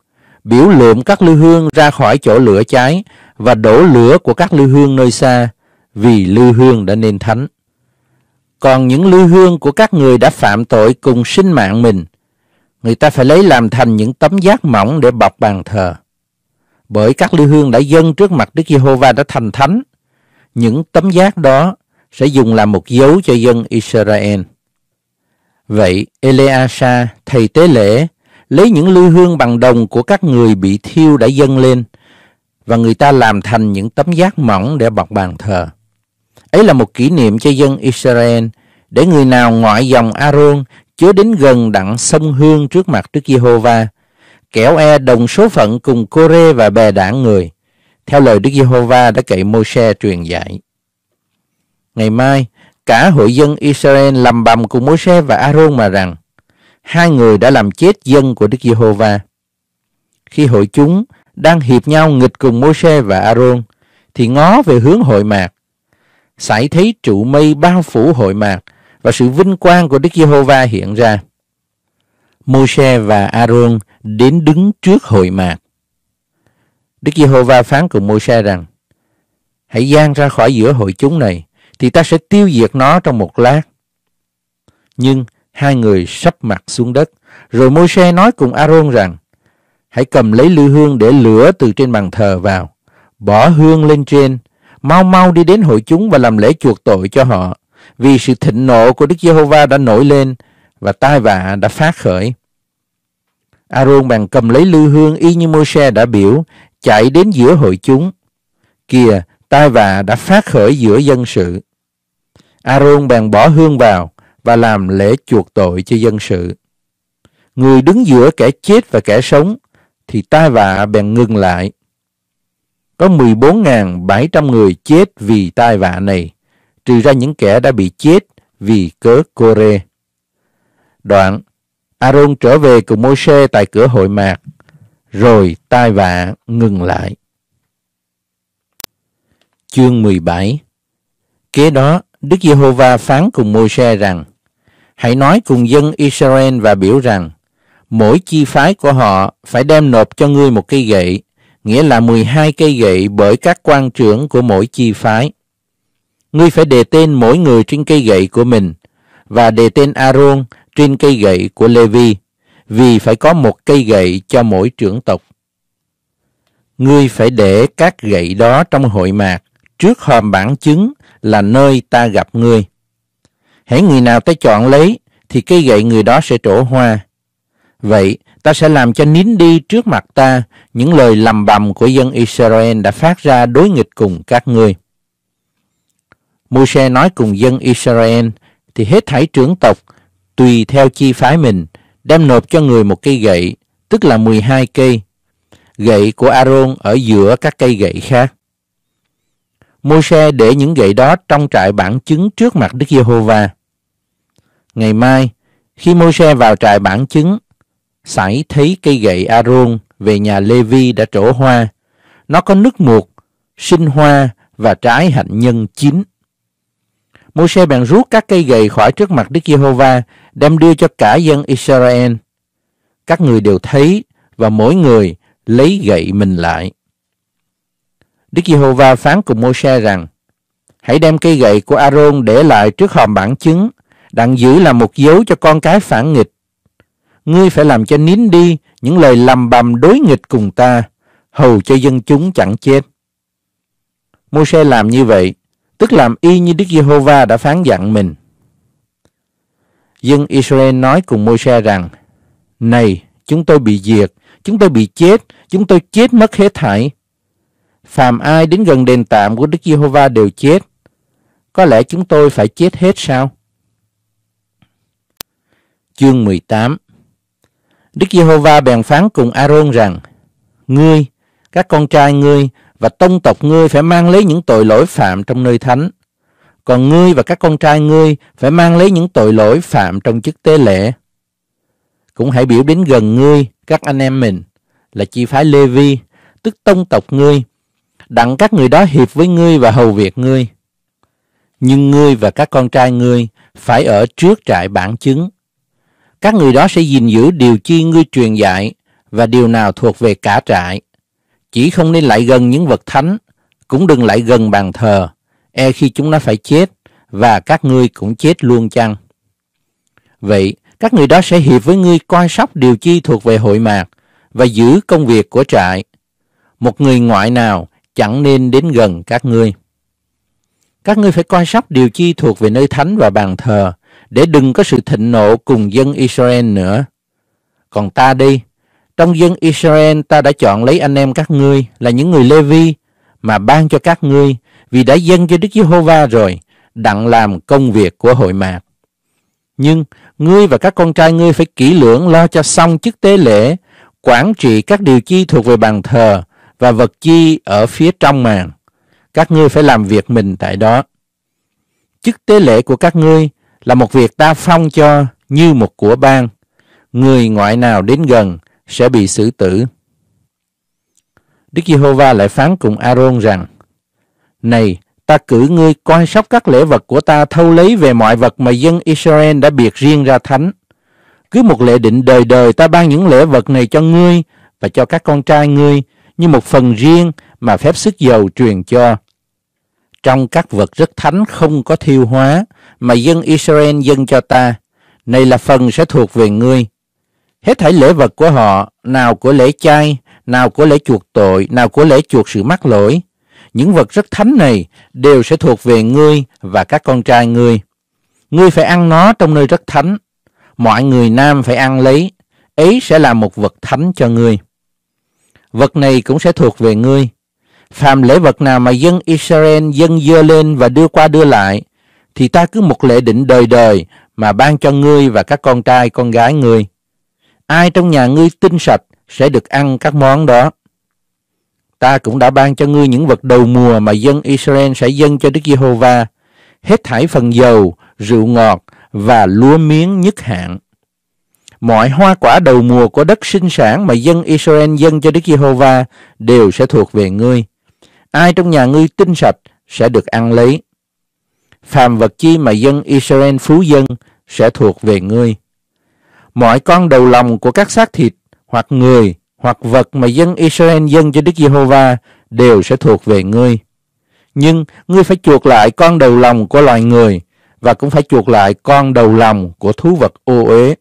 biểu lượm các lưu hương ra khỏi chỗ lửa cháy và đổ lửa của các lưu hương nơi xa, vì lưu hương đã nên thánh. Còn những lưu hương của các người đã phạm tội cùng sinh mạng mình, người ta phải lấy làm thành những tấm giác mỏng để bọc bàn thờ. Bởi các lưu hương đã dâng trước mặt Đức Giê-hô-va đã thành thánh, những tấm giác đó sẽ dùng làm một dấu cho dân Israel. Vậy Eleasa, thầy tế lễ, lấy những lư hương bằng đồng của các người bị thiêu đã dâng lên và người ta làm thành những tấm giác mỏng để bọc bàn thờ. Ấy là một kỷ niệm cho dân Israel để người nào ngoại dòng Aaron chớ đến gần đặng sông hương trước mặt Đức Giê-hô-va, kẻo e đồng số phận cùng Cô-rê và bè đảng người, theo lời Đức Giê-hô-va đã cậy Môi-se truyền dạy. Ngày mai, cả hội dân Israel lầm bầm cùng Môi-se và A-rôn mà rằng hai người đã làm chết dân của Đức Giê-hô-va. Khi hội chúng đang hiệp nhau nghịch cùng Môi-se và A-rôn, thì ngó về hướng hội mạc. Sải thấy trụ mây bao phủ hội mạc và sự vinh quang của Đức Giê-hô-va hiện ra. Môi-se và A-rôn đến đứng trước hội mạc. Đức Giê-hô-va phán cùng Môi-se rằng: Hãy giang ra khỏi giữa hội chúng này thì ta sẽ tiêu diệt nó trong một lát. Nhưng hai người sắp mặt xuống đất, rồi môi se nói cùng A-rôn rằng, hãy cầm lấy lưu hương để lửa từ trên bàn thờ vào, bỏ hương lên trên, mau mau đi đến hội chúng và làm lễ chuộc tội cho họ, vì sự thịnh nộ của Đức Giê-hô-va đã nổi lên và tai vạ đã phát khởi. A-rôn bằng cầm lấy lưu hương y như Môi-se đã biểu, chạy đến giữa hội chúng. Kìa, tai vạ đã phát khởi giữa dân sự. Aaron bèn bỏ hương vào và làm lễ chuộc tội cho dân sự. Người đứng giữa kẻ chết và kẻ sống thì tai vạ bèn ngừng lại. Có 14.700 người chết vì tai vạ này, trừ ra những kẻ đã bị chết vì cớ Cô-rê. Đoạn, Aaron trở về cùng Môi-se tại cửa hội mạc, rồi tai vạ ngừng lại. Chương 17 Kế đó, Đức Giê-hô-va phán cùng Môi-se rằng: Hãy nói cùng dân Israel và biểu rằng: Mỗi chi phái của họ phải đem nộp cho ngươi một cây gậy, nghĩa là 12 cây gậy bởi các quan trưởng của mỗi chi phái. Ngươi phải đề tên mỗi người trên cây gậy của mình và đề tên Aaron trên cây gậy của Levi, vì phải có một cây gậy cho mỗi trưởng tộc. Ngươi phải để các gậy đó trong hội mạc, trước hòm bản chứng là nơi ta gặp ngươi. Hãy người nào ta chọn lấy, thì cây gậy người đó sẽ trổ hoa. Vậy, ta sẽ làm cho nín đi trước mặt ta những lời lầm bầm của dân Israel đã phát ra đối nghịch cùng các ngươi. Môi-se nói cùng dân Israel thì hết thảy trưởng tộc tùy theo chi phái mình đem nộp cho người một cây gậy, tức là 12 cây. Gậy của Aaron ở giữa các cây gậy khác. Môi-se để những gậy đó trong trại bản chứng trước mặt Đức Giê-hô-va. Ngày mai, khi Môi-se vào trại bản chứng, sải thấy cây gậy A-rôn về nhà Lê-vi đã trổ hoa. Nó có nước muột, sinh hoa và trái hạnh nhân chín. Môi-se bèn rút các cây gậy khỏi trước mặt Đức Giê-hô-va, đem đưa cho cả dân Israel. Các người đều thấy và mỗi người lấy gậy mình lại. Đức Giê-hô-va phán cùng Môi-se rằng, Hãy đem cây gậy của A-rôn để lại trước hòm bản chứng, đặng giữ làm một dấu cho con cái phản nghịch. Ngươi phải làm cho nín đi những lời lầm bầm đối nghịch cùng ta, hầu cho dân chúng chẳng chết. Môi-se làm như vậy, tức làm y như Đức Giê-hô-va đã phán dặn mình. Dân Israel nói cùng Môi-se rằng, Này, chúng tôi bị diệt, chúng tôi bị chết, chúng tôi chết mất hết thảy, phàm ai đến gần đền tạm của Đức Giê-hô-va đều chết. Có lẽ chúng tôi phải chết hết sao? Chương 18 Đức Giê-hô-va bèn phán cùng A-rôn rằng, Ngươi, các con trai ngươi và tông tộc ngươi phải mang lấy những tội lỗi phạm trong nơi thánh. Còn ngươi và các con trai ngươi phải mang lấy những tội lỗi phạm trong chức tế lễ. Cũng hãy biểu đến gần ngươi, các anh em mình, là chi phái Lê Vi, tức tông tộc ngươi, đặng các người đó hiệp với ngươi và hầu việc ngươi. Nhưng ngươi và các con trai ngươi phải ở trước trại bản chứng. Các người đó sẽ gìn giữ điều chi ngươi truyền dạy và điều nào thuộc về cả trại. Chỉ không nên lại gần những vật thánh, cũng đừng lại gần bàn thờ, e khi chúng nó phải chết và các ngươi cũng chết luôn chăng. Vậy, các người đó sẽ hiệp với ngươi coi sóc điều chi thuộc về hội mạc và giữ công việc của trại. Một người ngoại nào chẳng nên đến gần các ngươi. Các ngươi phải coi sóc điều chi thuộc về nơi thánh và bàn thờ, để đừng có sự thịnh nộ cùng dân Israel nữa. Còn ta đi, trong dân Israel ta đã chọn lấy anh em các ngươi là những người Lê Vi mà ban cho các ngươi vì đã dâng cho Đức Giê-hô-va rồi, đặng làm công việc của hội mạc. Nhưng ngươi và các con trai ngươi phải kỹ lưỡng lo cho xong chức tế lễ, quản trị các điều chi thuộc về bàn thờ và vật chi ở phía trong màn. Các ngươi phải làm việc mình tại đó. Chức tế lễ của các ngươi là một việc ta phong cho như một của ban. Người ngoại nào đến gần sẽ bị xử tử. Đức Giê-hô-va lại phán cùng A-rôn rằng, Này, ta cử ngươi coi sóc các lễ vật của ta thâu lấy về mọi vật mà dân Israel đã biệt riêng ra thánh. Cứ một lễ định đời đời ta ban những lễ vật này cho ngươi và cho các con trai ngươi như một phần riêng mà phép sức dầu truyền cho. Trong các vật rất thánh không có thiêu hóa mà dân Israel dâng cho ta, này là phần sẽ thuộc về ngươi. Hết thảy lễ vật của họ, nào của lễ chay, nào của lễ chuộc tội, nào của lễ chuộc sự mắc lỗi, những vật rất thánh này đều sẽ thuộc về ngươi và các con trai ngươi. Ngươi phải ăn nó trong nơi rất thánh. Mọi người nam phải ăn lấy, ấy sẽ là một vật thánh cho ngươi vật này cũng sẽ thuộc về ngươi. Phàm lễ vật nào mà dân Israel dân dơ lên và đưa qua đưa lại, thì ta cứ một lễ định đời đời mà ban cho ngươi và các con trai con gái ngươi. Ai trong nhà ngươi tinh sạch sẽ được ăn các món đó. Ta cũng đã ban cho ngươi những vật đầu mùa mà dân Israel sẽ dâng cho Đức Giê-hô-va, hết thải phần dầu, rượu ngọt và lúa miếng nhất hạng mọi hoa quả đầu mùa của đất sinh sản mà dân Israel dâng cho Đức Giê-hô-va đều sẽ thuộc về ngươi. Ai trong nhà ngươi tinh sạch sẽ được ăn lấy. Phàm vật chi mà dân Israel phú dân sẽ thuộc về ngươi. Mọi con đầu lòng của các xác thịt hoặc người hoặc vật mà dân Israel dâng cho Đức Giê-hô-va đều sẽ thuộc về ngươi. Nhưng ngươi phải chuộc lại con đầu lòng của loài người và cũng phải chuộc lại con đầu lòng của thú vật ô uế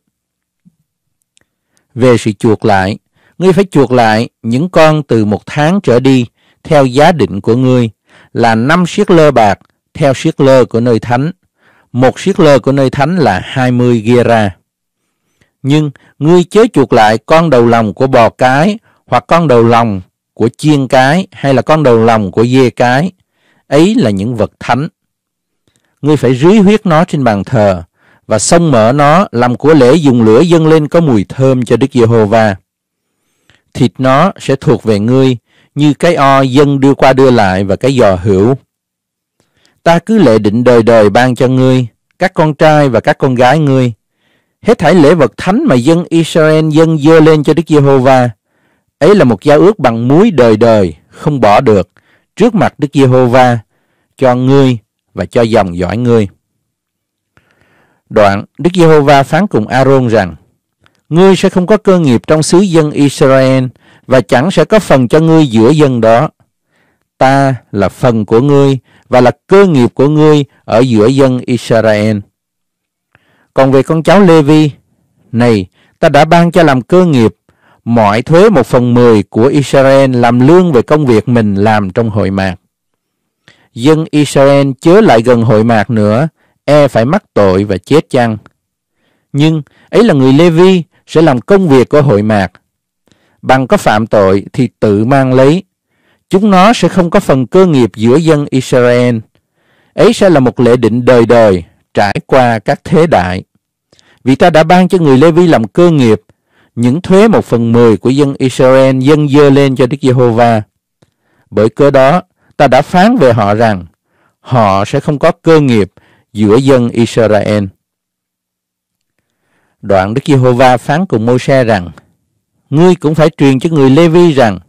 về sự chuộc lại. Ngươi phải chuộc lại những con từ một tháng trở đi theo giá định của ngươi là năm siết lơ bạc theo siết lơ của nơi thánh. Một siết lơ của nơi thánh là 20 ghera. Nhưng ngươi chớ chuộc lại con đầu lòng của bò cái hoặc con đầu lòng của chiên cái hay là con đầu lòng của dê cái. Ấy là những vật thánh. Ngươi phải rưới huyết nó trên bàn thờ và xông mở nó làm của lễ dùng lửa dâng lên có mùi thơm cho Đức Giê-hô-va. Thịt nó sẽ thuộc về ngươi như cái o dâng đưa qua đưa lại và cái giò hữu. Ta cứ lệ định đời đời ban cho ngươi, các con trai và các con gái ngươi. Hết thảy lễ vật thánh mà dân Israel dâng dơ lên cho Đức Giê-hô-va. Ấy là một giao ước bằng muối đời đời, không bỏ được, trước mặt Đức Giê-hô-va, cho ngươi và cho dòng dõi ngươi. Đoạn, Đức Giê-hô-va phán cùng A-rôn rằng, Ngươi sẽ không có cơ nghiệp trong xứ dân Israel và chẳng sẽ có phần cho ngươi giữa dân đó. Ta là phần của ngươi và là cơ nghiệp của ngươi ở giữa dân Israel. Còn về con cháu Lê-vi, này, ta đã ban cho làm cơ nghiệp mọi thuế một phần mười của Israel làm lương về công việc mình làm trong hội mạc. Dân Israel chớ lại gần hội mạc nữa e phải mắc tội và chết chăng? Nhưng ấy là người Lê Vi sẽ làm công việc của hội mạc. Bằng có phạm tội thì tự mang lấy. Chúng nó sẽ không có phần cơ nghiệp giữa dân Israel. Ấy sẽ là một lệ định đời đời, trải qua các thế đại. Vì ta đã ban cho người Lê Vi làm cơ nghiệp, những thuế một phần mười của dân Israel dân dơ lên cho Đức Giê-hô-va. Bởi cớ đó, ta đã phán về họ rằng, họ sẽ không có cơ nghiệp giữa dân Israel. Đoạn Đức Giê-hô-va phán cùng mô se rằng: Ngươi cũng phải truyền cho người Lê-vi rằng: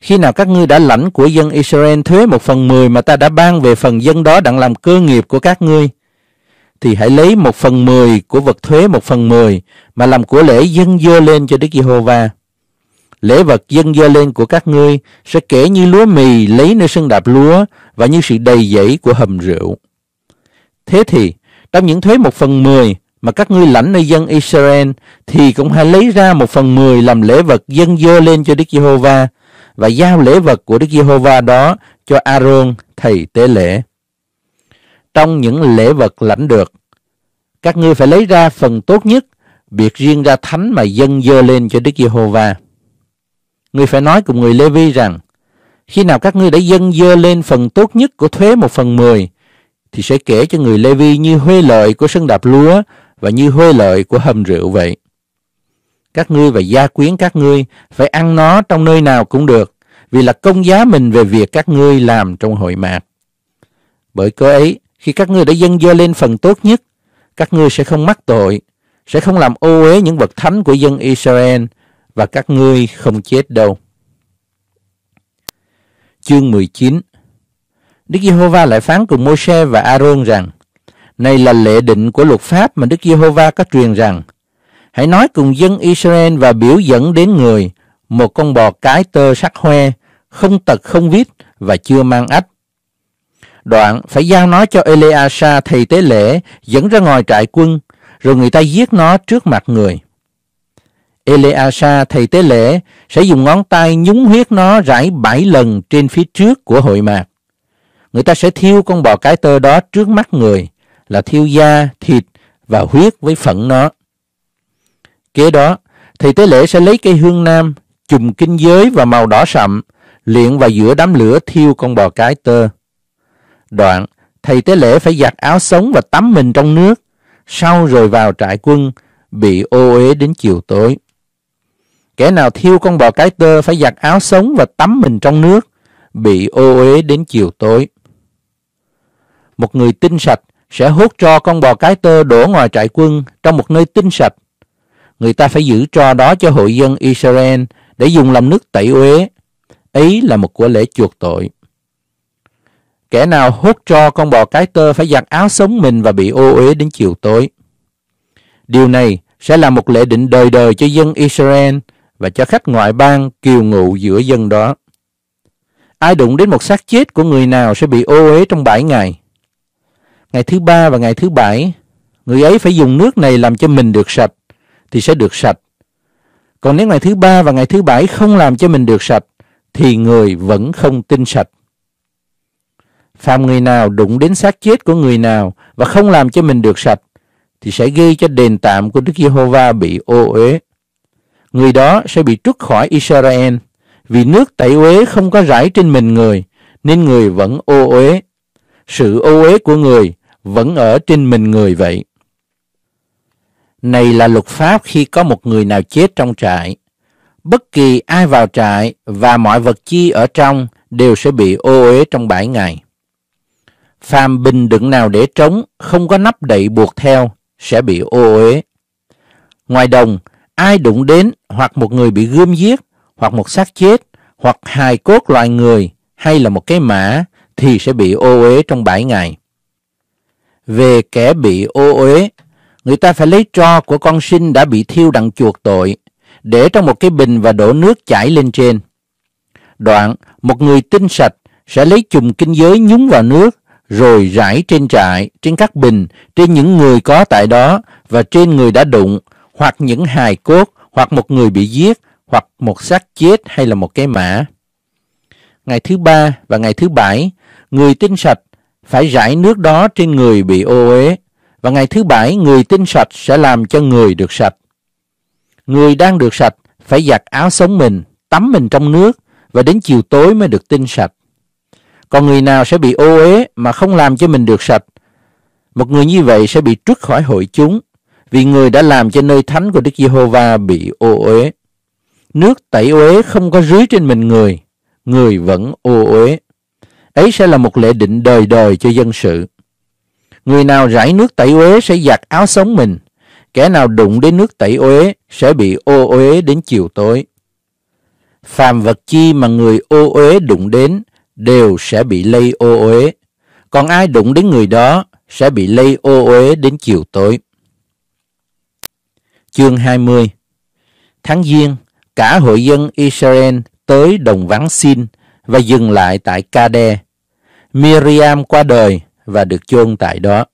Khi nào các ngươi đã lãnh của dân Israel thuế một phần mười mà ta đã ban về phần dân đó đặng làm cơ nghiệp của các ngươi, thì hãy lấy một phần mười của vật thuế một phần mười mà làm của lễ dân dơ lên cho Đức Giê-hô-va. Lễ vật dân dơ lên của các ngươi sẽ kể như lúa mì lấy nơi sân đạp lúa và như sự đầy dẫy của hầm rượu. Thế thì, trong những thuế một phần mười mà các ngươi lãnh nơi dân Israel thì cũng hãy lấy ra một phần mười làm lễ vật dân dơ lên cho Đức Giê-hô-va và giao lễ vật của Đức Giê-hô-va đó cho A-rôn thầy tế lễ. Trong những lễ vật lãnh được, các ngươi phải lấy ra phần tốt nhất, biệt riêng ra thánh mà dân dơ lên cho Đức Giê-hô-va. Ngươi phải nói cùng người Lê-vi rằng, khi nào các ngươi đã dân dơ lên phần tốt nhất của thuế một phần mười, thì sẽ kể cho người Lê Vi như huê lợi của sân đạp lúa và như huê lợi của hầm rượu vậy. Các ngươi và gia quyến các ngươi phải ăn nó trong nơi nào cũng được, vì là công giá mình về việc các ngươi làm trong hội mạc. Bởi cớ ấy, khi các ngươi đã dâng dơ lên phần tốt nhất, các ngươi sẽ không mắc tội, sẽ không làm ô uế những vật thánh của dân Israel và các ngươi không chết đâu. Chương 19 Đức Giê-hô-va lại phán cùng Môi-se và A-rôn rằng: Này là lệ định của luật pháp mà Đức Giê-hô-va có truyền rằng: Hãy nói cùng dân Israel và biểu dẫn đến người một con bò cái tơ sắc hoe, không tật không vít và chưa mang ách. Đoạn phải giao nó cho Eleasa thầy tế lễ dẫn ra ngoài trại quân, rồi người ta giết nó trước mặt người. Eleasa thầy tế lễ sẽ dùng ngón tay nhúng huyết nó rải bảy lần trên phía trước của hội mạc người ta sẽ thiêu con bò cái tơ đó trước mắt người là thiêu da, thịt và huyết với phận nó. Kế đó, thầy tế lễ sẽ lấy cây hương nam, chùm kinh giới và màu đỏ sậm, luyện vào giữa đám lửa thiêu con bò cái tơ. Đoạn, thầy tế lễ phải giặt áo sống và tắm mình trong nước, sau rồi vào trại quân, bị ô uế đến chiều tối. Kẻ nào thiêu con bò cái tơ phải giặt áo sống và tắm mình trong nước, bị ô uế đến chiều tối một người tinh sạch sẽ hút cho con bò cái tơ đổ ngoài trại quân trong một nơi tinh sạch. Người ta phải giữ cho đó cho hội dân Israel để dùng làm nước tẩy uế. Ấy là một của lễ chuộc tội. Kẻ nào hút cho con bò cái tơ phải giặt áo sống mình và bị ô uế đến chiều tối. Điều này sẽ là một lễ định đời đời cho dân Israel và cho khách ngoại bang kiều ngụ giữa dân đó. Ai đụng đến một xác chết của người nào sẽ bị ô uế trong bảy ngày ngày thứ ba và ngày thứ bảy, người ấy phải dùng nước này làm cho mình được sạch, thì sẽ được sạch. Còn nếu ngày thứ ba và ngày thứ bảy không làm cho mình được sạch, thì người vẫn không tin sạch. Phàm người nào đụng đến xác chết của người nào và không làm cho mình được sạch, thì sẽ gây cho đền tạm của Đức Giê-hô-va bị ô uế. Người đó sẽ bị trút khỏi Israel, vì nước tẩy uế không có rải trên mình người, nên người vẫn ô uế. Sự ô uế của người vẫn ở trên mình người vậy. Này là luật pháp khi có một người nào chết trong trại. Bất kỳ ai vào trại và mọi vật chi ở trong đều sẽ bị ô uế trong bảy ngày. Phàm bình đựng nào để trống, không có nắp đậy buộc theo, sẽ bị ô uế. Ngoài đồng, ai đụng đến hoặc một người bị gươm giết, hoặc một xác chết, hoặc hài cốt loài người, hay là một cái mã, thì sẽ bị ô uế trong bảy ngày về kẻ bị ô uế, người ta phải lấy tro của con sinh đã bị thiêu đặng chuộc tội, để trong một cái bình và đổ nước chảy lên trên. Đoạn, một người tinh sạch sẽ lấy chùm kinh giới nhúng vào nước, rồi rải trên trại, trên các bình, trên những người có tại đó và trên người đã đụng, hoặc những hài cốt, hoặc một người bị giết, hoặc một xác chết hay là một cái mã. Ngày thứ ba và ngày thứ bảy, người tinh sạch phải rải nước đó trên người bị ô uế và ngày thứ bảy người tinh sạch sẽ làm cho người được sạch. Người đang được sạch phải giặt áo sống mình, tắm mình trong nước và đến chiều tối mới được tinh sạch. Còn người nào sẽ bị ô uế mà không làm cho mình được sạch, một người như vậy sẽ bị trút khỏi hội chúng vì người đã làm cho nơi thánh của Đức Giê-hô-va bị ô uế. Nước tẩy uế không có rưới trên mình người, người vẫn ô uế. Ấy sẽ là một lệ định đời đời cho dân sự. Người nào rải nước tẩy uế sẽ giặt áo sống mình. Kẻ nào đụng đến nước tẩy uế sẽ bị ô uế đến chiều tối. Phàm vật chi mà người ô uế đụng đến đều sẽ bị lây ô uế. Còn ai đụng đến người đó sẽ bị lây ô uế đến chiều tối. Chương 20 Tháng Giêng, cả hội dân Israel tới đồng vắng xin và dừng lại tại Kade Miriam qua đời và được chôn tại đó.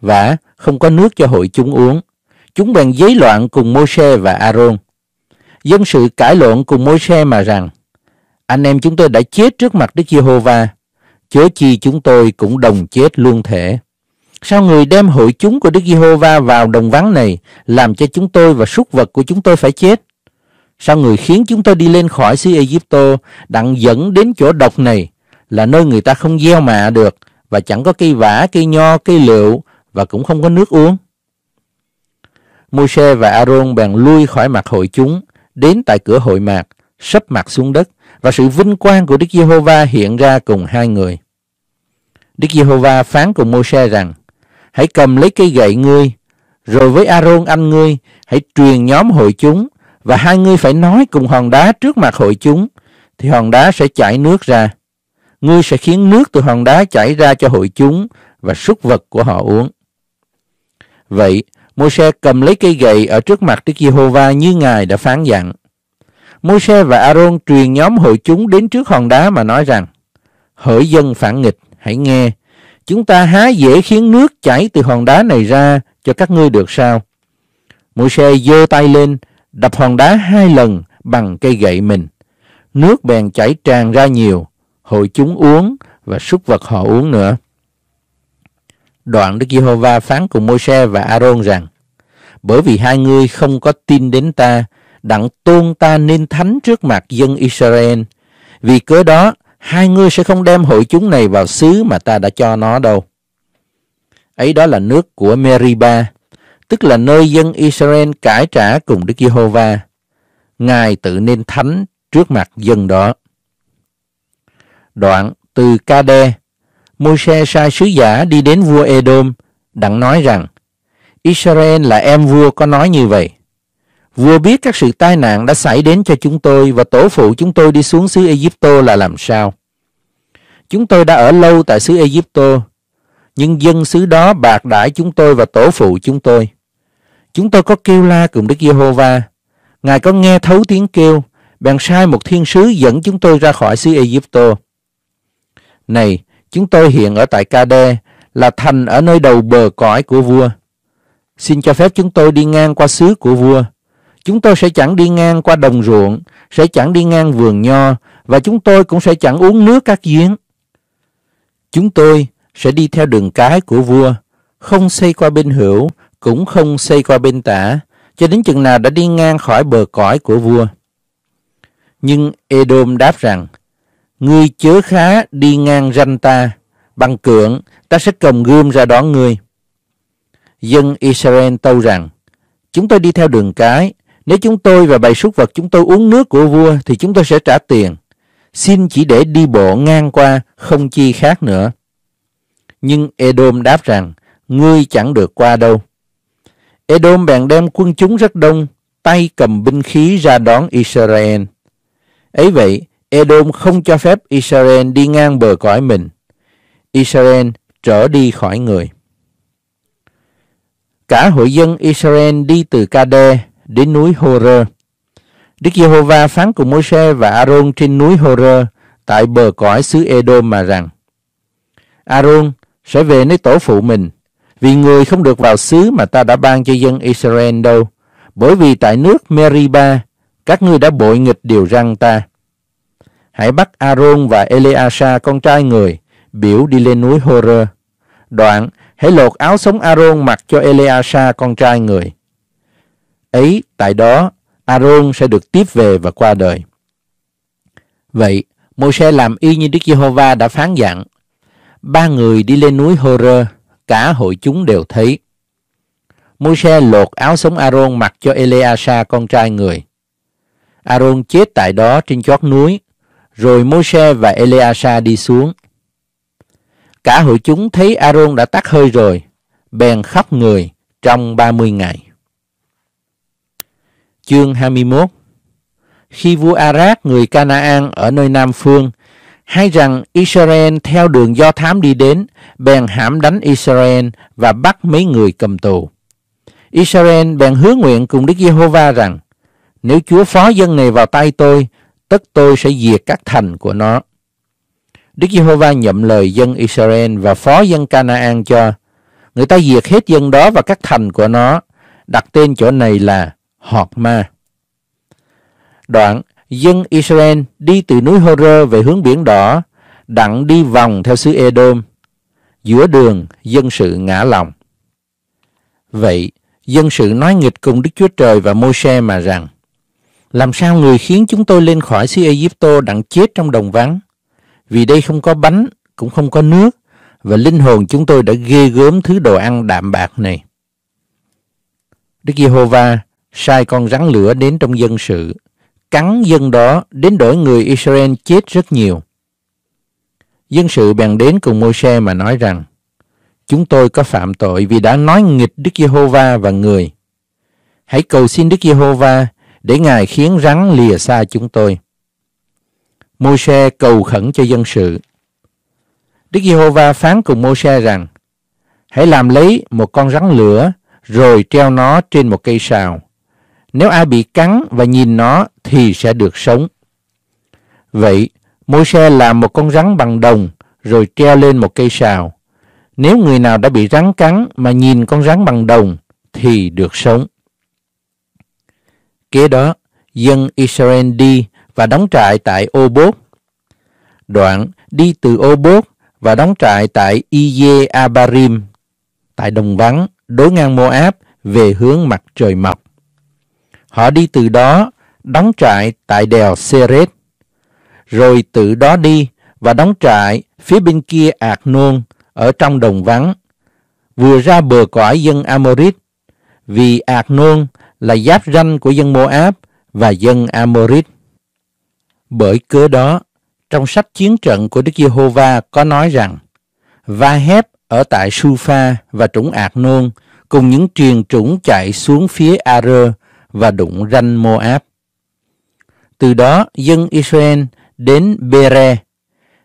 Và không có nước cho hội chúng uống. Chúng bèn giấy loạn cùng môi và Aaron. Dân sự cãi lộn cùng môi mà rằng, anh em chúng tôi đã chết trước mặt Đức Giê-hô-va, chớ chi chúng tôi cũng đồng chết luôn thể. Sao người đem hội chúng của Đức Giê-hô-va vào đồng vắng này làm cho chúng tôi và súc vật của chúng tôi phải chết? Sao người khiến chúng tôi đi lên khỏi xứ Egypto đặng dẫn đến chỗ độc này là nơi người ta không gieo mạ được và chẳng có cây vả, cây nho, cây lựu và cũng không có nước uống. Môi-se và A-rôn bèn lui khỏi mặt hội chúng, đến tại cửa hội mạc, sấp mặt xuống đất và sự vinh quang của Đức Giê-hô-va hiện ra cùng hai người. Đức Giê-hô-va phán cùng Môi-se rằng: Hãy cầm lấy cây gậy ngươi, rồi với A-rôn anh ngươi, hãy truyền nhóm hội chúng và hai ngươi phải nói cùng hòn đá trước mặt hội chúng thì hòn đá sẽ chảy nước ra ngươi sẽ khiến nước từ hòn đá chảy ra cho hội chúng và súc vật của họ uống. Vậy, Môi-se cầm lấy cây gậy ở trước mặt Đức Giê-hô-va như Ngài đã phán dặn. Môi-se và A-rôn truyền nhóm hội chúng đến trước hòn đá mà nói rằng, Hỡi dân phản nghịch, hãy nghe, chúng ta há dễ khiến nước chảy từ hòn đá này ra cho các ngươi được sao? Môi-se giơ tay lên, đập hòn đá hai lần bằng cây gậy mình. Nước bèn chảy tràn ra nhiều, hội chúng uống và súc vật họ uống nữa. Đoạn Đức Giê-hô-va phán cùng Môi-se và A-rôn rằng: Bởi vì hai ngươi không có tin đến ta, đặng tôn ta nên thánh trước mặt dân Israel, vì cớ đó hai ngươi sẽ không đem hội chúng này vào xứ mà ta đã cho nó đâu. Ấy đó là nước của Meriba, tức là nơi dân Israel cải trả cùng Đức Giê-hô-va. Ngài tự nên thánh trước mặt dân đó. Đoạn từ Kade, Môi-se sai sứ giả đi đến vua Edom, đặng nói rằng Israel là em vua có nói như vậy. Vua biết các sự tai nạn đã xảy đến cho chúng tôi và tổ phụ chúng tôi đi xuống xứ Egypto là làm sao. Chúng tôi đã ở lâu tại xứ Egypto, nhưng dân xứ đó bạc đãi chúng tôi và tổ phụ chúng tôi. Chúng tôi có kêu la cùng Đức Giê-hô-va. Ngài có nghe thấu tiếng kêu, bèn sai một thiên sứ dẫn chúng tôi ra khỏi xứ Egypto. Này, chúng tôi hiện ở tại KD, là thành ở nơi đầu bờ cõi của vua. Xin cho phép chúng tôi đi ngang qua xứ của vua. Chúng tôi sẽ chẳng đi ngang qua đồng ruộng, sẽ chẳng đi ngang vườn nho, và chúng tôi cũng sẽ chẳng uống nước các giếng. Chúng tôi sẽ đi theo đường cái của vua, không xây qua bên hữu, cũng không xây qua bên tả, cho đến chừng nào đã đi ngang khỏi bờ cõi của vua. Nhưng Edom đáp rằng, Ngươi chớ khá đi ngang ranh ta, bằng cưỡng ta sẽ cầm gươm ra đón ngươi. Dân Israel tâu rằng, chúng tôi đi theo đường cái, nếu chúng tôi và bầy súc vật chúng tôi uống nước của vua thì chúng tôi sẽ trả tiền. Xin chỉ để đi bộ ngang qua, không chi khác nữa. Nhưng Edom đáp rằng, ngươi chẳng được qua đâu. Edom bèn đem quân chúng rất đông, tay cầm binh khí ra đón Israel. Ấy vậy, Edom không cho phép Israel đi ngang bờ cõi mình. Israel trở đi khỏi người. Cả hội dân Israel đi từ Kade đến núi Horeb. Đức Giê-hô-va phán cùng Môi-se và A-rôn trên núi Horeb tại bờ cõi xứ Edom mà rằng: A-rôn sẽ về nơi tổ phụ mình, vì người không được vào xứ mà ta đã ban cho dân Israel đâu, bởi vì tại nước Meriba các ngươi đã bội nghịch điều răn ta. Hãy bắt Aaron và Eleasa con trai người, biểu đi lên núi horer Đoạn, hãy lột áo sống Aaron mặc cho Eleasa con trai người. Ấy, tại đó, Aaron sẽ được tiếp về và qua đời. Vậy, moses làm y như Đức Giê-hô-va đã phán dặn. Ba người đi lên núi horer cả hội chúng đều thấy. moses se lột áo sống Aaron mặc cho Eleasa con trai người. Aaron chết tại đó trên chót núi rồi Môi-se và Eleasa đi xuống. Cả hội chúng thấy Aaron đã tắt hơi rồi, bèn khóc người trong 30 ngày. Chương 21 Khi vua Arat người Canaan ở nơi Nam Phương hay rằng Israel theo đường do thám đi đến, bèn hãm đánh Israel và bắt mấy người cầm tù. Israel bèn hứa nguyện cùng Đức Giê-hô-va rằng, nếu Chúa phó dân này vào tay tôi, tất tôi sẽ diệt các thành của nó. Đức Giê-hô-va nhậm lời dân Israel và phó dân Canaan cho. Người ta diệt hết dân đó và các thành của nó, đặt tên chỗ này là Họt Ma. Đoạn, dân Israel đi từ núi Horơ về hướng biển đỏ, đặng đi vòng theo xứ Edom. Giữa đường, dân sự ngã lòng. Vậy, dân sự nói nghịch cùng Đức Chúa Trời và Môi-se mà rằng, làm sao người khiến chúng tôi lên khỏi xứ Egypto đặng chết trong đồng vắng? Vì đây không có bánh, cũng không có nước, và linh hồn chúng tôi đã ghê gớm thứ đồ ăn đạm bạc này. Đức Giê-hô-va sai con rắn lửa đến trong dân sự, cắn dân đó đến đổi người Israel chết rất nhiều. Dân sự bèn đến cùng Môi-se mà nói rằng, chúng tôi có phạm tội vì đã nói nghịch Đức Giê-hô-va và người. Hãy cầu xin Đức Giê-hô-va để Ngài khiến rắn lìa xa chúng tôi. Môi-se cầu khẩn cho dân sự. Đức Giê-hô-va phán cùng Môi-se rằng, hãy làm lấy một con rắn lửa rồi treo nó trên một cây sào. Nếu ai bị cắn và nhìn nó thì sẽ được sống. Vậy, Môi-se làm một con rắn bằng đồng rồi treo lên một cây sào. Nếu người nào đã bị rắn cắn mà nhìn con rắn bằng đồng thì được sống kế đó, dân Israel đi và đóng trại tại Obot. Đoạn đi từ Obot và đóng trại tại Iye Abarim, tại đồng vắng, đối ngang Moab về hướng mặt trời mọc. Họ đi từ đó, đóng trại tại đèo Seret, rồi từ đó đi và đóng trại phía bên kia Ạc Nôn ở trong đồng vắng, vừa ra bờ cõi dân Amorit, vì Ạc Nôn là giáp ranh của dân Moab và dân Amorit. Bởi cớ đó, trong sách chiến trận của Đức Giê-hô-va có nói rằng Va Hép ở tại Sufa và trũng Ạc Nôn cùng những truyền trũng chạy xuống phía Ar và đụng ranh Moab. Từ đó dân Israel đến Bere.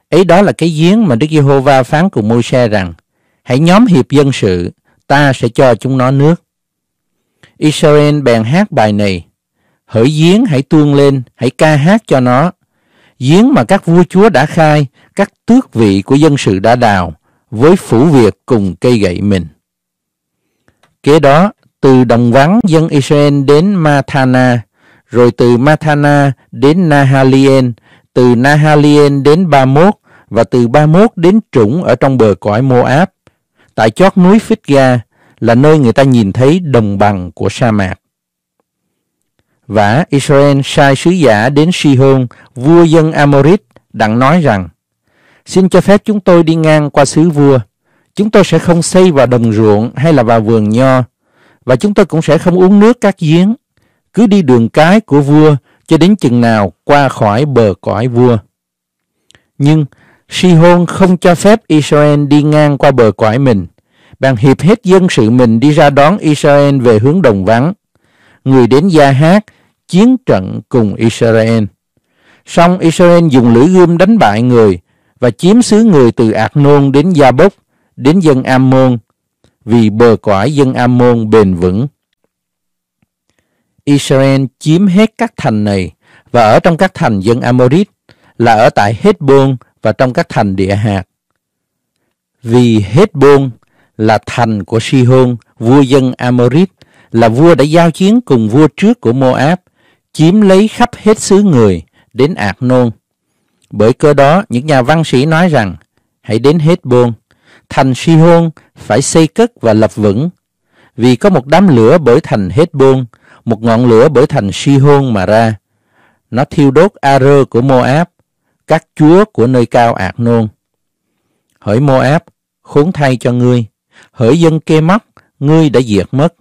Ấy đó là cái giếng mà Đức Giê-hô-va phán cùng Môi-se rằng hãy nhóm hiệp dân sự, ta sẽ cho chúng nó nước. Israel bèn hát bài này. Hỡi giếng hãy tuôn lên, hãy ca hát cho nó. Giếng mà các vua chúa đã khai, các tước vị của dân sự đã đào, với phủ việc cùng cây gậy mình. Kế đó, từ đồng vắng dân Israel đến Matana, rồi từ Matana đến Nahalien, từ Nahalien đến Ba Mốt, và từ Ba Mốt đến Trũng ở trong bờ cõi Moab. Tại chót núi Phích Ga, là nơi người ta nhìn thấy đồng bằng của sa mạc. Và Israel sai sứ giả đến Sihon, vua dân Amorit, đặng nói rằng Xin cho phép chúng tôi đi ngang qua xứ vua. Chúng tôi sẽ không xây vào đồng ruộng hay là vào vườn nho, và chúng tôi cũng sẽ không uống nước các giếng. Cứ đi đường cái của vua cho đến chừng nào qua khỏi bờ cõi vua. Nhưng Sihon không cho phép Israel đi ngang qua bờ cõi mình bàn hiệp hết dân sự mình đi ra đón Israel về hướng đồng vắng. Người đến Gia Hát, chiến trận cùng Israel. Xong Israel dùng lưỡi gươm đánh bại người và chiếm xứ người từ Ạc Nôn đến Gia Bốc, đến dân Ammon, vì bờ cõi dân Ammon bền vững. Israel chiếm hết các thành này và ở trong các thành dân Amorit là ở tại Hezbon và trong các thành địa hạt. Vì Hezbon là thành của Sihon, vua dân Amorit, là vua đã giao chiến cùng vua trước của Moab, chiếm lấy khắp hết xứ người đến Ạc Nôn. Bởi cơ đó, những nhà văn sĩ nói rằng, hãy đến hết bôn, thành Sihon phải xây cất và lập vững, vì có một đám lửa bởi thành hết bôn, một ngọn lửa bởi thành Sihon mà ra. Nó thiêu đốt Arơ của Moab, các chúa của nơi cao Ạc Nôn. Hỡi Moab, khốn thay cho ngươi, hỡi dân kê mắt, ngươi đã diệt mất.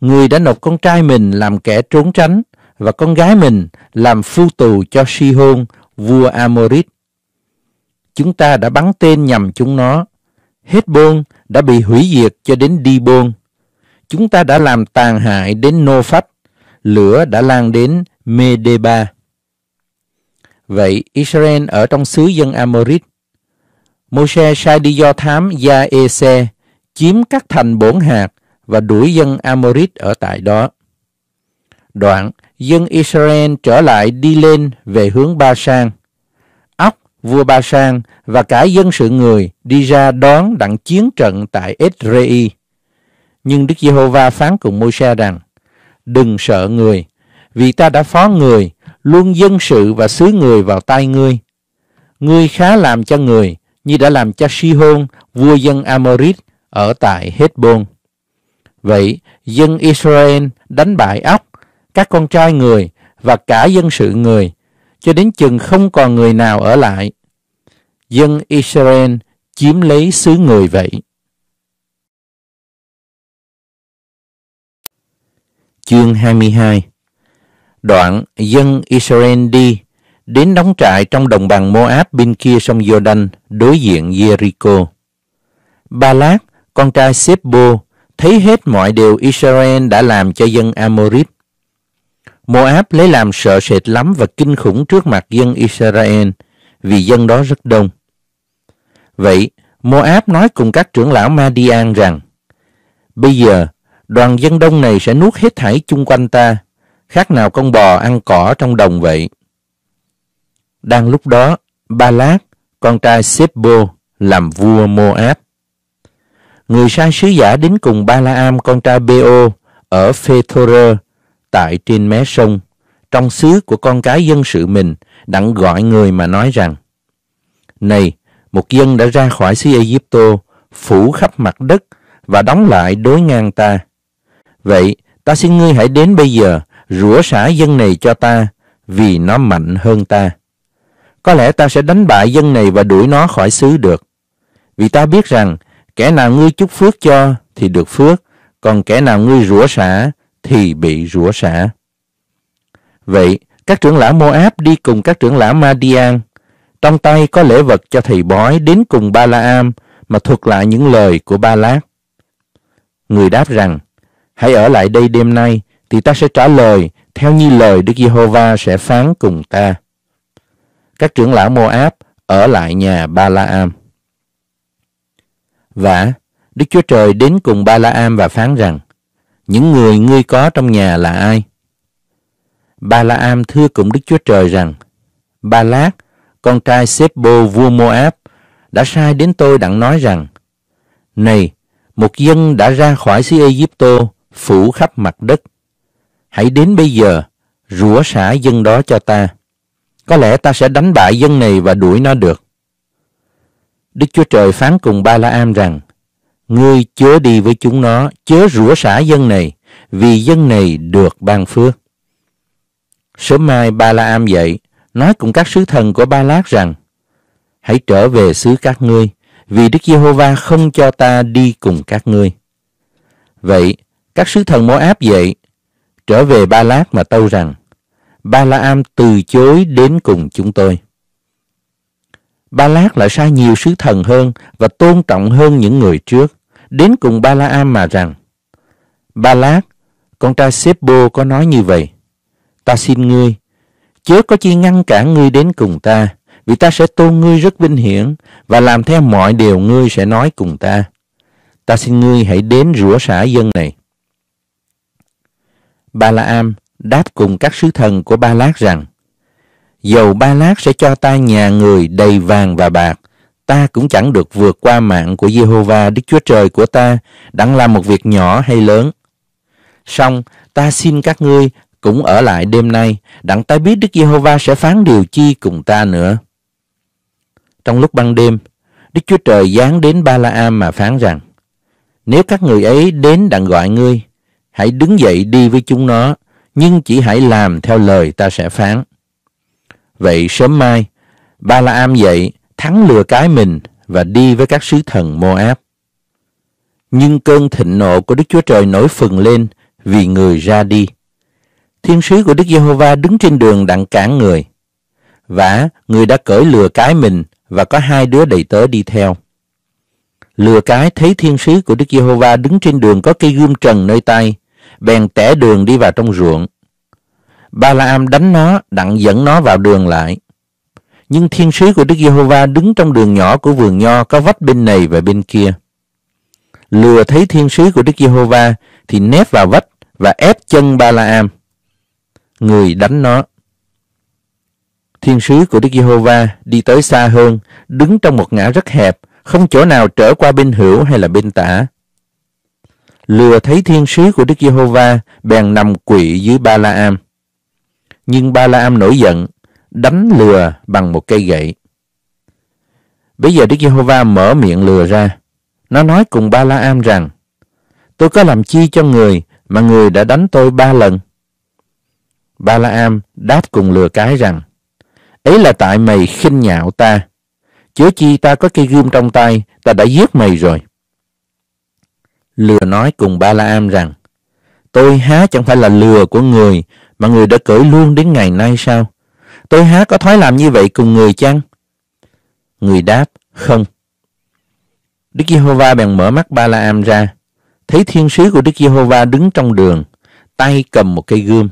Ngươi đã nộp con trai mình làm kẻ trốn tránh và con gái mình làm phu tù cho Si-hôn, vua Amorit. Chúng ta đã bắn tên nhằm chúng nó. Hết bôn đã bị hủy diệt cho đến đi bôn. Chúng ta đã làm tàn hại đến Nô Phách. Lửa đã lan đến Medeba. Vậy Israel ở trong xứ dân Amorit. môi sai đi do thám gia e se chiếm các thành bổn hạt và đuổi dân Amorit ở tại đó. Đoạn, dân Israel trở lại đi lên về hướng Ba Sang. ốc vua Ba Sang và cả dân sự người đi ra đón đặng chiến trận tại Esrei. Nhưng Đức Giê-hô-va phán cùng Môi-se rằng, Đừng sợ người, vì ta đã phó người, luôn dân sự và xứ người vào tay ngươi. Ngươi khá làm cho người, như đã làm cho Si-hôn, vua dân Amorit, ở tại Hezbon. Vậy, dân Israel đánh bại ốc, các con trai người và cả dân sự người, cho đến chừng không còn người nào ở lại. Dân Israel chiếm lấy xứ người vậy. Chương 22 Đoạn dân Israel đi, đến đóng trại trong đồng bằng Moab bên kia sông Jordan đối diện Jericho. Ba lát, con trai Sipbo, thấy hết mọi điều Israel đã làm cho dân Amorit. Moab lấy làm sợ sệt lắm và kinh khủng trước mặt dân Israel, vì dân đó rất đông. Vậy, Moab nói cùng các trưởng lão Madian rằng, Bây giờ, đoàn dân đông này sẽ nuốt hết thảy chung quanh ta, khác nào con bò ăn cỏ trong đồng vậy. Đang lúc đó, Ba-lát, con trai Sippo, làm vua Moab người sai sứ giả đến cùng Ba-la-am, con trai Beo ở Phethorer tại trên mé sông, trong xứ của con cái dân sự mình, đặng gọi người mà nói rằng, Này, một dân đã ra khỏi xứ Egypto, phủ khắp mặt đất và đóng lại đối ngang ta. Vậy, ta xin ngươi hãy đến bây giờ, rửa xả dân này cho ta, vì nó mạnh hơn ta. Có lẽ ta sẽ đánh bại dân này và đuổi nó khỏi xứ được. Vì ta biết rằng, Kẻ nào ngươi chúc phước cho thì được phước, còn kẻ nào ngươi rủa xả thì bị rủa xả. Vậy, các trưởng lão Moab đi cùng các trưởng lão Madian, trong tay có lễ vật cho thầy bói đến cùng Ba-la-am mà thuật lại những lời của Ba Lát. Người đáp rằng, hãy ở lại đây đêm nay, thì ta sẽ trả lời theo như lời Đức Giê-hô-va sẽ phán cùng ta. Các trưởng lão Moab ở lại nhà Ba-la-am. Và Đức Chúa Trời đến cùng Ba La Am và phán rằng, những người ngươi có trong nhà là ai? Ba La Am thưa cùng Đức Chúa Trời rằng, Ba Lát, con trai Sếp-bô vua Moab, đã sai đến tôi đặng nói rằng, Này, một dân đã ra khỏi xứ Egypto, phủ khắp mặt đất. Hãy đến bây giờ, rủa xả dân đó cho ta. Có lẽ ta sẽ đánh bại dân này và đuổi nó được. Đức Chúa Trời phán cùng Ba La Am rằng, Ngươi chớ đi với chúng nó, chớ rủa xả dân này, vì dân này được ban phước. Sớm mai Ba La Am dậy, nói cùng các sứ thần của Ba Lát rằng, Hãy trở về xứ các ngươi, vì Đức Giê-hô-va không cho ta đi cùng các ngươi. Vậy, các sứ thần Mô-áp dậy, trở về Ba Lát mà tâu rằng, Ba La Am từ chối đến cùng chúng tôi. Ba Lát lại sai nhiều sứ thần hơn và tôn trọng hơn những người trước, đến cùng Ba La Am mà rằng, Ba Lát, con trai Sếp-bô có nói như vậy, ta xin ngươi, chớ có chi ngăn cản ngươi đến cùng ta, vì ta sẽ tôn ngươi rất vinh hiển và làm theo mọi điều ngươi sẽ nói cùng ta. Ta xin ngươi hãy đến rửa xả dân này. Ba La Am đáp cùng các sứ thần của Ba Lát rằng, dầu ba lát sẽ cho ta nhà người đầy vàng và bạc, ta cũng chẳng được vượt qua mạng của Jehovah Đức Chúa Trời của ta, đặng làm một việc nhỏ hay lớn. Song, ta xin các ngươi cũng ở lại đêm nay, đặng ta biết Đức Giê-hô-va sẽ phán điều chi cùng ta nữa. Trong lúc ban đêm, Đức Chúa Trời giáng đến ba la am mà phán rằng, Nếu các người ấy đến đặng gọi ngươi, hãy đứng dậy đi với chúng nó, nhưng chỉ hãy làm theo lời ta sẽ phán. Vậy sớm mai, Ba La Am dậy, thắng lừa cái mình và đi với các sứ thần Moab. Nhưng cơn thịnh nộ của Đức Chúa Trời nổi phừng lên vì người ra đi. Thiên sứ của Đức Giê-hô-va đứng trên đường đặng cản người. Vả, người đã cởi lừa cái mình và có hai đứa đầy tớ đi theo. Lừa cái thấy thiên sứ của Đức Giê-hô-va đứng trên đường có cây gươm trần nơi tay, bèn tẻ đường đi vào trong ruộng. Ba La Am đánh nó, đặng dẫn nó vào đường lại. Nhưng thiên sứ của Đức Giê-hô-va đứng trong đường nhỏ của vườn nho có vách bên này và bên kia. Lừa thấy thiên sứ của Đức Giê-hô-va thì nép vào vách và ép chân Ba La Am. Người đánh nó. Thiên sứ của Đức Giê-hô-va đi tới xa hơn, đứng trong một ngã rất hẹp, không chỗ nào trở qua bên hữu hay là bên tả. Lừa thấy thiên sứ của Đức Giê-hô-va bèn nằm quỵ dưới Ba La Am nhưng Ba La Am nổi giận, đánh lừa bằng một cây gậy. Bây giờ Đức Giê-hô-va mở miệng lừa ra. Nó nói cùng Ba La Am rằng, tôi có làm chi cho người mà người đã đánh tôi ba lần? Ba La Am đáp cùng lừa cái rằng, ấy là tại mày khinh nhạo ta. Chớ chi ta có cây gươm trong tay, ta đã giết mày rồi. Lừa nói cùng Ba La Am rằng, tôi há chẳng phải là lừa của người mà người đã cởi luôn đến ngày nay sao? Tôi há có thói làm như vậy cùng người chăng? Người đáp, không. Đức Giê-hô-va bèn mở mắt ba la am ra, thấy thiên sứ của Đức Giê-hô-va đứng trong đường, tay cầm một cây gươm.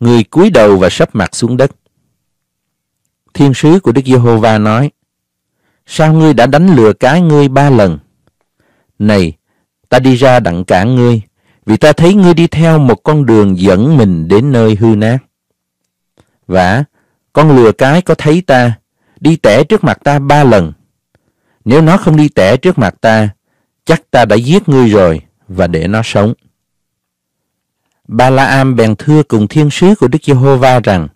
Người cúi đầu và sấp mặt xuống đất. Thiên sứ của Đức Giê-hô-va nói, Sao ngươi đã đánh lừa cái ngươi ba lần? Này, ta đi ra đặng cản ngươi, vì ta thấy ngươi đi theo một con đường dẫn mình đến nơi hư nát. Vả, con lừa cái có thấy ta, đi tẻ trước mặt ta ba lần. Nếu nó không đi tẻ trước mặt ta, chắc ta đã giết ngươi rồi và để nó sống. Ba La Am bèn thưa cùng thiên sứ của Đức Giê-hô-va rằng,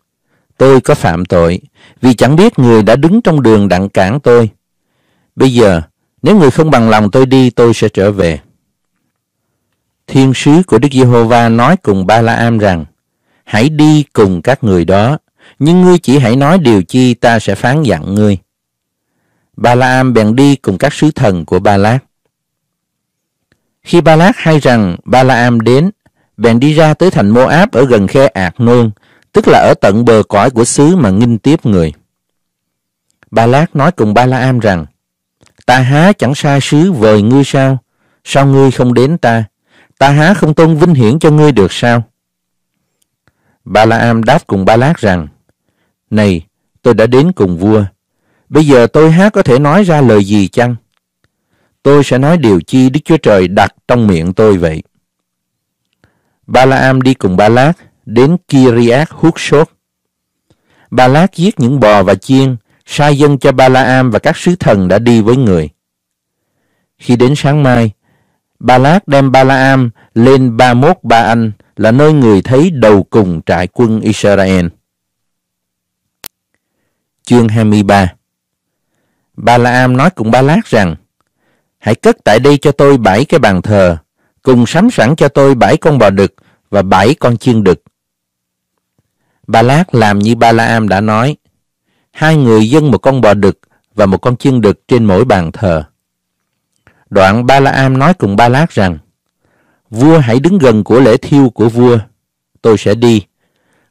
Tôi có phạm tội, vì chẳng biết người đã đứng trong đường đặng cản tôi. Bây giờ, nếu người không bằng lòng tôi đi, tôi sẽ trở về thiên sứ của Đức Giê-hô-va nói cùng Ba-la-am rằng, Hãy đi cùng các người đó, nhưng ngươi chỉ hãy nói điều chi ta sẽ phán dặn ngươi. Ba-la-am bèn đi cùng các sứ thần của Ba-lát. Khi Ba-lát hay rằng Ba-la-am đến, bèn đi ra tới thành Mô-áp ở gần khe Ạc Nôn, tức là ở tận bờ cõi của xứ mà nghinh tiếp người. Ba-lát nói cùng Ba-la-am rằng, Ta há chẳng sai sứ vời ngươi sao? Sao ngươi không đến ta? ta há không tôn vinh hiển cho ngươi được sao? ba Balaam đáp cùng ba lát rằng, Này, tôi đã đến cùng vua, bây giờ tôi há có thể nói ra lời gì chăng? Tôi sẽ nói điều chi Đức Chúa Trời đặt trong miệng tôi vậy. ba Balaam đi cùng ba lát đến Kiriath hút sốt. ba lát giết những bò và chiên, sai dân cho ba Balaam và các sứ thần đã đi với người. Khi đến sáng mai, Balak đem Balaam lên ba mốt ba anh là nơi người thấy đầu cùng trại quân Israel. Chương 23 Balaam nói cùng Balak rằng, Hãy cất tại đây cho tôi bảy cái bàn thờ, cùng sắm sẵn cho tôi bảy con bò đực và bảy con chiên đực. Balak làm như Balaam đã nói, hai người dâng một con bò đực và một con chiên đực trên mỗi bàn thờ. Đoạn Ba La Am nói cùng Ba Lát rằng, Vua hãy đứng gần của lễ thiêu của vua, tôi sẽ đi.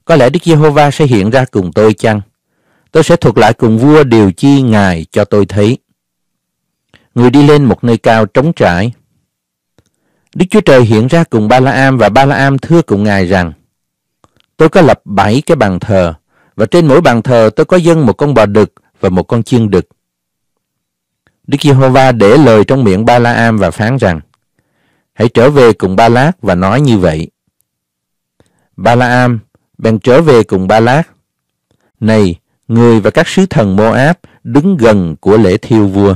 Có lẽ Đức Giê-hô-va sẽ hiện ra cùng tôi chăng? Tôi sẽ thuật lại cùng vua điều chi Ngài cho tôi thấy. Người đi lên một nơi cao trống trải. Đức Chúa Trời hiện ra cùng Ba La Am và Ba La Am thưa cùng Ngài rằng, Tôi có lập bảy cái bàn thờ, và trên mỗi bàn thờ tôi có dâng một con bò đực và một con chiên đực. Đức Giê-hô-va để lời trong miệng Ba-la-am và phán rằng, Hãy trở về cùng Ba-lát và nói như vậy. Ba-la-am bèn trở về cùng Ba-lát. Này, người và các sứ thần Moab đứng gần của lễ thiêu vua.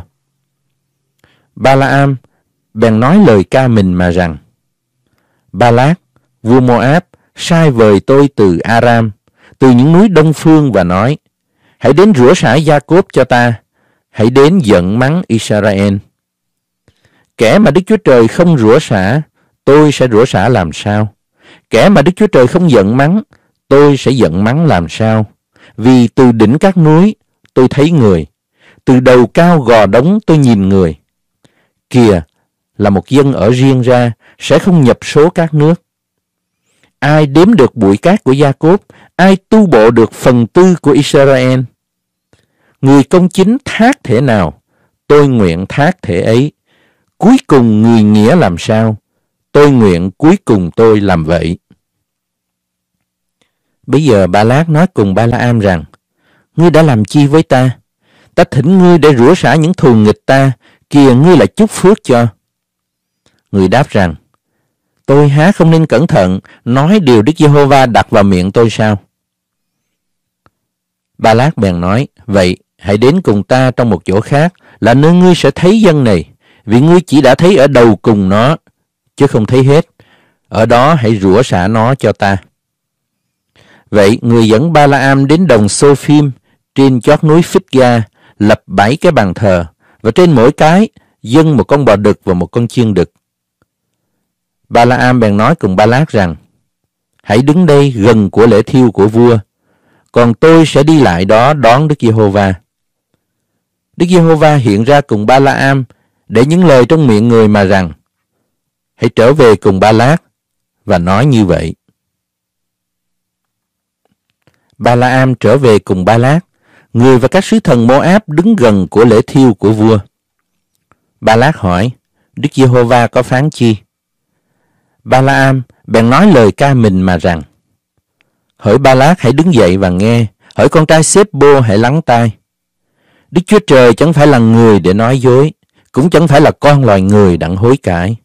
Ba-la-am bèn nói lời ca mình mà rằng, Ba-lát, vua Moab, sai vời tôi từ Aram, từ những núi đông phương và nói, Hãy đến rửa sải Gia-cốp cho ta, hãy đến giận mắng Israel. Kẻ mà Đức Chúa Trời không rửa xả, tôi sẽ rửa xả làm sao? Kẻ mà Đức Chúa Trời không giận mắng, tôi sẽ giận mắng làm sao? Vì từ đỉnh các núi, tôi thấy người. Từ đầu cao gò đống tôi nhìn người. Kìa, là một dân ở riêng ra, sẽ không nhập số các nước. Ai đếm được bụi cát của Gia-cốp, ai tu bộ được phần tư của Israel – Người công chính thác thể nào, tôi nguyện thác thể ấy. Cuối cùng người nghĩa làm sao, tôi nguyện cuối cùng tôi làm vậy. Bây giờ Ba Lát nói cùng Ba La Am rằng, Ngươi đã làm chi với ta? Ta thỉnh ngươi để rửa xả những thù nghịch ta, kìa ngươi lại chúc phước cho. Người đáp rằng, Tôi há không nên cẩn thận nói điều Đức Giê-hô-va đặt vào miệng tôi sao? Ba Lát bèn nói, Vậy hãy đến cùng ta trong một chỗ khác là nơi ngươi sẽ thấy dân này, vì ngươi chỉ đã thấy ở đầu cùng nó, chứ không thấy hết. Ở đó hãy rửa xả nó cho ta. Vậy người dẫn ba la am đến đồng Sophim trên chót núi phích ga lập bảy cái bàn thờ và trên mỗi cái dâng một con bò đực và một con chiên đực. ba la am bèn nói cùng ba lát rằng Hãy đứng đây gần của lễ thiêu của vua, còn tôi sẽ đi lại đó đón Đức Giê-hô-va. Đức Giê-hô-va hiện ra cùng ba la am để những lời trong miệng người mà rằng hãy trở về cùng ba lát và nói như vậy. Ba la am trở về cùng ba lát người và các sứ thần áp đứng gần của lễ thiêu của vua. Ba lát hỏi, Đức Giê-hô-va có phán chi? Ba la am bèn nói lời ca mình mà rằng, Hỡi Ba Lát hãy đứng dậy và nghe, hỡi con trai Sếp Bô hãy lắng tai. Đức Chúa Trời chẳng phải là người để nói dối, cũng chẳng phải là con loài người đặng hối cải.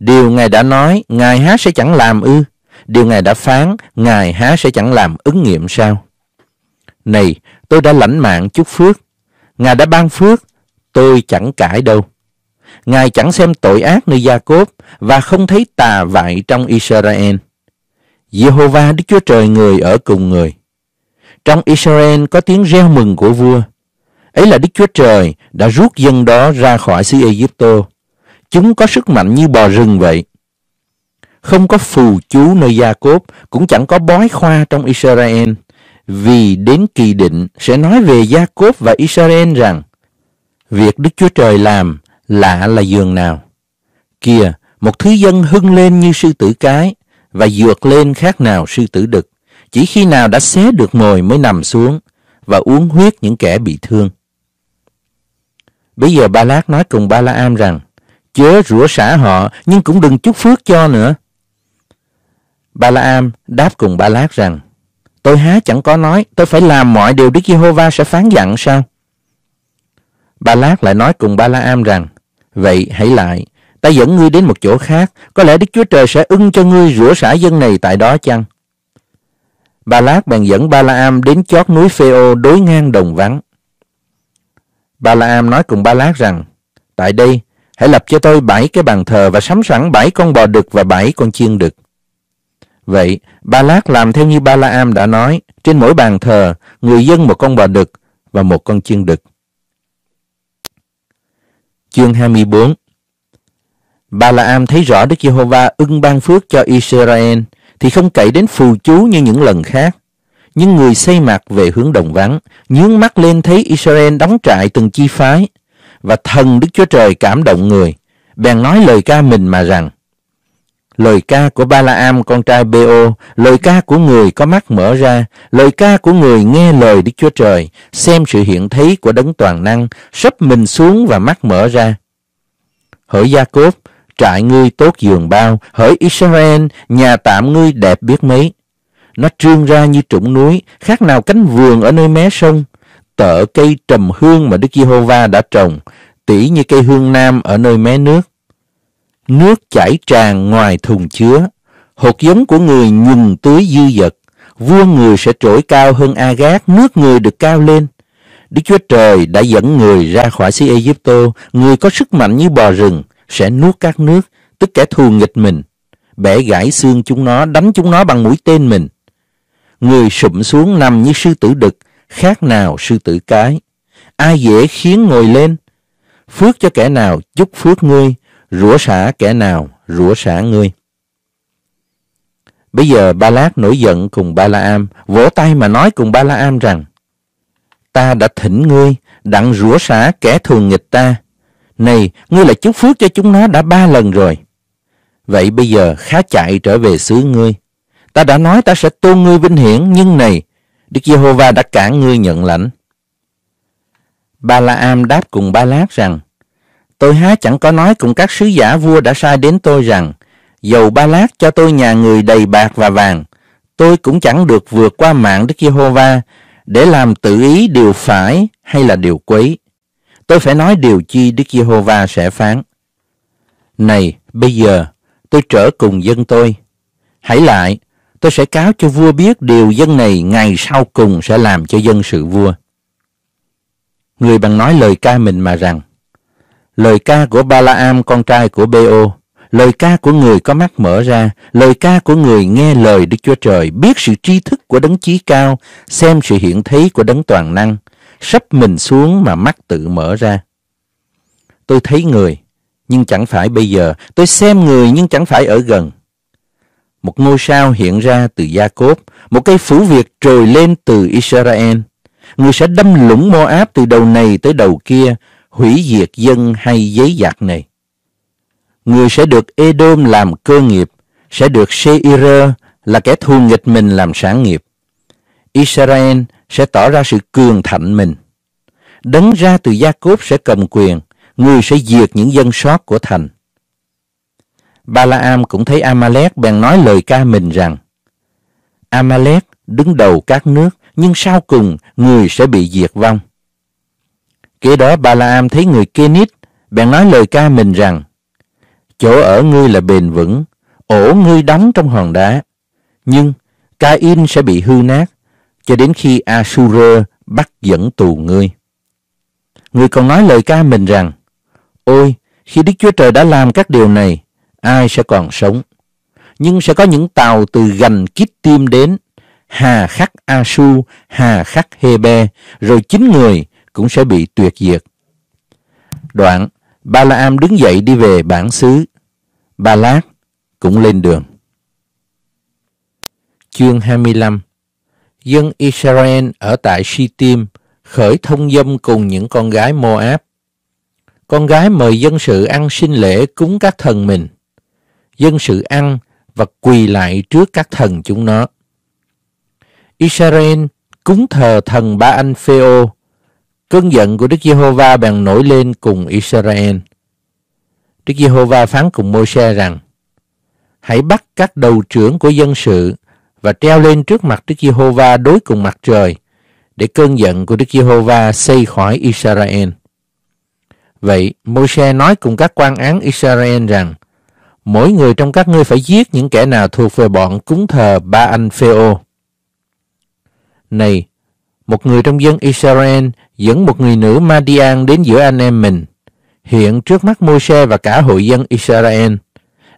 Điều Ngài đã nói, Ngài há sẽ chẳng làm ư? Điều Ngài đã phán, Ngài há sẽ chẳng làm ứng nghiệm sao? Này, tôi đã lãnh mạng chút phước. Ngài đã ban phước, tôi chẳng cãi đâu. Ngài chẳng xem tội ác nơi Gia Cốp và không thấy tà vại trong Israel. Jehovah Đức Chúa Trời người ở cùng người. Trong Israel có tiếng reo mừng của vua. Ấy là Đức Chúa Trời đã rút dân đó ra khỏi xứ Ai Cập. Chúng có sức mạnh như bò rừng vậy. Không có phù chú nơi Gia Cốp, cũng chẳng có bói khoa trong Israel. Vì đến kỳ định sẽ nói về Gia Cốp và Israel rằng Việc Đức Chúa Trời làm lạ là giường nào. Kìa, một thứ dân hưng lên như sư tử cái và dược lên khác nào sư tử đực. Chỉ khi nào đã xé được mồi mới nằm xuống và uống huyết những kẻ bị thương. Bây giờ Ba Lát nói cùng Ba La Am rằng, chớ rủa xả họ, nhưng cũng đừng chúc phước cho nữa. Ba La Am đáp cùng Ba Lát rằng, tôi há chẳng có nói, tôi phải làm mọi điều Đức Giê-hô-va sẽ phán dặn sao? Ba Lát lại nói cùng Ba La Am rằng, vậy hãy lại, ta dẫn ngươi đến một chỗ khác, có lẽ Đức Chúa Trời sẽ ưng cho ngươi rửa xả dân này tại đó chăng? Ba Lát bèn dẫn Ba La Am đến chót núi Phê-ô đối ngang đồng vắng. Ba La Am nói cùng Ba Lát rằng, tại đây, hãy lập cho tôi bảy cái bàn thờ và sắm sẵn bảy con bò đực và bảy con chiên đực. Vậy, Ba Lát làm theo như Ba La Am đã nói, trên mỗi bàn thờ, người dân một con bò đực và một con chiên đực. Chương 24 Ba La Am thấy rõ Đức Giê-hô-va ưng ban phước cho Israel thì không cậy đến phù chú như những lần khác nhưng người xây mặt về hướng đồng vắng, nhướng mắt lên thấy Israel đóng trại từng chi phái, và thần Đức Chúa Trời cảm động người, bèn nói lời ca mình mà rằng, Lời ca của Ba-la-am con trai Beo, lời ca của người có mắt mở ra, lời ca của người nghe lời Đức Chúa Trời, xem sự hiện thấy của đấng toàn năng, sấp mình xuống và mắt mở ra. Hỡi Gia Cốp, trại ngươi tốt giường bao, hỡi Israel, nhà tạm ngươi đẹp biết mấy. Nó trương ra như trũng núi, khác nào cánh vườn ở nơi mé sông. Tợ cây trầm hương mà Đức Giê-hô-va đã trồng, tỉ như cây hương nam ở nơi mé nước. Nước chảy tràn ngoài thùng chứa, hột giống của người nhuần tưới dư dật. Vua người sẽ trỗi cao hơn a gác nước người được cao lên. Đức Chúa Trời đã dẫn người ra khỏi xứ Egypto, người có sức mạnh như bò rừng, sẽ nuốt các nước, tức kẻ thù nghịch mình, bẻ gãy xương chúng nó, đánh chúng nó bằng mũi tên mình người sụm xuống nằm như sư tử đực, khác nào sư tử cái. Ai dễ khiến ngồi lên? Phước cho kẻ nào chúc phước ngươi, rủa xả kẻ nào rủa xả ngươi. Bây giờ Ba Lát nổi giận cùng Ba La Am, vỗ tay mà nói cùng Ba La Am rằng, Ta đã thỉnh ngươi, đặng rủa xả kẻ thường nghịch ta. Này, ngươi là chúc phước cho chúng nó đã ba lần rồi. Vậy bây giờ khá chạy trở về xứ ngươi, Ta đã nói ta sẽ tôn ngươi vinh hiển, nhưng này, Đức Giê-hô-va đã cản ngươi nhận lãnh. Ba La Am đáp cùng Ba Lát rằng, Tôi há chẳng có nói cùng các sứ giả vua đã sai đến tôi rằng, dầu Ba Lát cho tôi nhà người đầy bạc và vàng, tôi cũng chẳng được vượt qua mạng Đức Giê-hô-va để làm tự ý điều phải hay là điều quấy. Tôi phải nói điều chi Đức Giê-hô-va sẽ phán. Này, bây giờ, tôi trở cùng dân tôi. Hãy lại, tôi sẽ cáo cho vua biết điều dân này ngày sau cùng sẽ làm cho dân sự vua. Người bằng nói lời ca mình mà rằng, lời ca của Balaam con trai của Beo, lời ca của người có mắt mở ra, lời ca của người nghe lời Đức Chúa Trời, biết sự tri thức của đấng chí cao, xem sự hiện thấy của đấng toàn năng, sắp mình xuống mà mắt tự mở ra. Tôi thấy người, nhưng chẳng phải bây giờ, tôi xem người nhưng chẳng phải ở gần một ngôi sao hiện ra từ Gia Cốp, một cây phủ việc trồi lên từ Israel. Người sẽ đâm lũng Moab từ đầu này tới đầu kia, hủy diệt dân hay giấy giặc này. Người sẽ được Edom làm cơ nghiệp, sẽ được Seir là kẻ thù nghịch mình làm sản nghiệp. Israel sẽ tỏ ra sự cường thạnh mình. Đấng ra từ Gia Cốp sẽ cầm quyền, người sẽ diệt những dân sót của thành. Balaam cũng thấy Amalek bèn nói lời ca mình rằng Amalek đứng đầu các nước nhưng sau cùng người sẽ bị diệt vong. Kế đó Balaam thấy người Kenit bèn nói lời ca mình rằng chỗ ở ngươi là bền vững, ổ ngươi đóng trong hòn đá. Nhưng Cain sẽ bị hư nát cho đến khi Asura bắt dẫn tù ngươi. Người còn nói lời ca mình rằng Ôi, khi Đức Chúa Trời đã làm các điều này, ai sẽ còn sống. Nhưng sẽ có những tàu từ gành kít tim đến, hà khắc Asu, hà khắc Hebe, rồi chính người cũng sẽ bị tuyệt diệt. Đoạn, Ba La Am đứng dậy đi về bản xứ. Ba Lát cũng lên đường. Chương 25 Dân Israel ở tại Shittim khởi thông dâm cùng những con gái Moab. Con gái mời dân sự ăn sinh lễ cúng các thần mình dân sự ăn và quỳ lại trước các thần chúng nó. Israel cúng thờ thần ba anh Phêo. Cơn giận của Đức Giê-hô-va bèn nổi lên cùng Israel. Đức Giê-hô-va phán cùng Môi-se rằng: Hãy bắt các đầu trưởng của dân sự và treo lên trước mặt Đức Giê-hô-va đối cùng mặt trời để cơn giận của Đức Giê-hô-va xây khỏi Israel. Vậy Môi-se nói cùng các quan án Israel rằng: mỗi người trong các ngươi phải giết những kẻ nào thuộc về bọn cúng thờ ba anh Phêo. Này, một người trong dân Israel dẫn một người nữ Madian đến giữa anh em mình, hiện trước mắt Môi-se và cả hội dân Israel,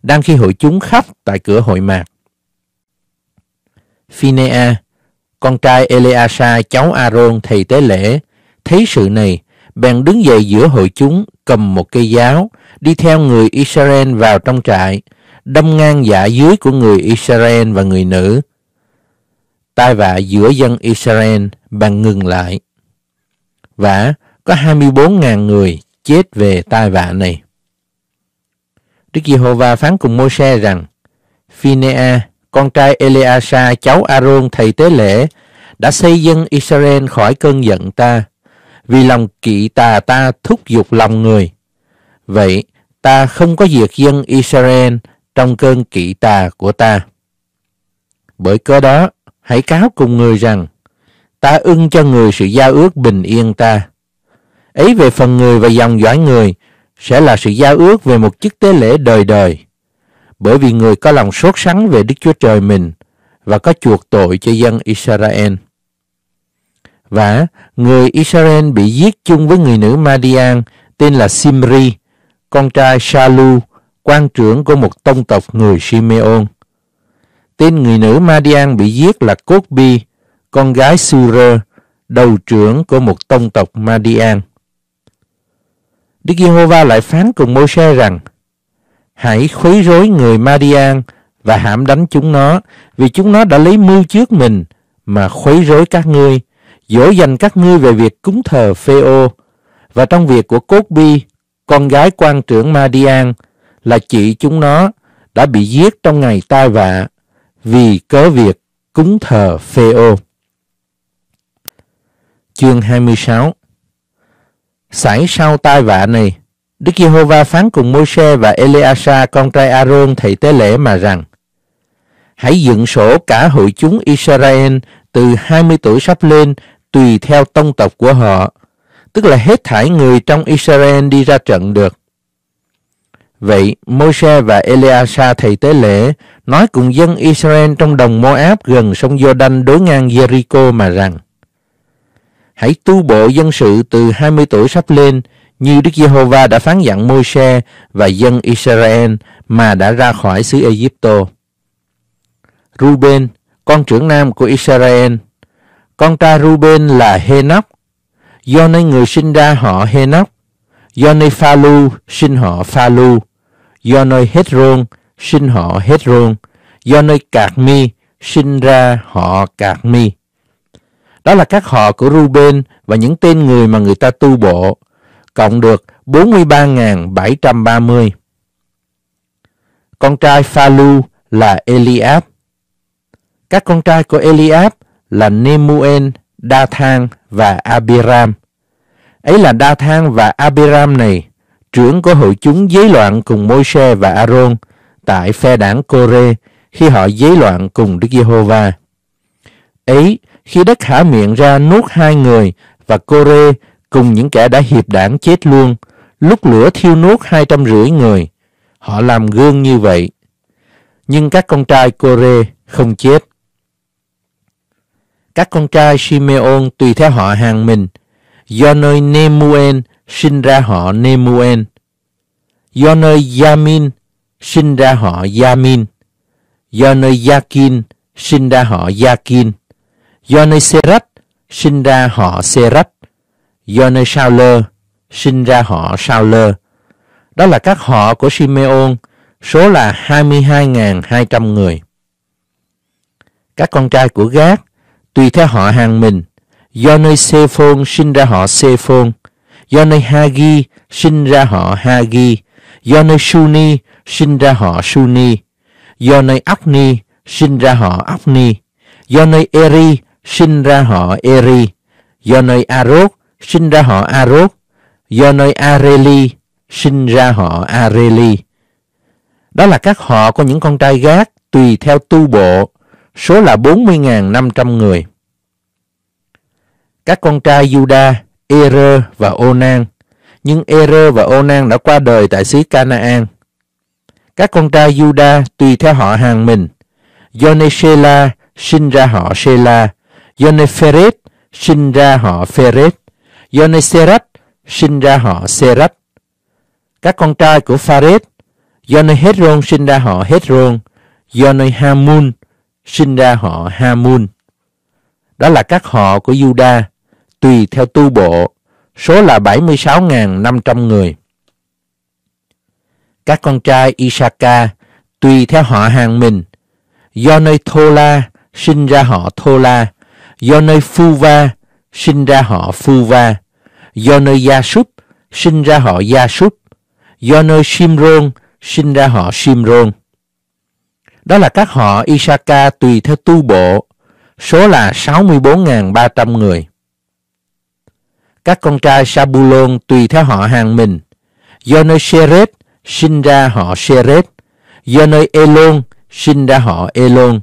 đang khi hội chúng khắp tại cửa hội mạc. Phinea, con trai Eleasa cháu Aaron thầy tế lễ, thấy sự này bèn đứng dậy giữa hội chúng, cầm một cây giáo, đi theo người Israel vào trong trại, đâm ngang dạ dưới của người Israel và người nữ. Tai vạ giữa dân Israel bằng ngừng lại. Và có 24.000 người chết về tai vạ này. Đức Giê-hô-va phán cùng mô se rằng, Phinea, con trai Eleasa, cháu Aaron thầy tế lễ, đã xây dân Israel khỏi cơn giận ta vì lòng kỵ tà ta thúc giục lòng người. Vậy, ta không có diệt dân Israel trong cơn kỵ tà của ta. Bởi cơ đó, hãy cáo cùng người rằng, ta ưng cho người sự giao ước bình yên ta. Ấy về phần người và dòng dõi người, sẽ là sự giao ước về một chức tế lễ đời đời. Bởi vì người có lòng sốt sắng về Đức Chúa Trời mình và có chuộc tội cho dân Israel và người Israel bị giết chung với người nữ Madian tên là Simri, con trai Shalu, quan trưởng của một tông tộc người Simeon. Tên người nữ Madian bị giết là Cốt-bi, con gái Surer, đầu trưởng của một tông tộc Madian. Đức Giê-hô-va lại phán cùng Môi-se rằng: Hãy khuấy rối người Madian và hãm đánh chúng nó, vì chúng nó đã lấy mưu trước mình mà khuấy rối các ngươi dỗ dành các ngươi về việc cúng thờ Phê Phêô và trong việc của Cốt Bi, con gái quan trưởng Madian là chị chúng nó đã bị giết trong ngày tai vạ vì cớ việc cúng thờ Phê Phêô. Chương 26 Xảy sau tai vạ này, Đức Giê-hô-va phán cùng Môi-se và Eleasa con trai A-rôn thầy tế lễ mà rằng: Hãy dựng sổ cả hội chúng Israel từ 20 tuổi sắp lên tùy theo tông tộc của họ, tức là hết thảy người trong Israel đi ra trận được. Vậy, Môi-se và Eleasa thầy tế lễ nói cùng dân Israel trong đồng Moab gần sông Jordan đối ngang Jericho mà rằng Hãy tu bộ dân sự từ 20 tuổi sắp lên như Đức Giê-hô-va đã phán dặn Môi-se và dân Israel mà đã ra khỏi xứ Ai Cập. Ruben, con trưởng nam của Israel, con trai Ruben là Henoch. Do nơi người sinh ra họ Henoch. Do nơi Phalu sinh họ Phalu. Do nơi hetron sinh họ hetron Do nơi Cạc Mi sinh ra họ Cạc Mi. Đó là các họ của Ruben và những tên người mà người ta tu bộ, cộng được 43.730. Con trai Phalu là Eliab. Các con trai của Eliab là Nemuel, Đa Thang và Abiram. Ấy là Đa Thang và Abiram này, trưởng của hội chúng giấy loạn cùng Môi-se và Aaron tại phe đảng Cô-rê khi họ giấy loạn cùng Đức Giê-hô-va. Ấy, khi đất hả miệng ra nuốt hai người và Cô-rê cùng những kẻ đã hiệp đảng chết luôn, lúc lửa thiêu nuốt hai trăm rưỡi người. Họ làm gương như vậy. Nhưng các con trai Cô-rê không chết các con trai Simeon tùy theo họ hàng mình, do nơi Nemuel sinh ra họ Nemuel, do nơi Yamin sinh ra họ Yamin, do nơi Yakin sinh ra họ Yakin, do nơi serat sinh ra họ serat do nơi Sauler sinh ra họ Sauler. Đó là các họ của Simeon, số là 22.200 người. Các con trai của Gác tùy theo họ hàng mình. Do nơi Sephon sinh ra họ Sephon, do nơi Hagi sinh ra họ Hagi, do nơi Shuni sinh ra họ Shuni, do nơi Akni sinh ra họ Akni, do nơi Eri sinh ra họ Eri, do nơi Arod sinh ra họ Arod, do nơi Areli sinh ra họ Areli. Đó là các họ của những con trai gác tùy theo tu bộ số là 40.500 người. Các con trai Juda, Ere và Onan, nhưng Ere và Onan đã qua đời tại xứ Canaan. Các con trai Juda tùy theo họ hàng mình, Joneshela sinh ra họ Shela, Joneferet sinh ra họ Pheret, Joneserat sinh ra họ Serat. Các con trai của Pharet, Jonehedron sinh ra họ Hedron, Jonehamun sinh ra họ Hamun. Đó là các họ của Juda, tùy theo tu bộ, số là 76.500 người. Các con trai Isaka, tùy theo họ hàng mình, do nơi Thola sinh ra họ Thola, do nơi Fuva sinh ra họ Fuva, do nơi Gia Súp sinh ra họ Gia Súp, do nơi Simron sinh ra họ Simron. Đó là các họ Isaka tùy theo tu bộ, số là 64.300 người. Các con trai Sabulon tùy theo họ hàng mình, do nơi Seret sinh ra họ Seret, do nơi Elon sinh ra họ Elon,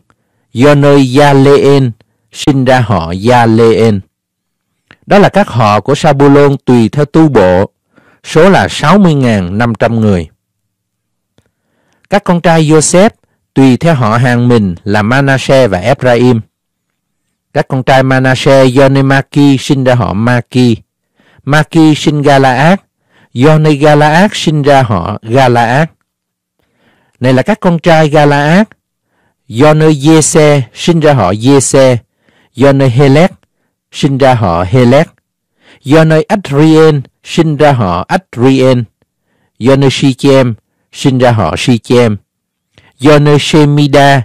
do nơi Yaleen sinh ra họ Yaleen. Đó là các họ của Sabulon tùy theo tu bộ, số là 60.500 người. Các con trai Joseph tùy theo họ hàng mình là Manasseh và Ephraim. Các con trai Manasseh do Nemaki sinh ra họ Maki. Maki sinh Galaad, do nơi Galaad sinh ra họ Galaad. Này là các con trai Galaad, do nơi giê sinh ra họ Giê-se, do nơi Helek sinh ra họ Helek, do nơi Adrien sinh ra họ Adrien, do nơi Shichem sinh ra họ Shichem, do nơi Shemida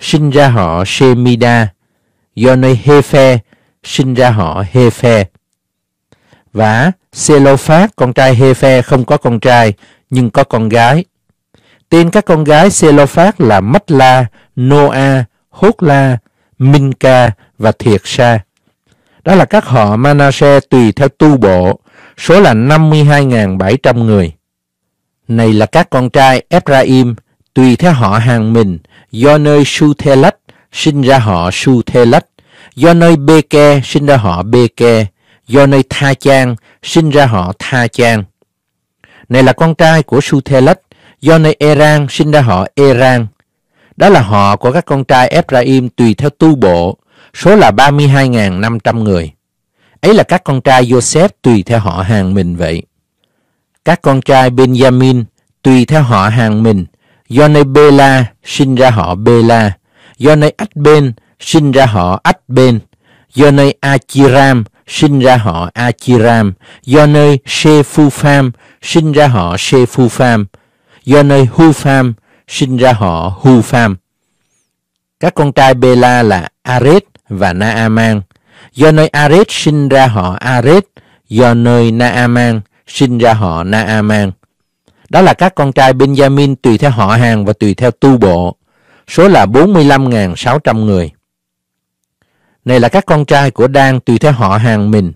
sinh ra họ Shemida, do nơi Hephe sinh ra họ Hephe. Và Selophat con trai Hephe không có con trai nhưng có con gái. Tên các con gái Selophat là mách Noa, Hốtla, Minka và Thiệt-sa. Đó là các họ Manasseh tùy theo tu bộ, số là 52.700 người. Này là các con trai Ephraim, tùy theo họ hàng mình, do nơi Su Thê Lách sinh ra họ Su Thê Lách, do nơi Bê Kê sinh ra họ Bê Kê, do nơi Tha Chang sinh ra họ Tha Chang. Này là con trai của Su Thê Lách, do nơi Erang sinh ra họ Erang. Đó là họ của các con trai Ephraim tùy theo tu bộ, số là 32.500 người. Ấy là các con trai Joseph tùy theo họ hàng mình vậy. Các con trai Benjamin tùy theo họ hàng mình, Yone Bela sinh ra họ Bela. Yone Adben sinh ra họ Adben. Yone Achiram sinh ra họ Achiram. Yone Shephufam sinh ra họ Shephufam. Yone Hufam sinh ra họ Hufam. Các con trai Bela là Aret và Naaman. Yone Aret sinh ra họ Aret. Yone Naaman sinh ra họ Naaman. Đó là các con trai Benjamin tùy theo họ hàng và tùy theo tu bộ. Số là 45.600 người. Này là các con trai của Dan tùy theo họ hàng mình.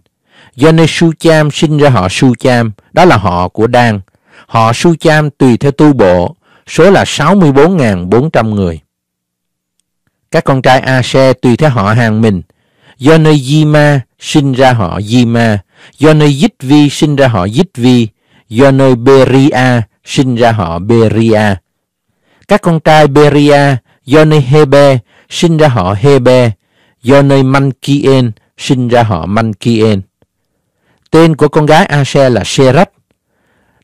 Do nơi Su Cham sinh ra họ Su Cham, đó là họ của Dan. Họ Su Cham tùy theo tu bộ, số là 64.400 người. Các con trai Ase tùy theo họ hàng mình. Do Yima sinh ra họ Yima, do Yitvi sinh ra họ Yitvi, do nơi Beria sinh ra họ Beria. Các con trai Beria do nơi Hebe sinh ra họ Hebe, do nơi Mankien sinh ra họ Mankien. Tên của con gái Ashe là Serach.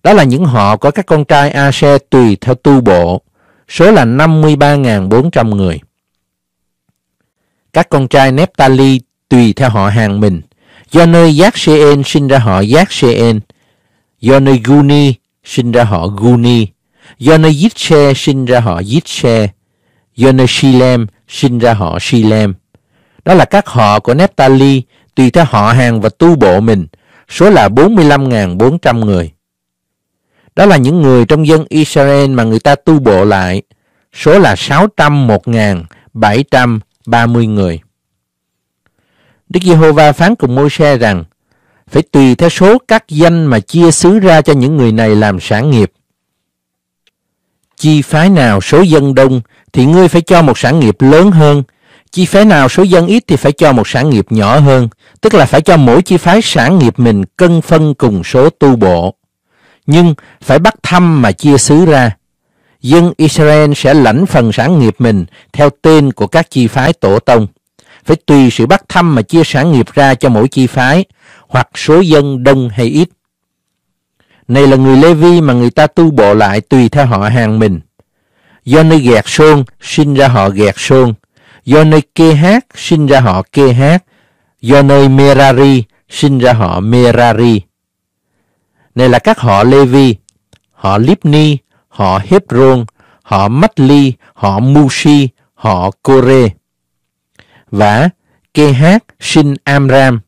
Đó là những họ có các con trai Ashe tùy theo tu bộ, số là 53.400 người. Các con trai Nephtali tùy theo họ hàng mình, do nơi Giác Seen sinh ra họ Giác Seen. Yonaguni sinh ra họ Guni. Yonayitche sinh ra họ Yitche. Yonashilem sinh ra họ Shilem. Đó là các họ của Nephtali tùy theo họ hàng và tu bộ mình, số là 45.400 người. Đó là những người trong dân Israel mà người ta tu bộ lại, số là 601.730 người. Đức Giê-hô-va phán cùng Môi-se rằng, phải tùy theo số các danh mà chia xứ ra cho những người này làm sản nghiệp. Chi phái nào số dân đông thì ngươi phải cho một sản nghiệp lớn hơn, chi phái nào số dân ít thì phải cho một sản nghiệp nhỏ hơn, tức là phải cho mỗi chi phái sản nghiệp mình cân phân cùng số tu bộ. Nhưng phải bắt thăm mà chia xứ ra. Dân Israel sẽ lãnh phần sản nghiệp mình theo tên của các chi phái tổ tông phải tùy sự bắt thăm mà chia sản nghiệp ra cho mỗi chi phái hoặc số dân đông hay ít. Này là người Lê Vi mà người ta tu bộ lại tùy theo họ hàng mình. Do nơi gẹt xôn, sinh ra họ gẹt xôn. Do nơi kê hát, sinh ra họ kê hát. Do nơi Merari, sinh ra họ Merari. Này là các họ Lê Vi, họ Libni, họ Hebron, họ Matli, họ Musi, họ Kore và Kehat sinh Amram.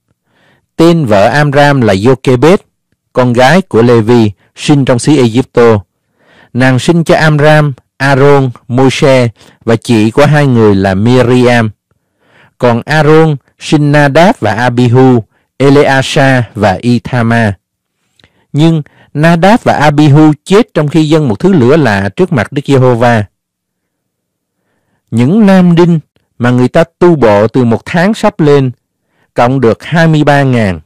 Tên vợ Amram là Jochebed, con gái của Levi, sinh trong xứ Egypto. Nàng sinh cho Amram, Aaron, Moshe và chị của hai người là Miriam. Còn Aaron sinh Nadab và Abihu, Eleasa và Ithama. Nhưng Nadab và Abihu chết trong khi dân một thứ lửa lạ trước mặt Đức Giê-hô-va. Những nam đinh mà người ta tu bộ từ một tháng sắp lên, cộng được 23.000.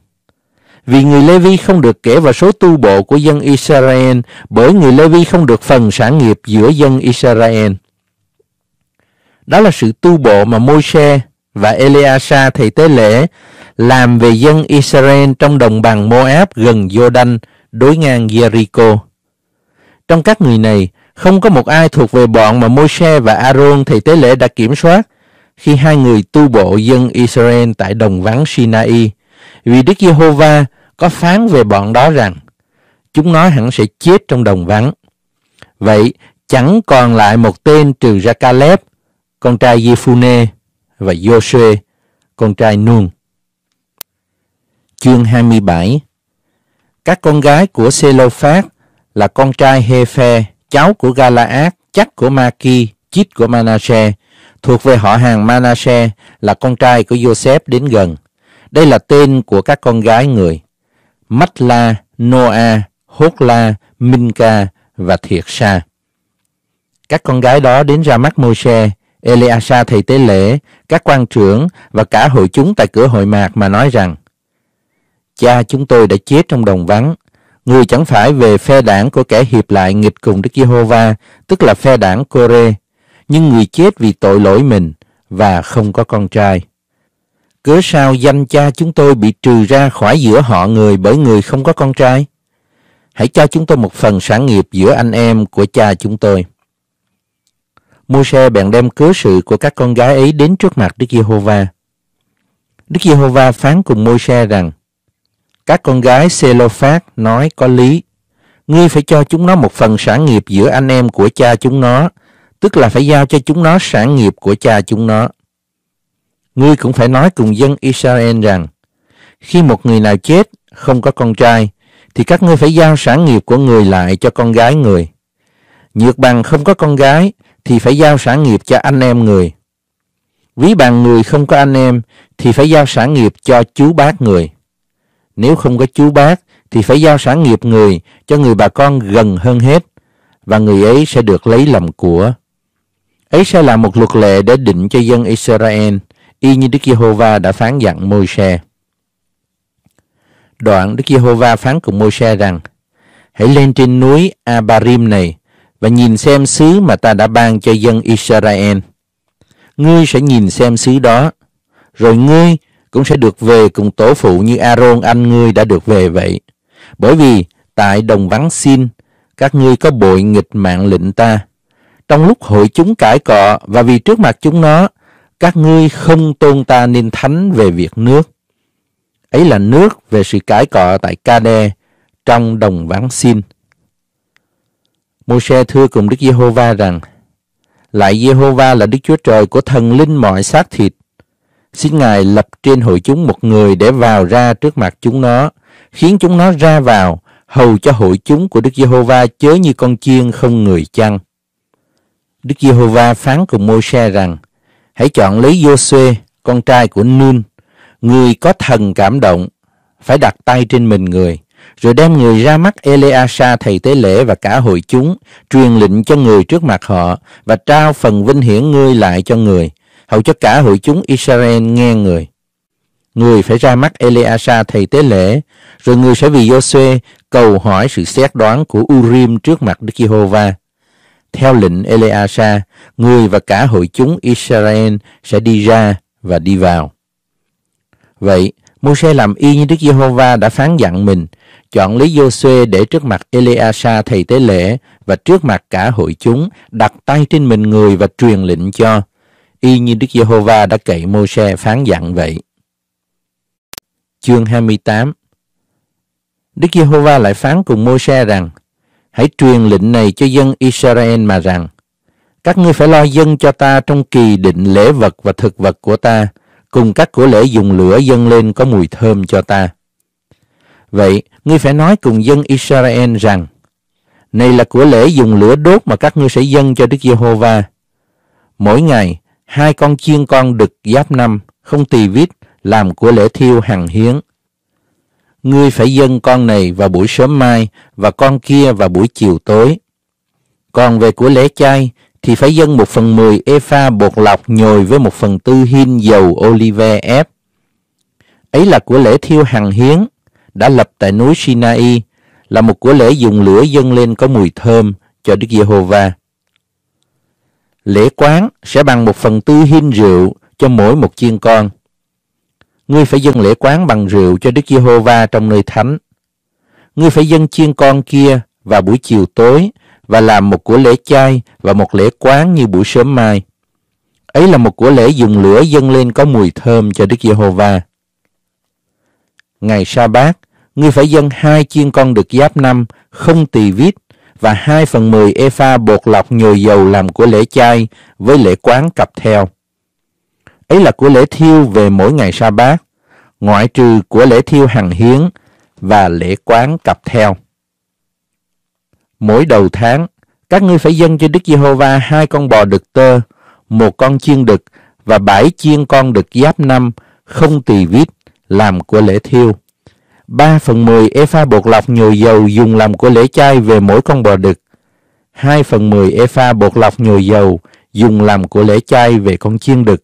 Vì người Levi không được kể vào số tu bộ của dân Israel, bởi người Levi không được phần sản nghiệp giữa dân Israel. Đó là sự tu bộ mà Môi-se và Eleasa thầy tế lễ làm về dân Israel trong đồng bằng Moab gần Jordan đối ngang Jericho. Trong các người này, không có một ai thuộc về bọn mà Môi-se và Aaron thầy tế lễ đã kiểm soát, khi hai người tu bộ dân Israel tại đồng vắng Sinai, vì Đức Giê-hô-va có phán về bọn đó rằng chúng nó hẳn sẽ chết trong đồng vắng. Vậy chẳng còn lại một tên trừ ra Caleb, con trai Giê-phu-nê và Joshua, con trai Nun. Chương 27 Các con gái của Sê-lô-phát là con trai Hê-phê, cháu của Gala-ác, chắc của Ma-ki, chít của Manasseh, thuộc về họ hàng Manasseh là con trai của Joseph đến gần. Đây là tên của các con gái người. Matla, la Noa, Hốt-la, và Thiệt-sa. Các con gái đó đến ra mắt Môi-se, Eleasa thầy tế lễ, các quan trưởng và cả hội chúng tại cửa hội mạc mà nói rằng Cha chúng tôi đã chết trong đồng vắng. Người chẳng phải về phe đảng của kẻ hiệp lại nghịch cùng Đức Giê-hô-va, tức là phe đảng Cô-rê nhưng người chết vì tội lỗi mình và không có con trai. Cớ sao danh cha chúng tôi bị trừ ra khỏi giữa họ người bởi người không có con trai? Hãy cho chúng tôi một phần sản nghiệp giữa anh em của cha chúng tôi. Môi-se bèn đem cớ sự của các con gái ấy đến trước mặt Đức Giê-hô-va. Đức Giê-hô-va phán cùng Môi-se rằng: Các con gái Sê-lô-phát nói có lý, ngươi phải cho chúng nó một phần sản nghiệp giữa anh em của cha chúng nó tức là phải giao cho chúng nó sản nghiệp của cha chúng nó. Ngươi cũng phải nói cùng dân Israel rằng, khi một người nào chết, không có con trai, thì các ngươi phải giao sản nghiệp của người lại cho con gái người. Nhược bằng không có con gái, thì phải giao sản nghiệp cho anh em người. Ví bằng người không có anh em, thì phải giao sản nghiệp cho chú bác người. Nếu không có chú bác, thì phải giao sản nghiệp người cho người bà con gần hơn hết, và người ấy sẽ được lấy làm của. Ấy sẽ là một luật lệ để định cho dân Israel, y như Đức Giê-hô-va đã phán dặn Môi-se. Đoạn Đức Giê-hô-va phán cùng Môi-se rằng, Hãy lên trên núi Abarim này và nhìn xem xứ mà ta đã ban cho dân Israel. Ngươi sẽ nhìn xem xứ đó, rồi ngươi cũng sẽ được về cùng tổ phụ như Aaron anh ngươi đã được về vậy. Bởi vì tại đồng vắng xin, các ngươi có bội nghịch mạng lệnh ta trong lúc hội chúng cãi cọ và vì trước mặt chúng nó, các ngươi không tôn ta nên thánh về việc nước. Ấy là nước về sự cãi cọ tại Kade trong đồng vắng xin. Môi-se thưa cùng Đức Giê-hô-va rằng, Lại Giê-hô-va là Đức Chúa Trời của thần linh mọi xác thịt. Xin Ngài lập trên hội chúng một người để vào ra trước mặt chúng nó, khiến chúng nó ra vào, hầu cho hội chúng của Đức Giê-hô-va chớ như con chiên không người chăn. Đức Giê-hô-va phán cùng Môi-se rằng: Hãy chọn lấy giô con trai của Nun, người có thần cảm động, phải đặt tay trên mình người, rồi đem người ra mắt Eleasa thầy tế lễ và cả hội chúng, truyền lệnh cho người trước mặt họ và trao phần vinh hiển ngươi lại cho người, hầu cho cả hội chúng Israel nghe người. Người phải ra mắt Eleasa thầy tế lễ, rồi người sẽ vì giô cầu hỏi sự xét đoán của Urim trước mặt Đức Giê-hô-va theo lệnh Eleasa, người và cả hội chúng Israel sẽ đi ra và đi vào. Vậy, môi làm y như Đức Giê-hô-va đã phán dặn mình, chọn lấy Giô-suê để trước mặt Eleasa thầy tế lễ và trước mặt cả hội chúng đặt tay trên mình người và truyền lệnh cho, y như Đức Giê-hô-va đã cậy môi phán dặn vậy. Chương 28 Đức Giê-hô-va lại phán cùng môi rằng: hãy truyền lệnh này cho dân Israel mà rằng, các ngươi phải lo dân cho ta trong kỳ định lễ vật và thực vật của ta, cùng các của lễ dùng lửa dâng lên có mùi thơm cho ta. Vậy, ngươi phải nói cùng dân Israel rằng, này là của lễ dùng lửa đốt mà các ngươi sẽ dâng cho Đức Giê-hô-va. Mỗi ngày, hai con chiên con đực giáp năm, không tỳ vít, làm của lễ thiêu hằng hiến ngươi phải dâng con này vào buổi sớm mai và con kia vào buổi chiều tối. Còn về của lễ chay thì phải dâng một phần mười epha bột lọc nhồi với một phần tư hin dầu olive ép. Ấy là của lễ thiêu hằng hiến đã lập tại núi Sinai là một của lễ dùng lửa dâng lên có mùi thơm cho Đức Giê-hô-va. Lễ quán sẽ bằng một phần tư hin rượu cho mỗi một chiên con. Ngươi phải dâng lễ quán bằng rượu cho Đức Giê-hô-va trong nơi thánh. Ngươi phải dâng chiên con kia vào buổi chiều tối và làm một của lễ chay và một lễ quán như buổi sớm mai. Ấy là một của lễ dùng lửa dâng lên có mùi thơm cho Đức Giê-hô-va. Ngày sa bát, ngươi phải dâng hai chiên con được giáp năm, không tỳ vít và hai phần mười epha bột lọc nhồi dầu làm của lễ chay với lễ quán cặp theo ấy là của lễ thiêu về mỗi ngày sa bát, ngoại trừ của lễ thiêu hằng hiến và lễ quán cặp theo. Mỗi đầu tháng, các ngươi phải dâng cho Đức Giê-hô-va hai con bò đực tơ, một con chiên đực và bảy chiên con đực giáp năm không tỳ vít làm của lễ thiêu. Ba phần mười epha bột lọc nhồi dầu dùng làm của lễ chay về mỗi con bò đực. Hai phần mười epha bột lọc nhồi dầu dùng làm của lễ chay về con chiên đực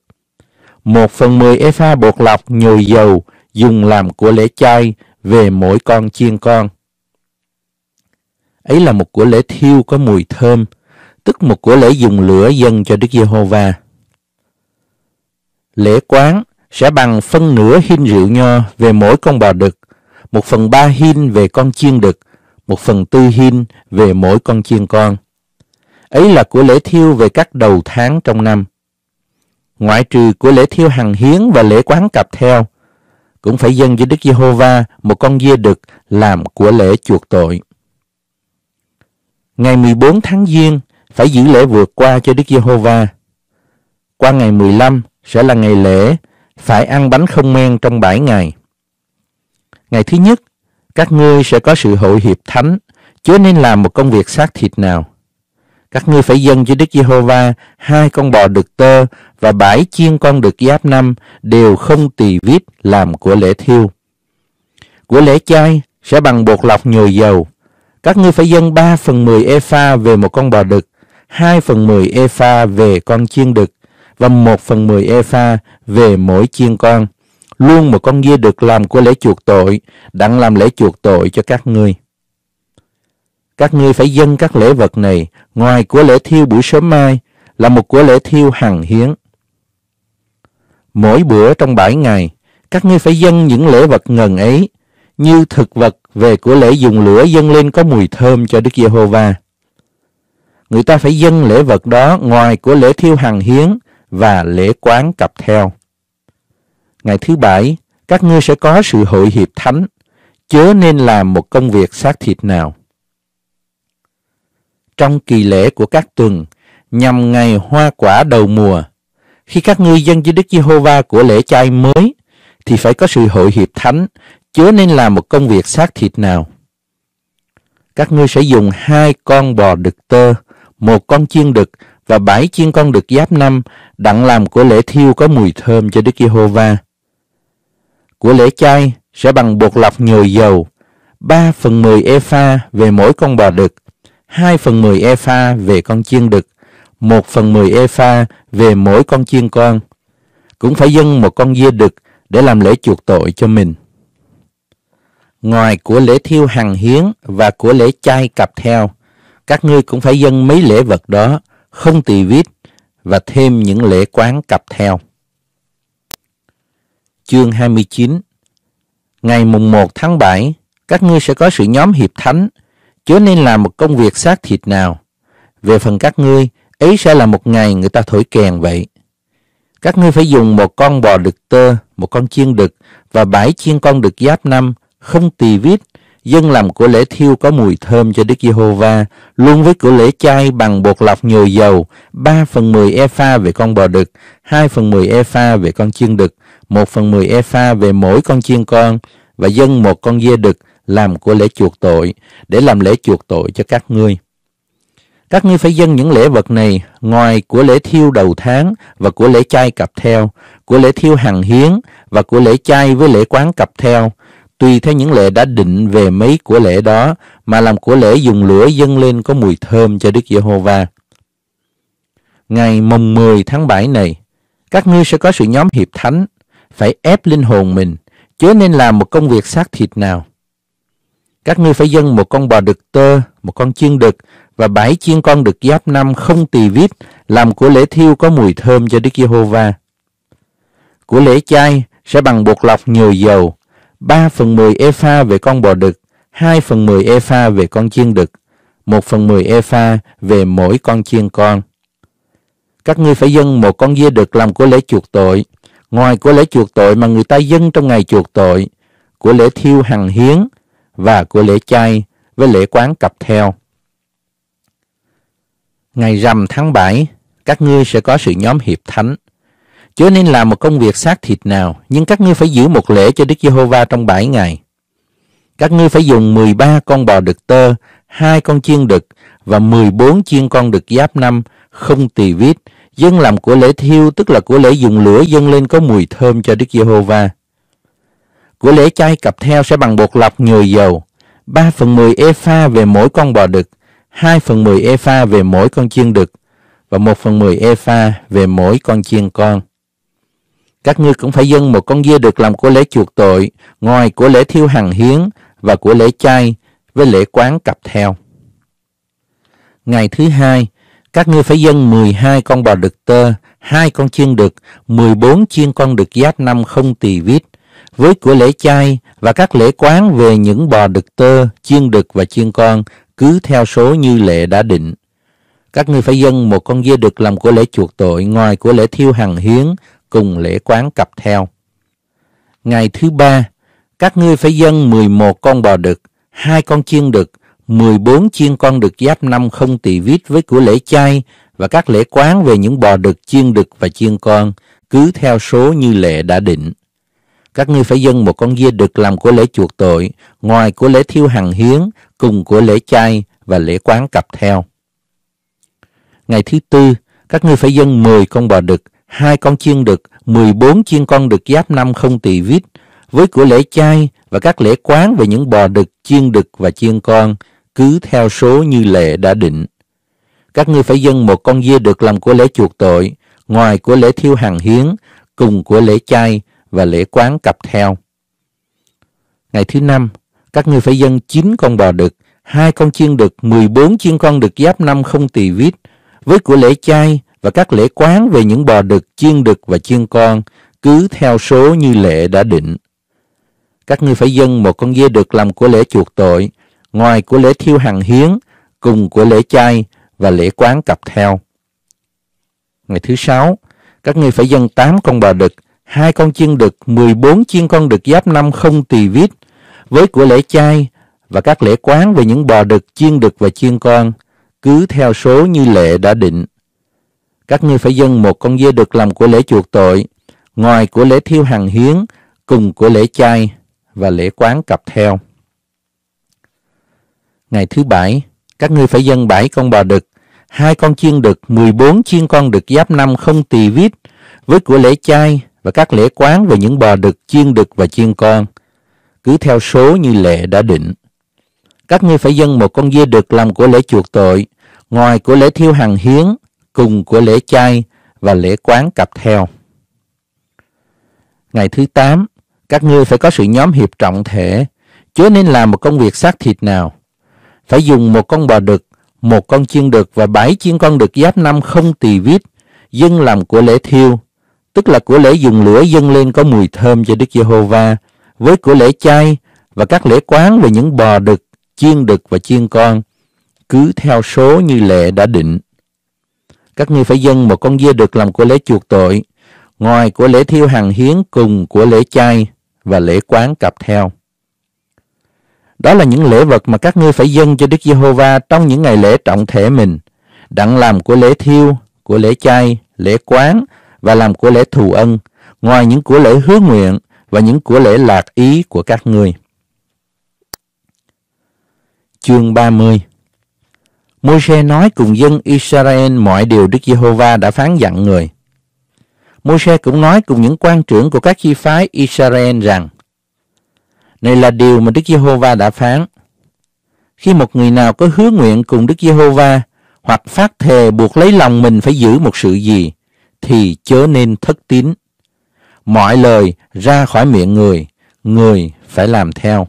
một phần mười epha bột lọc nhồi dầu dùng làm của lễ chay về mỗi con chiên con. Ấy là một của lễ thiêu có mùi thơm, tức một của lễ dùng lửa dâng cho Đức Giê-hô-va. Lễ quán sẽ bằng phân nửa hin rượu nho về mỗi con bò đực, một phần ba hin về con chiên đực, một phần tư hin về mỗi con chiên con. Ấy là của lễ thiêu về các đầu tháng trong năm ngoại trừ của lễ thiêu hằng hiến và lễ quán cặp theo, cũng phải dâng cho Đức Giê-hô-va một con dê đực làm của lễ chuộc tội. Ngày 14 tháng Giêng phải giữ lễ vượt qua cho Đức Giê-hô-va. Qua ngày 15 sẽ là ngày lễ, phải ăn bánh không men trong 7 ngày. Ngày thứ nhất, các ngươi sẽ có sự hội hiệp thánh, chứ nên làm một công việc xác thịt nào các ngươi phải dâng cho Đức Giê-hô-va hai con bò đực tơ và bãi chiên con đực giáp năm đều không tỳ vít làm của lễ thiêu. Của lễ chay sẽ bằng bột lọc nhồi dầu. Các ngươi phải dâng 3 phần 10 epha về một con bò đực, 2 phần 10 epha về con chiên đực và 1 phần 10 epha về mỗi chiên con. Luôn một con dê đực làm của lễ chuộc tội, đặng làm lễ chuộc tội cho các ngươi. Các ngươi phải dâng các lễ vật này ngoài của lễ thiêu buổi sớm mai là một của lễ thiêu hằng hiến. Mỗi bữa trong bảy ngày, các ngươi phải dâng những lễ vật ngần ấy như thực vật về của lễ dùng lửa dâng lên có mùi thơm cho Đức Giê-hô-va. Người ta phải dâng lễ vật đó ngoài của lễ thiêu hằng hiến và lễ quán cặp theo. Ngày thứ bảy, các ngươi sẽ có sự hội hiệp thánh, chớ nên làm một công việc xác thịt nào trong kỳ lễ của các tuần nhằm ngày hoa quả đầu mùa. Khi các ngươi dân dưới Đức Giê-hô-va của lễ chay mới thì phải có sự hội hiệp thánh, chớ nên làm một công việc xác thịt nào. Các ngươi sẽ dùng hai con bò đực tơ, một con chiên đực và bảy chiên con đực giáp năm đặng làm của lễ thiêu có mùi thơm cho Đức Giê-hô-va. Của lễ chay sẽ bằng bột lọc nhồi dầu, ba phần mười e pha về mỗi con bò đực 2 phần 10 EPHA về con chiên đực, 1 phần 10 EPHA về mỗi con chiên con. Cũng phải dâng một con dê đực để làm lễ chuộc tội cho mình. Ngoài của lễ thiêu hằng hiến và của lễ chay cặp theo, các ngươi cũng phải dâng mấy lễ vật đó, không tỳ vít và thêm những lễ quán cặp theo. Chương 29 Ngày mùng 1 tháng 7, các ngươi sẽ có sự nhóm hiệp thánh chớ nên làm một công việc xác thịt nào. Về phần các ngươi, ấy sẽ là một ngày người ta thổi kèn vậy. Các ngươi phải dùng một con bò đực tơ, một con chiên đực và bãi chiên con đực giáp năm, không tỳ vít, dân làm của lễ thiêu có mùi thơm cho Đức Giê-hô-va, luôn với của lễ chay bằng bột lọc nhồi dầu, 3 phần 10 e-pha về con bò đực, 2 phần 10 e-pha về con chiên đực, 1 phần 10 e-pha về mỗi con chiên con, và dân một con dê đực, làm của lễ chuộc tội để làm lễ chuộc tội cho các ngươi. Các ngươi phải dâng những lễ vật này ngoài của lễ thiêu đầu tháng và của lễ chay cặp theo, của lễ thiêu hằng hiến và của lễ chay với lễ quán cặp theo, tùy theo những lễ đã định về mấy của lễ đó mà làm của lễ dùng lửa dâng lên có mùi thơm cho Đức Giê-hô-va. Ngày mùng 10 tháng 7 này, các ngươi sẽ có sự nhóm hiệp thánh, phải ép linh hồn mình, chứ nên làm một công việc xác thịt nào các ngươi phải dâng một con bò đực tơ, một con chiên đực và bảy chiên con đực giáp năm không tỳ vít, làm của lễ thiêu có mùi thơm cho Đức Giê-hô-va. Của lễ chay sẽ bằng bột lọc nhồi dầu, 3 phần 10 epha về con bò đực, 2 phần 10 epha về con chiên đực, 1 phần 10 epha về mỗi con chiên con. Các ngươi phải dâng một con dê đực làm của lễ chuộc tội, ngoài của lễ chuộc tội mà người ta dâng trong ngày chuộc tội, của lễ thiêu hằng hiến, và của lễ chay với lễ quán cặp theo. Ngày rằm tháng 7, các ngươi sẽ có sự nhóm hiệp thánh. Chớ nên làm một công việc xác thịt nào, nhưng các ngươi phải giữ một lễ cho Đức Giê-hô-va trong 7 ngày. Các ngươi phải dùng 13 con bò đực tơ, hai con chiên đực và 14 chiên con đực giáp năm, không tỳ vít, dân làm của lễ thiêu tức là của lễ dùng lửa dâng lên có mùi thơm cho Đức Giê-hô-va. Của lễ chay cặp theo sẽ bằng bột lọc nhồi dầu, 3 phần 10 efa về mỗi con bò đực, 2 phần 10 efa về mỗi con chiên đực và 1 phần 10 efa về mỗi con chiên con. Các ngươi cũng phải dâng một con dê được làm của lễ chuộc tội, ngoài của lễ thiêu hằng hiến và của lễ chay với lễ quán cặp theo. Ngày thứ hai, các ngươi phải dâng 12 con bò đực tơ, hai con chiên đực, 14 chiên con đực giáp năm không tỳ vít, với của lễ chay và các lễ quán về những bò đực tơ, chiên đực và chiên con cứ theo số như lệ đã định. Các ngươi phải dâng một con dê đực làm của lễ chuộc tội ngoài của lễ thiêu hằng hiến cùng lễ quán cặp theo. Ngày thứ ba, các ngươi phải dâng 11 con bò đực, hai con chiên đực, 14 chiên con đực giáp năm không tỳ vít với của lễ chay và các lễ quán về những bò đực, chiên đực và chiên con, cứ theo số như lệ đã định các ngươi phải dâng một con dê được làm của lễ chuộc tội, ngoài của lễ thiêu hằng hiến, cùng của lễ chay và lễ quán cặp theo. Ngày thứ tư, các ngươi phải dâng 10 con bò đực, hai con chiên đực, 14 chiên con đực giáp năm không tỳ vít, với của lễ chay và các lễ quán về những bò đực, chiên đực và chiên con, cứ theo số như lệ đã định. Các ngươi phải dâng một con dê được làm của lễ chuộc tội, ngoài của lễ thiêu hằng hiến, cùng của lễ chay và lễ quán cặp theo. Ngày thứ năm, các ngươi phải dâng 9 con bò đực, hai con chiên đực, 14 chiên con đực giáp năm không tỳ vít, với của lễ chay và các lễ quán về những bò đực, chiên đực và chiên con, cứ theo số như lệ đã định. Các ngươi phải dâng một con dê đực làm của lễ chuộc tội, ngoài của lễ thiêu hằng hiến, cùng của lễ chay và lễ quán cặp theo. Ngày thứ sáu, các ngươi phải dâng 8 con bò đực, hai con chiên đực, 14 chiên con đực giáp năm không tỳ vít, với của lễ chay và các lễ quán về những bò đực, chiên đực và chiên con, cứ theo số như lệ đã định. Các ngươi phải dâng một con dê đực làm của lễ chuộc tội, ngoài của lễ thiêu hàng hiến, cùng của lễ chay và lễ quán cặp theo. Ngày thứ bảy, các ngươi phải dâng bảy con bò đực, hai con chiên đực, 14 chiên con đực giáp năm không tỳ vít, với của lễ chay và các lễ quán về những bò đực, chiên đực và chiên con, cứ theo số như lệ đã định. Các ngươi phải dâng một con dê đực làm của lễ chuộc tội, ngoài của lễ thiêu hàng hiến, cùng của lễ chay và lễ quán cặp theo. Ngày thứ 8, các ngươi phải có sự nhóm hiệp trọng thể, chớ nên làm một công việc xác thịt nào. Phải dùng một con bò đực, một con chiên đực và bảy chiên con đực giáp năm không tỳ vít, dâng làm của lễ thiêu tức là của lễ dùng lửa dâng lên có mùi thơm cho Đức Giê-hô-va, với của lễ chay và các lễ quán về những bò đực, chiên đực và chiên con, cứ theo số như lệ đã định. Các ngươi phải dâng một con dê đực làm của lễ chuộc tội, ngoài của lễ thiêu hàng hiến cùng của lễ chay và lễ quán cặp theo. Đó là những lễ vật mà các ngươi phải dâng cho Đức Giê-hô-va trong những ngày lễ trọng thể mình, đặng làm của lễ thiêu, của lễ chay, lễ quán và làm của lễ thù ân, ngoài những của lễ hứa nguyện và những của lễ lạc ý của các người Chương 30 Môi-se nói cùng dân Israel mọi điều Đức Giê-hô-va đã phán dặn người. Môi-se cũng nói cùng những quan trưởng của các chi phái Israel rằng Này là điều mà Đức Giê-hô-va đã phán. Khi một người nào có hứa nguyện cùng Đức Giê-hô-va hoặc phát thề buộc lấy lòng mình phải giữ một sự gì thì chớ nên thất tín. Mọi lời ra khỏi miệng người, người phải làm theo.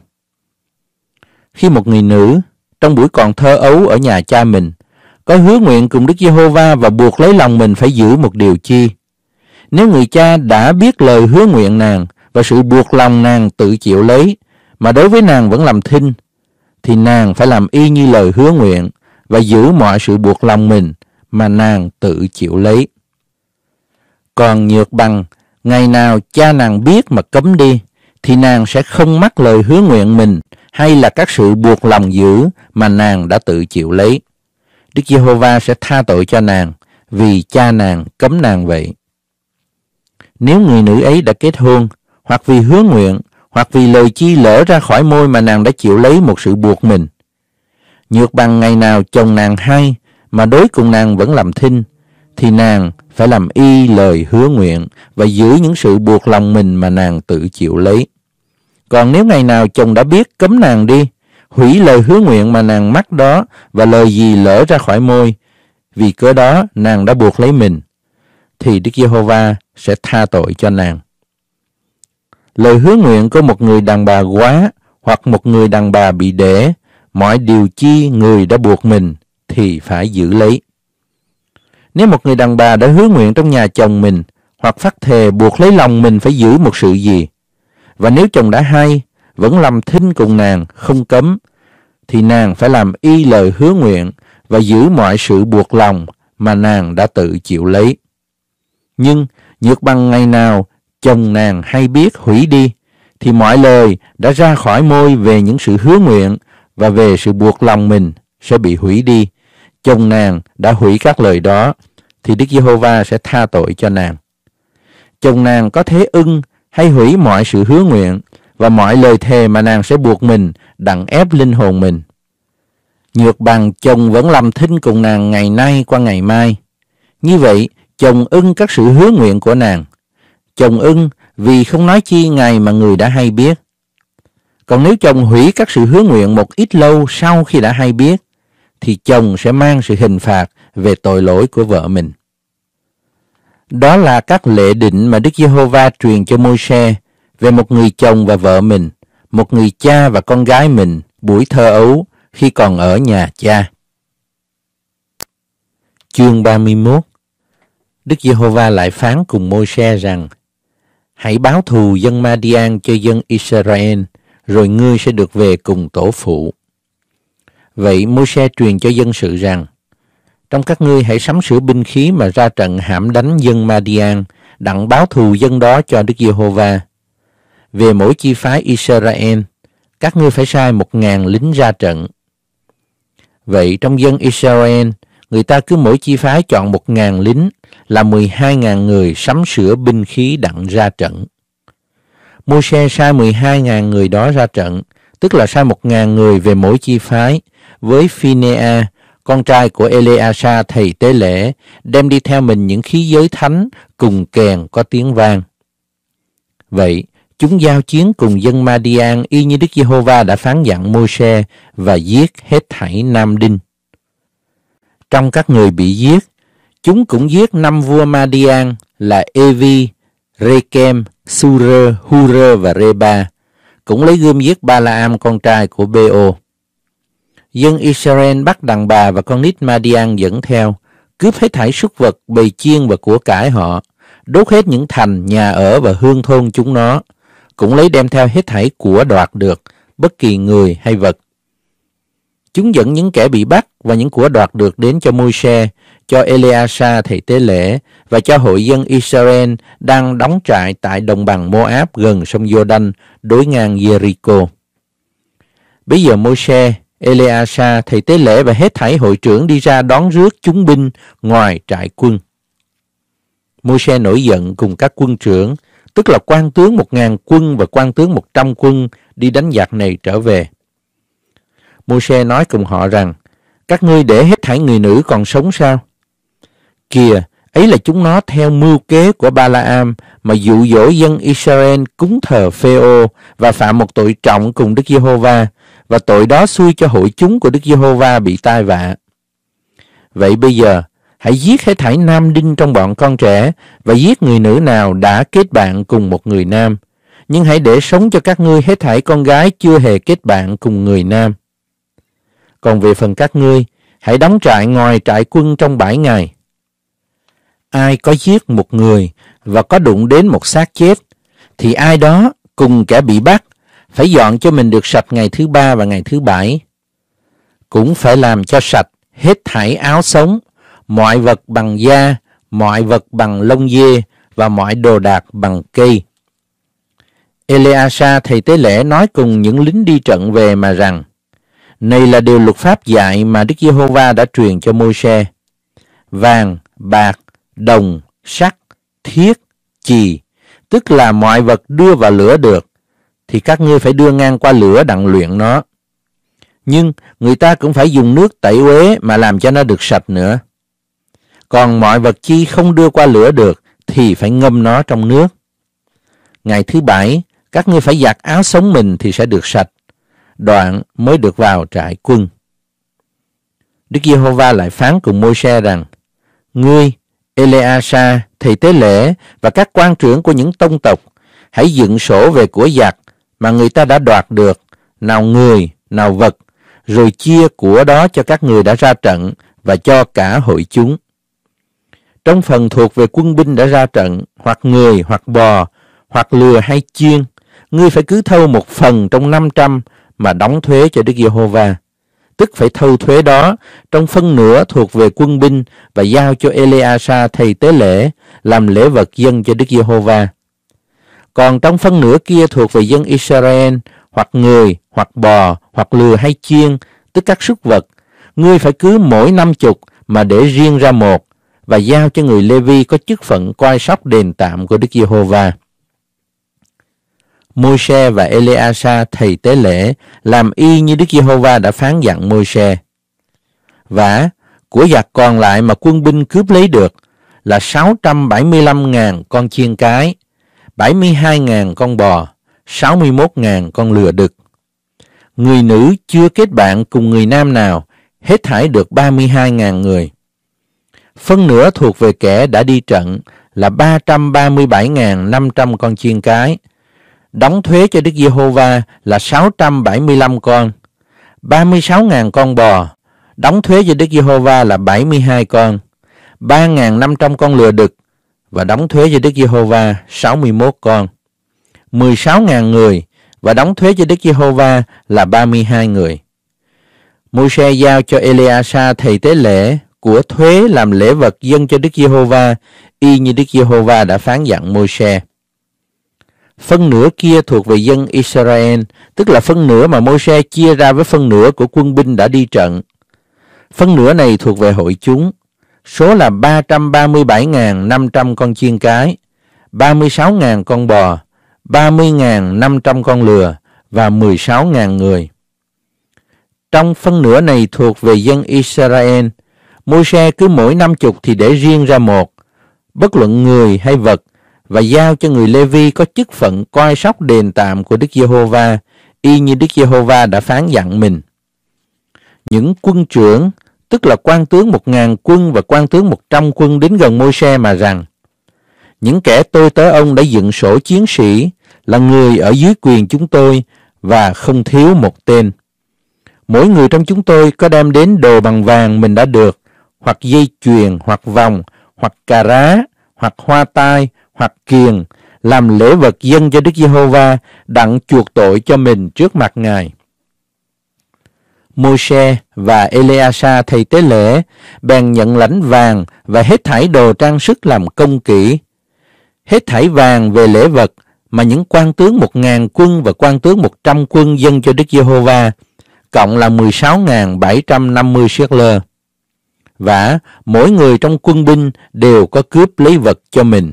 Khi một người nữ trong buổi còn thơ ấu ở nhà cha mình có hứa nguyện cùng Đức Giê-hô-va và buộc lấy lòng mình phải giữ một điều chi. Nếu người cha đã biết lời hứa nguyện nàng và sự buộc lòng nàng tự chịu lấy mà đối với nàng vẫn làm thinh thì nàng phải làm y như lời hứa nguyện và giữ mọi sự buộc lòng mình mà nàng tự chịu lấy. Còn Nhược Bằng, ngày nào cha nàng biết mà cấm đi, thì nàng sẽ không mắc lời hứa nguyện mình hay là các sự buộc lòng giữ mà nàng đã tự chịu lấy. Đức Giê-hô-va sẽ tha tội cho nàng vì cha nàng cấm nàng vậy. Nếu người nữ ấy đã kết hôn, hoặc vì hứa nguyện, hoặc vì lời chi lỡ ra khỏi môi mà nàng đã chịu lấy một sự buộc mình. Nhược bằng ngày nào chồng nàng hay, mà đối cùng nàng vẫn làm thinh, thì nàng phải làm y lời hứa nguyện và giữ những sự buộc lòng mình mà nàng tự chịu lấy. Còn nếu ngày nào chồng đã biết cấm nàng đi, hủy lời hứa nguyện mà nàng mắc đó và lời gì lỡ ra khỏi môi, vì cớ đó nàng đã buộc lấy mình, thì Đức Giê-hô-va sẽ tha tội cho nàng. Lời hứa nguyện của một người đàn bà quá hoặc một người đàn bà bị đẻ, mọi điều chi người đã buộc mình thì phải giữ lấy. Nếu một người đàn bà đã hứa nguyện trong nhà chồng mình hoặc phát thề buộc lấy lòng mình phải giữ một sự gì và nếu chồng đã hay vẫn làm thinh cùng nàng không cấm thì nàng phải làm y lời hứa nguyện và giữ mọi sự buộc lòng mà nàng đã tự chịu lấy. Nhưng nhược bằng ngày nào chồng nàng hay biết hủy đi thì mọi lời đã ra khỏi môi về những sự hứa nguyện và về sự buộc lòng mình sẽ bị hủy đi chồng nàng đã hủy các lời đó, thì Đức Giê-hô-va sẽ tha tội cho nàng. Chồng nàng có thế ưng hay hủy mọi sự hứa nguyện và mọi lời thề mà nàng sẽ buộc mình đặng ép linh hồn mình. Nhược bằng chồng vẫn làm thinh cùng nàng ngày nay qua ngày mai. Như vậy, chồng ưng các sự hứa nguyện của nàng. Chồng ưng vì không nói chi ngày mà người đã hay biết. Còn nếu chồng hủy các sự hứa nguyện một ít lâu sau khi đã hay biết, thì chồng sẽ mang sự hình phạt về tội lỗi của vợ mình. Đó là các lệ định mà Đức Giê-hô-va truyền cho Môi-se về một người chồng và vợ mình, một người cha và con gái mình buổi thơ ấu khi còn ở nhà cha. Chương 31 Đức Giê-hô-va lại phán cùng Môi-se rằng Hãy báo thù dân Ma-đi-an cho dân Israel, rồi ngươi sẽ được về cùng tổ phụ. Vậy Môi-se truyền cho dân sự rằng, trong các ngươi hãy sắm sửa binh khí mà ra trận hãm đánh dân Madian, đặng báo thù dân đó cho Đức Giê-hô-va. Về mỗi chi phái Israel, các ngươi phải sai một ngàn lính ra trận. Vậy trong dân Israel, người ta cứ mỗi chi phái chọn một ngàn lính là mười hai ngàn người sắm sửa binh khí đặng ra trận. Môi-se sai mười hai ngàn người đó ra trận, tức là sai một ngàn người về mỗi chi phái, với Phinea, con trai của Eleasa thầy tế lễ, đem đi theo mình những khí giới thánh cùng kèn có tiếng vang. Vậy, chúng giao chiến cùng dân Madian y như Đức Giê-hô-va đã phán dặn Môi-se và giết hết thảy Nam Đinh. Trong các người bị giết, chúng cũng giết năm vua Madian là Evi, Rekem, Sure, Hure và Reba, cũng lấy gươm giết Ba-la-am con trai của Beo dân Israel bắt đàn bà và con nít Madian dẫn theo, cướp hết thảy súc vật, bầy chiên và của cải họ, đốt hết những thành, nhà ở và hương thôn chúng nó, cũng lấy đem theo hết thảy của đoạt được, bất kỳ người hay vật. Chúng dẫn những kẻ bị bắt và những của đoạt được đến cho Môi-se, cho Eleasa thầy tế lễ và cho hội dân Israel đang đóng trại tại đồng bằng Moab gần sông Jordan đối ngang Jericho. Bây giờ Môi-se Eleasa thầy tế lễ và hết thảy hội trưởng đi ra đón rước chúng binh ngoài trại quân. Môi-se nổi giận cùng các quân trưởng, tức là quan tướng một ngàn quân và quan tướng một trăm quân đi đánh giặc này trở về. Môi-se nói cùng họ rằng, các ngươi để hết thảy người nữ còn sống sao? Kìa, ấy là chúng nó theo mưu kế của Ba-la-am mà dụ dỗ dân Israel cúng thờ Phêo và phạm một tội trọng cùng Đức Giê-hô-va và tội đó xui cho hội chúng của Đức Giê-hô-va bị tai vạ. Vậy bây giờ, hãy giết hết thảy nam đinh trong bọn con trẻ và giết người nữ nào đã kết bạn cùng một người nam. Nhưng hãy để sống cho các ngươi hết thảy con gái chưa hề kết bạn cùng người nam. Còn về phần các ngươi, hãy đóng trại ngoài trại quân trong bảy ngày. Ai có giết một người và có đụng đến một xác chết, thì ai đó cùng kẻ bị bắt phải dọn cho mình được sạch ngày thứ ba và ngày thứ bảy. Cũng phải làm cho sạch hết thảy áo sống, mọi vật bằng da, mọi vật bằng lông dê và mọi đồ đạc bằng cây. Eleasa thầy tế lễ nói cùng những lính đi trận về mà rằng, này là điều luật pháp dạy mà Đức Giê-hô-va đã truyền cho Môi-se. Vàng, bạc, đồng, sắt, thiết, chì, tức là mọi vật đưa vào lửa được, thì các ngươi phải đưa ngang qua lửa đặng luyện nó. Nhưng người ta cũng phải dùng nước tẩy uế mà làm cho nó được sạch nữa. Còn mọi vật chi không đưa qua lửa được thì phải ngâm nó trong nước. Ngày thứ bảy, các ngươi phải giặt áo sống mình thì sẽ được sạch. Đoạn mới được vào trại quân. Đức Giê-hô-va lại phán cùng Môi-se rằng, Ngươi, Eleasa, thầy tế lễ và các quan trưởng của những tông tộc, hãy dựng sổ về của giặc mà người ta đã đoạt được, nào người, nào vật, rồi chia của đó cho các người đã ra trận và cho cả hội chúng. Trong phần thuộc về quân binh đã ra trận, hoặc người, hoặc bò, hoặc lừa hay chiên, ngươi phải cứ thâu một phần trong 500 mà đóng thuế cho Đức Giê-hô-va. Tức phải thâu thuế đó trong phân nửa thuộc về quân binh và giao cho Eleasa thầy tế lễ làm lễ vật dân cho Đức Giê-hô-va. Còn trong phân nửa kia thuộc về dân Israel, hoặc người, hoặc bò, hoặc lừa hay chiên, tức các súc vật. Ngươi phải cứ mỗi năm chục mà để riêng ra một và giao cho người Lê-vi có chức phận coi sóc đền tạm của Đức Giê-hô-va. Môi-se và Eleasa thầy tế lễ làm y như Đức Giê-hô-va đã phán dặn Môi-se. Và của giặc còn lại mà quân binh cướp lấy được là 675.000 con chiên cái, 72.000 con bò, 61.000 con lừa đực. Người nữ chưa kết bạn cùng người nam nào, hết thải được 32.000 người. Phân nửa thuộc về kẻ đã đi trận là 337.500 con chiên cái. Đóng thuế cho Đức Giê-hô-va là 675 con. 36.000 con bò, đóng thuế cho Đức Giê-hô-va là 72 con. 3.500 con lừa đực, và đóng thuế cho Đức Giê-hô-va 61 con. 16.000 người và đóng thuế cho Đức Giê-hô-va là 32 người. Môi-se giao cho Eleasa thầy tế lễ của thuế làm lễ vật dân cho Đức Giê-hô-va y như Đức Giê-hô-va đã phán dặn Môi-se. Phân nửa kia thuộc về dân Israel, tức là phân nửa mà Môi-se chia ra với phân nửa của quân binh đã đi trận. Phân nửa này thuộc về hội chúng, số là 337.500 con chiên cái, 36.000 con bò, 30.500 con lừa và 16.000 người. Trong phân nửa này thuộc về dân Israel, Môi-se cứ mỗi năm chục thì để riêng ra một, bất luận người hay vật, và giao cho người Lê-vi có chức phận coi sóc đền tạm của Đức Giê-hô-va, y như Đức Giê-hô-va đã phán dặn mình. Những quân trưởng, tức là quan tướng một ngàn quân và quan tướng một trăm quân đến gần môi xe mà rằng những kẻ tôi tới ông đã dựng sổ chiến sĩ là người ở dưới quyền chúng tôi và không thiếu một tên. Mỗi người trong chúng tôi có đem đến đồ bằng vàng mình đã được, hoặc dây chuyền, hoặc vòng, hoặc cà rá, hoặc hoa tai, hoặc kiền, làm lễ vật dân cho Đức Giê-hô-va đặng chuộc tội cho mình trước mặt Ngài. Moshe và Eleasa thầy tế lễ bèn nhận lãnh vàng và hết thảy đồ trang sức làm công kỹ. Hết thảy vàng về lễ vật mà những quan tướng một ngàn quân và quan tướng một trăm quân dân cho Đức Giê-hô-va, cộng là mười sáu ngàn bảy trăm năm mươi siết lơ. Và mỗi người trong quân binh đều có cướp lấy vật cho mình.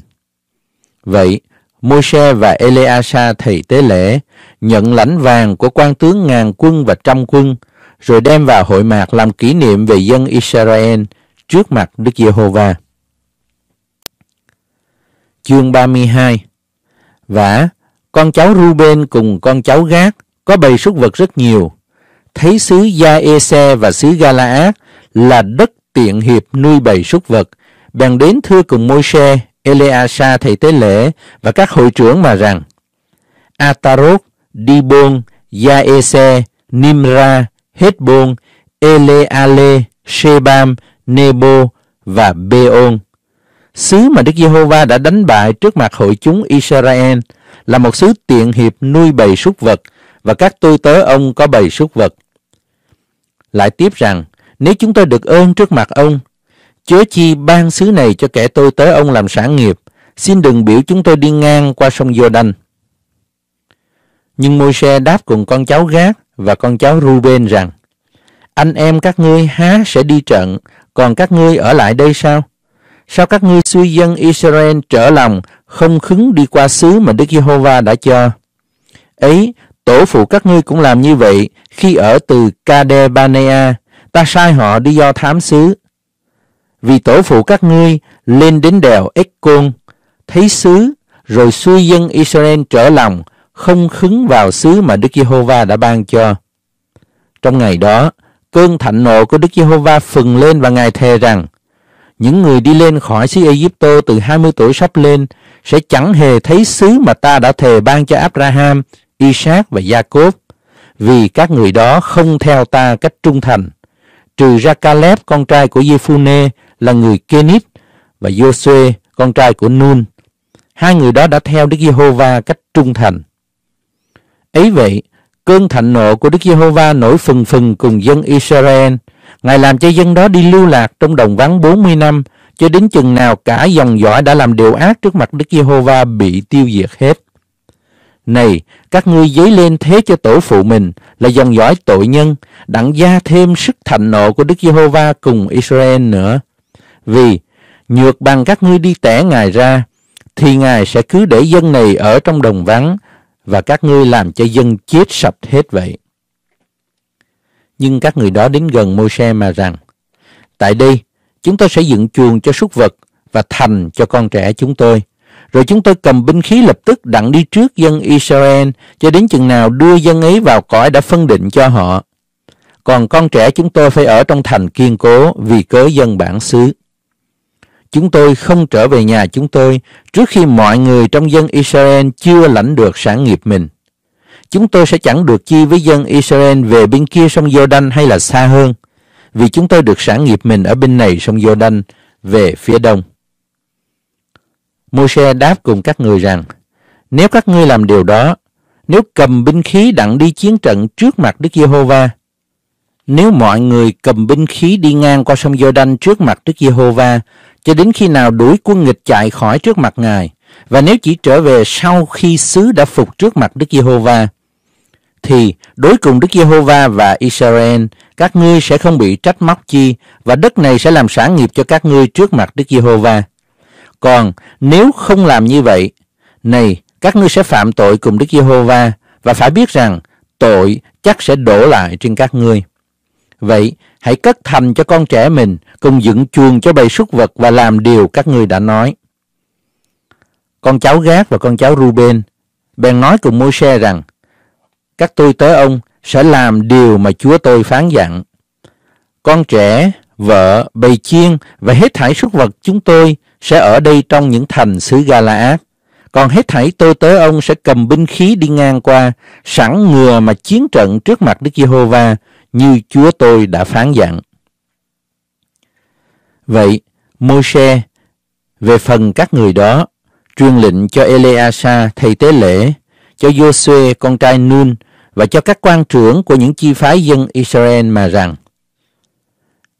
Vậy, Môi-se và Eleasa thầy tế lễ nhận lãnh vàng của quan tướng ngàn quân và trăm quân, rồi đem vào hội mạc làm kỷ niệm về dân Israel trước mặt Đức Giê-hô-va. Chương 32 Vả, con cháu Ruben cùng con cháu Gác có bầy súc vật rất nhiều. Thấy xứ Gia-ê-xe và xứ Gala-át là đất tiện hiệp nuôi bầy súc vật, bèn đến thưa cùng Môi-se, Eleasa thầy tế lễ và các hội trưởng mà rằng Atarot, Dibon, Gia-ê-xe, Nimra, Hezbon, Eleale, Shebam, Nebo và Beon. Xứ mà Đức Giê-hô-va đã đánh bại trước mặt hội chúng Israel là một xứ tiện hiệp nuôi bầy súc vật và các tôi tớ ông có bầy súc vật. Lại tiếp rằng, nếu chúng tôi được ơn trước mặt ông, chớ chi ban xứ này cho kẻ tôi tớ ông làm sản nghiệp, xin đừng biểu chúng tôi đi ngang qua sông Giô-đanh. Nhưng môi se đáp cùng con cháu gác và con cháu Ruben rằng Anh em các ngươi há sẽ đi trận, còn các ngươi ở lại đây sao? Sao các ngươi suy dân Israel trở lòng, không khứng đi qua xứ mà Đức Giê-hô-va đã cho? Ấy, tổ phụ các ngươi cũng làm như vậy khi ở từ Kadebanea, ta sai họ đi do thám xứ. Vì tổ phụ các ngươi lên đến đèo Econ, thấy xứ, rồi suy dân Israel trở lòng, không khứng vào xứ mà Đức Giê-hô-va đã ban cho. Trong ngày đó, cơn thạnh nộ của Đức Giê-hô-va phừng lên và Ngài thề rằng những người đi lên khỏi xứ Ai Cập từ 20 tuổi sắp lên sẽ chẳng hề thấy xứ mà ta đã thề ban cho Abraham, Isaac và Jacob vì các người đó không theo ta cách trung thành. Trừ ra Caleb con trai của Giê-phu-nê là người Kenit và Joshua con trai của Nun. Hai người đó đã theo Đức Giê-hô-va cách trung thành. Ấy vậy, cơn thạnh nộ của Đức Giê-hô-va nổi phừng phừng cùng dân Israel. Ngài làm cho dân đó đi lưu lạc trong đồng vắng 40 năm, cho đến chừng nào cả dòng dõi đã làm điều ác trước mặt Đức Giê-hô-va bị tiêu diệt hết. Này, các ngươi dấy lên thế cho tổ phụ mình là dòng dõi tội nhân, đặng gia thêm sức thạnh nộ của Đức Giê-hô-va cùng Israel nữa. Vì, nhược bằng các ngươi đi tẻ Ngài ra, thì Ngài sẽ cứ để dân này ở trong đồng vắng, và các ngươi làm cho dân chết sạch hết vậy. Nhưng các người đó đến gần Môi-se mà rằng, Tại đây, chúng tôi sẽ dựng chuồng cho súc vật và thành cho con trẻ chúng tôi. Rồi chúng tôi cầm binh khí lập tức đặng đi trước dân Israel cho đến chừng nào đưa dân ấy vào cõi đã phân định cho họ. Còn con trẻ chúng tôi phải ở trong thành kiên cố vì cớ dân bản xứ chúng tôi không trở về nhà chúng tôi trước khi mọi người trong dân Israel chưa lãnh được sản nghiệp mình. Chúng tôi sẽ chẳng được chi với dân Israel về bên kia sông Jordan hay là xa hơn, vì chúng tôi được sản nghiệp mình ở bên này sông Jordan về phía đông. Môi-se đáp cùng các người rằng, nếu các ngươi làm điều đó, nếu cầm binh khí đặng đi chiến trận trước mặt Đức Giê-hô-va, nếu mọi người cầm binh khí đi ngang qua sông Giô-đanh trước mặt Đức Giê-hô-va cho đến khi nào đuổi quân nghịch chạy khỏi trước mặt Ngài và nếu chỉ trở về sau khi xứ đã phục trước mặt Đức Giê-hô-va thì đối cùng Đức Giê-hô-va và Israel các ngươi sẽ không bị trách móc chi và đất này sẽ làm sản nghiệp cho các ngươi trước mặt Đức Giê-hô-va. Còn nếu không làm như vậy, này các ngươi sẽ phạm tội cùng Đức Giê-hô-va và phải biết rằng tội chắc sẽ đổ lại trên các ngươi. Vậy, hãy cất thành cho con trẻ mình cùng dựng chuồng cho bầy súc vật và làm điều các ngươi đã nói. Con cháu Gác và con cháu Ruben bèn nói cùng môi xe rằng các tôi tới ông sẽ làm điều mà Chúa tôi phán dặn. Con trẻ, vợ, bầy chiên và hết thảy súc vật chúng tôi sẽ ở đây trong những thành xứ ác Còn hết thảy tôi tới ông sẽ cầm binh khí đi ngang qua, sẵn ngừa mà chiến trận trước mặt Đức Giê-hô-va như Chúa tôi đã phán dặn. Vậy, Môi-se về phần các người đó truyền lệnh cho Eleasa thầy tế lễ, cho Josué con trai Nun và cho các quan trưởng của những chi phái dân Israel mà rằng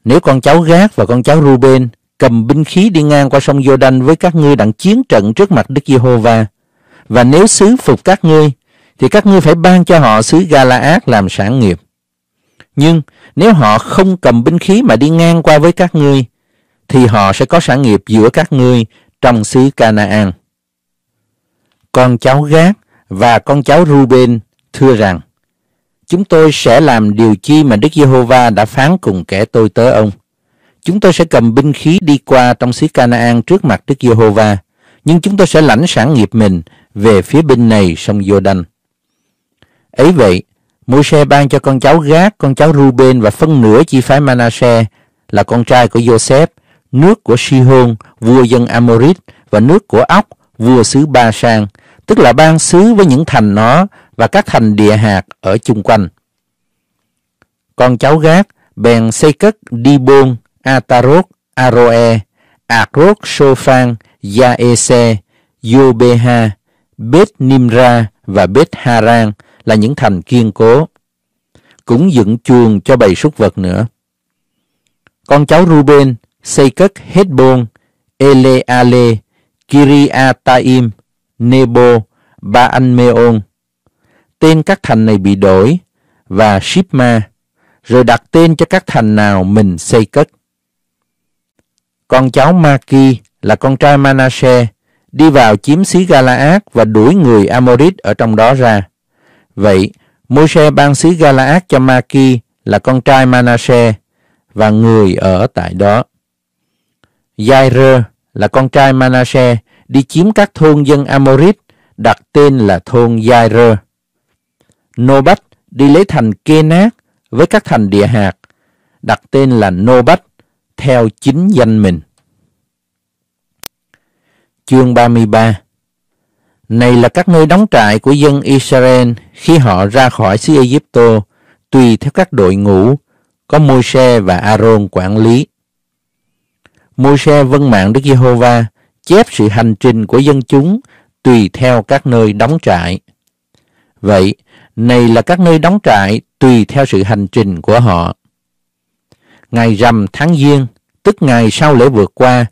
nếu con cháu Gác và con cháu Ruben cầm binh khí đi ngang qua sông Giô-đanh với các ngươi đặng chiến trận trước mặt Đức Giê-hô-va và nếu xứ phục các ngươi thì các ngươi phải ban cho họ xứ Gala-át làm sản nghiệp. Nhưng nếu họ không cầm binh khí mà đi ngang qua với các ngươi, thì họ sẽ có sản nghiệp giữa các ngươi trong xứ Canaan. Con cháu Gác và con cháu Ruben thưa rằng, chúng tôi sẽ làm điều chi mà Đức Giê-hô-va đã phán cùng kẻ tôi tớ ông. Chúng tôi sẽ cầm binh khí đi qua trong xứ Canaan trước mặt Đức Giê-hô-va, nhưng chúng tôi sẽ lãnh sản nghiệp mình về phía bên này sông Giô-đanh. Ấy vậy, Môi-se ban cho con cháu Gác, con cháu Ruben và phân nửa chi phái Manasseh là con trai của Joseph, nước của Sihon, vua dân Amorit và nước của Óc, vua xứ Ba Sang, tức là ban xứ với những thành nó và các thành địa hạt ở chung quanh. Con cháu Gác bèn xây cất Dibon, Atarot, Aroe, Akrot, Sophan, Yaese, Yobeha, Bet Nimra và Bet Haran, là những thành kiên cố. Cũng dựng chuồng cho bầy súc vật nữa. Con cháu Ruben xây cất Hezbon, Eleale, Kiriataim, Nebo, Baanmeon. Tên các thành này bị đổi và Shipma, rồi đặt tên cho các thành nào mình xây cất. Con cháu Maki là con trai Manasseh đi vào chiếm xứ Galaad và đuổi người Amorit ở trong đó ra. Vậy, Môi-se ban sứ Galaad cho Maki là con trai Manasse và người ở tại đó. Jair là con trai Manasse đi chiếm các thôn dân Amorit đặt tên là thôn Jair. Nobat đi lấy thành Kenat với các thành địa hạt đặt tên là Nobat theo chính danh mình. Chương 33 này là các nơi đóng trại của dân Israel khi họ ra khỏi xứ Ai Egypto, tùy theo các đội ngũ, có Môi-se và Aaron quản lý. Môi-se vân mạng Đức Giê-hô-va, chép sự hành trình của dân chúng tùy theo các nơi đóng trại. Vậy, này là các nơi đóng trại tùy theo sự hành trình của họ. Ngày rằm tháng Giêng, tức ngày sau lễ vượt qua,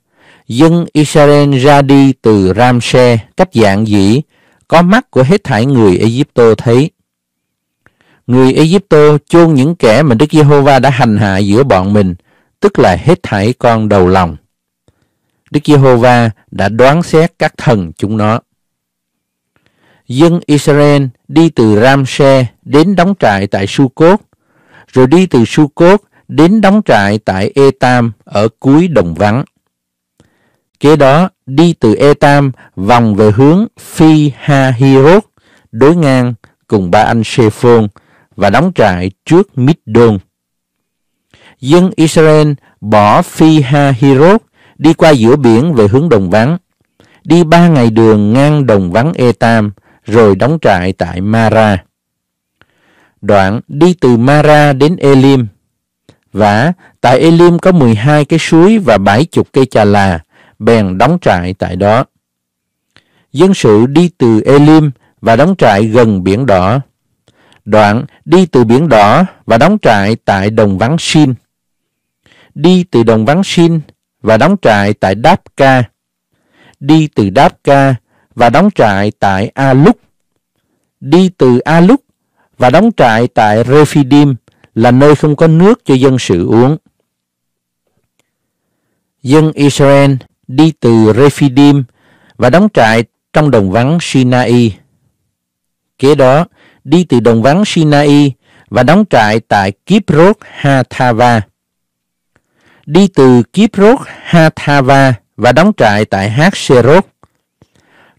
dân Israel ra đi từ Ramse cách dạng dĩ, có mắt của hết thảy người Egypto thấy. Người Egypto chôn những kẻ mà Đức Giê-hô-va đã hành hạ giữa bọn mình, tức là hết thảy con đầu lòng. Đức Giê-hô-va đã đoán xét các thần chúng nó. Dân Israel đi từ Ramse đến đóng trại tại Su-cốt, rồi đi từ Su-cốt đến đóng trại tại Etam ở cuối đồng vắng. Kế đó đi từ Etam vòng về hướng Phi Ha Hirot đối ngang cùng ba anh Shephon và đóng trại trước Middon. Dân Israel bỏ Phi Ha Hirot đi qua giữa biển về hướng đồng vắng, đi ba ngày đường ngang đồng vắng Etam rồi đóng trại tại Mara. Đoạn đi từ Mara đến Elim và tại Elim có 12 cái suối và bảy chục cây trà là bèn đóng trại tại đó. Dân sự đi từ Elim và đóng trại gần biển đỏ. Đoạn đi từ biển đỏ và đóng trại tại đồng vắng Sin. Đi từ đồng vắng Sin và đóng trại tại Đáp Ca. Đi từ Đáp Ca và đóng trại tại A Lúc. Đi từ A Lúc và đóng trại tại Rephidim là nơi không có nước cho dân sự uống. Dân Israel đi từ Rephidim và đóng trại trong đồng vắng Sinai. Kế đó, đi từ đồng vắng Sinai và đóng trại tại Kiprot Hathava. Đi từ Kiprot Hathava và đóng trại tại Haxerot.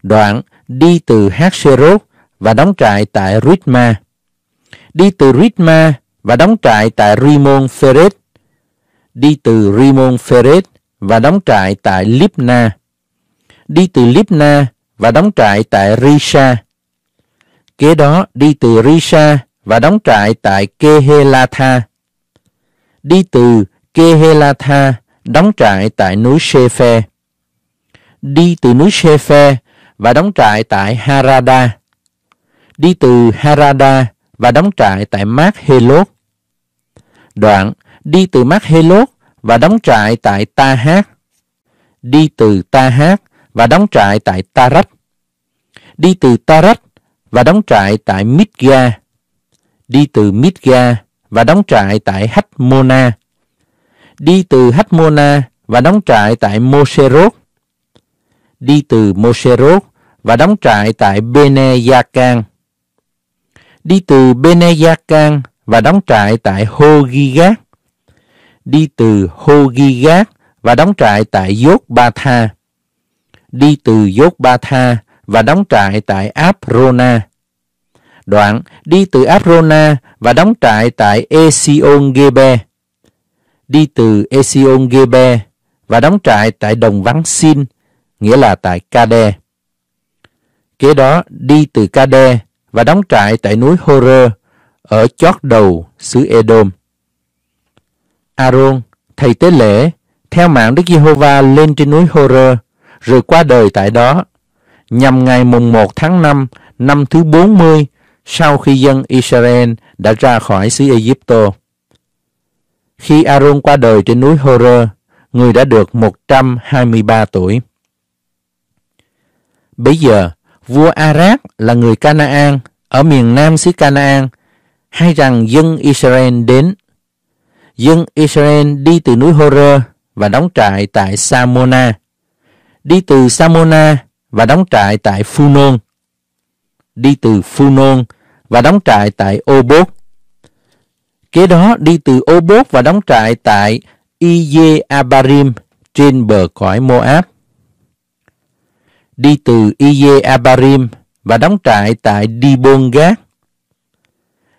Đoạn đi từ Haxerot và đóng trại tại Ritma. Đi từ Ritma và đóng trại tại Rimon Pheret. Đi từ Rimon Pheret và đóng trại tại Lipna, đi từ Lipna và đóng trại tại Risha. Kế đó đi từ Risha và đóng trại tại Kehelatha. Đi từ Kehelatha đóng trại tại núi Shephe. Đi từ núi Shephe và đóng trại tại Harada. Đi từ Harada và đóng trại tại Mát Helot. Đoạn đi từ Mát Helot và đóng trại tại Ta Hát, đi từ Ta Hát và đóng trại tại Ta Rách, đi từ Ta Rách và đóng trại tại Midga, đi từ Midga và đóng trại tại Hách Mona, đi từ Hách Mona và đóng trại tại Moserot, đi từ Moserot và đóng trại tại Bene Gia đi từ Bene Gia và đóng trại tại Hogigat, đi từ Hogigat và đóng trại tại Yốt Ba Tha, đi từ Yốt Ba Tha và đóng trại tại Aprona. Đoạn đi từ Aprona và đóng trại tại Esion Gebe, đi từ Esion Gebe và đóng trại tại đồng vắng Sin, nghĩa là tại Kade. Kế đó đi từ Kade và đóng trại tại núi Horer ở chót đầu xứ Edom. Aaron, thầy tế lễ, theo mạng Đức Giê-hô-va lên trên núi Horơ, rồi qua đời tại đó, nhằm ngày mùng 1 tháng 5 năm thứ 40 sau khi dân Israel đã ra khỏi xứ Egypto. Khi Aaron qua đời trên núi Horơ, người đã được 123 tuổi. Bây giờ, vua Arat là người Canaan ở miền nam xứ Canaan hay rằng dân Israel đến dân Israel đi từ núi Horeb và đóng trại tại Samona, đi từ Samona và đóng trại tại Phunon, đi từ Phunon và đóng trại tại Obot. Kế đó đi từ Obot và đóng trại tại Iye Abarim trên bờ cõi Moab. Đi từ Iye Abarim và đóng trại tại Dibon Gác.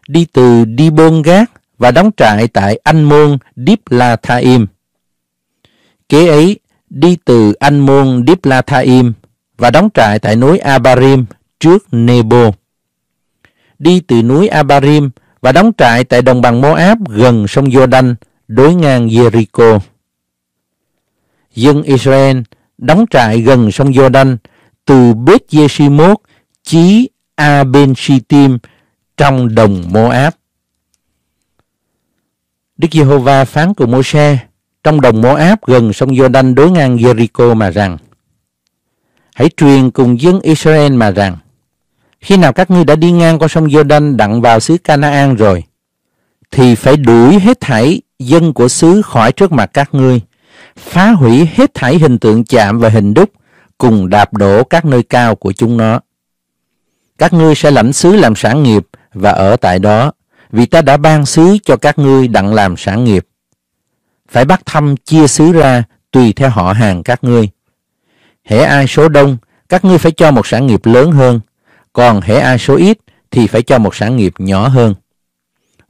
Đi từ Dibon Gác và đóng trại tại Anh Môn Điếp La Tha Im. Kế ấy, đi từ Anh Môn Điếp La Tha Im và đóng trại tại núi Abarim trước Nebo. Đi từ núi Abarim và đóng trại tại đồng bằng Moab gần sông Jordan, đối ngang Jericho. Dân Israel đóng trại gần sông Jordan từ Beth Yeshimot chí Aben Shittim trong đồng Moab. Đức Giê-hô-va phán cùng Mô-se trong đồng Mô-áp gần sông Giô-đanh đối ngang Jericho mà rằng: Hãy truyền cùng dân Israel mà rằng: Khi nào các ngươi đã đi ngang qua sông Giô-đanh đặng vào xứ Canaan rồi, thì phải đuổi hết thảy dân của xứ khỏi trước mặt các ngươi, phá hủy hết thảy hình tượng chạm và hình đúc, cùng đạp đổ các nơi cao của chúng nó. Các ngươi sẽ lãnh xứ làm sản nghiệp và ở tại đó, vì ta đã ban xứ cho các ngươi đặng làm sản nghiệp. Phải bắt thăm chia xứ ra tùy theo họ hàng các ngươi. Hễ ai số đông, các ngươi phải cho một sản nghiệp lớn hơn, còn hễ ai số ít thì phải cho một sản nghiệp nhỏ hơn.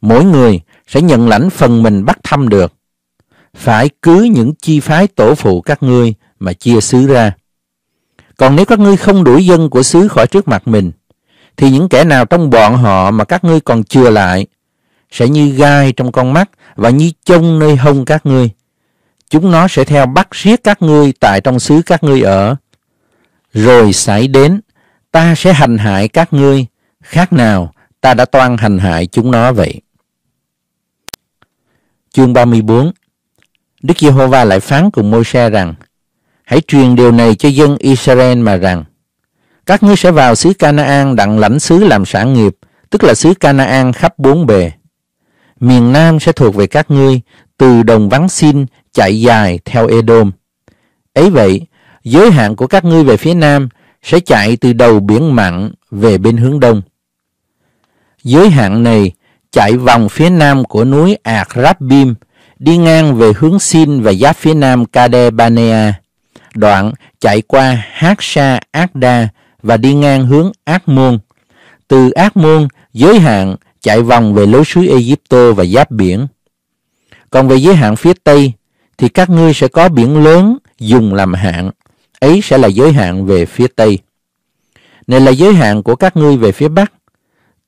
Mỗi người sẽ nhận lãnh phần mình bắt thăm được. Phải cứ những chi phái tổ phụ các ngươi mà chia xứ ra. Còn nếu các ngươi không đuổi dân của xứ khỏi trước mặt mình, thì những kẻ nào trong bọn họ mà các ngươi còn chừa lại sẽ như gai trong con mắt và như chông nơi hông các ngươi. Chúng nó sẽ theo bắt siết các ngươi tại trong xứ các ngươi ở. Rồi xảy đến, ta sẽ hành hại các ngươi, khác nào ta đã toan hành hại chúng nó vậy. Chương 34 Đức Giê-hô-va lại phán cùng Môi-se rằng Hãy truyền điều này cho dân Israel mà rằng các ngươi sẽ vào xứ Canaan đặng lãnh xứ làm sản nghiệp, tức là xứ Canaan khắp bốn bề. Miền Nam sẽ thuộc về các ngươi, từ đồng vắng xin chạy dài theo Edom. Ấy vậy, giới hạn của các ngươi về phía Nam sẽ chạy từ đầu biển mặn về bên hướng Đông. Giới hạn này chạy vòng phía Nam của núi Ạc Rabbim, đi ngang về hướng Sin và giáp phía Nam Kade Banea, đoạn chạy qua Hát Sa Ác Đa và đi ngang hướng Ác Môn. Từ Ác Môn, giới hạn chạy vòng về lối xứ Egypto và giáp biển. Còn về giới hạn phía Tây, thì các ngươi sẽ có biển lớn dùng làm hạn. Ấy sẽ là giới hạn về phía Tây. Này là giới hạn của các ngươi về phía Bắc.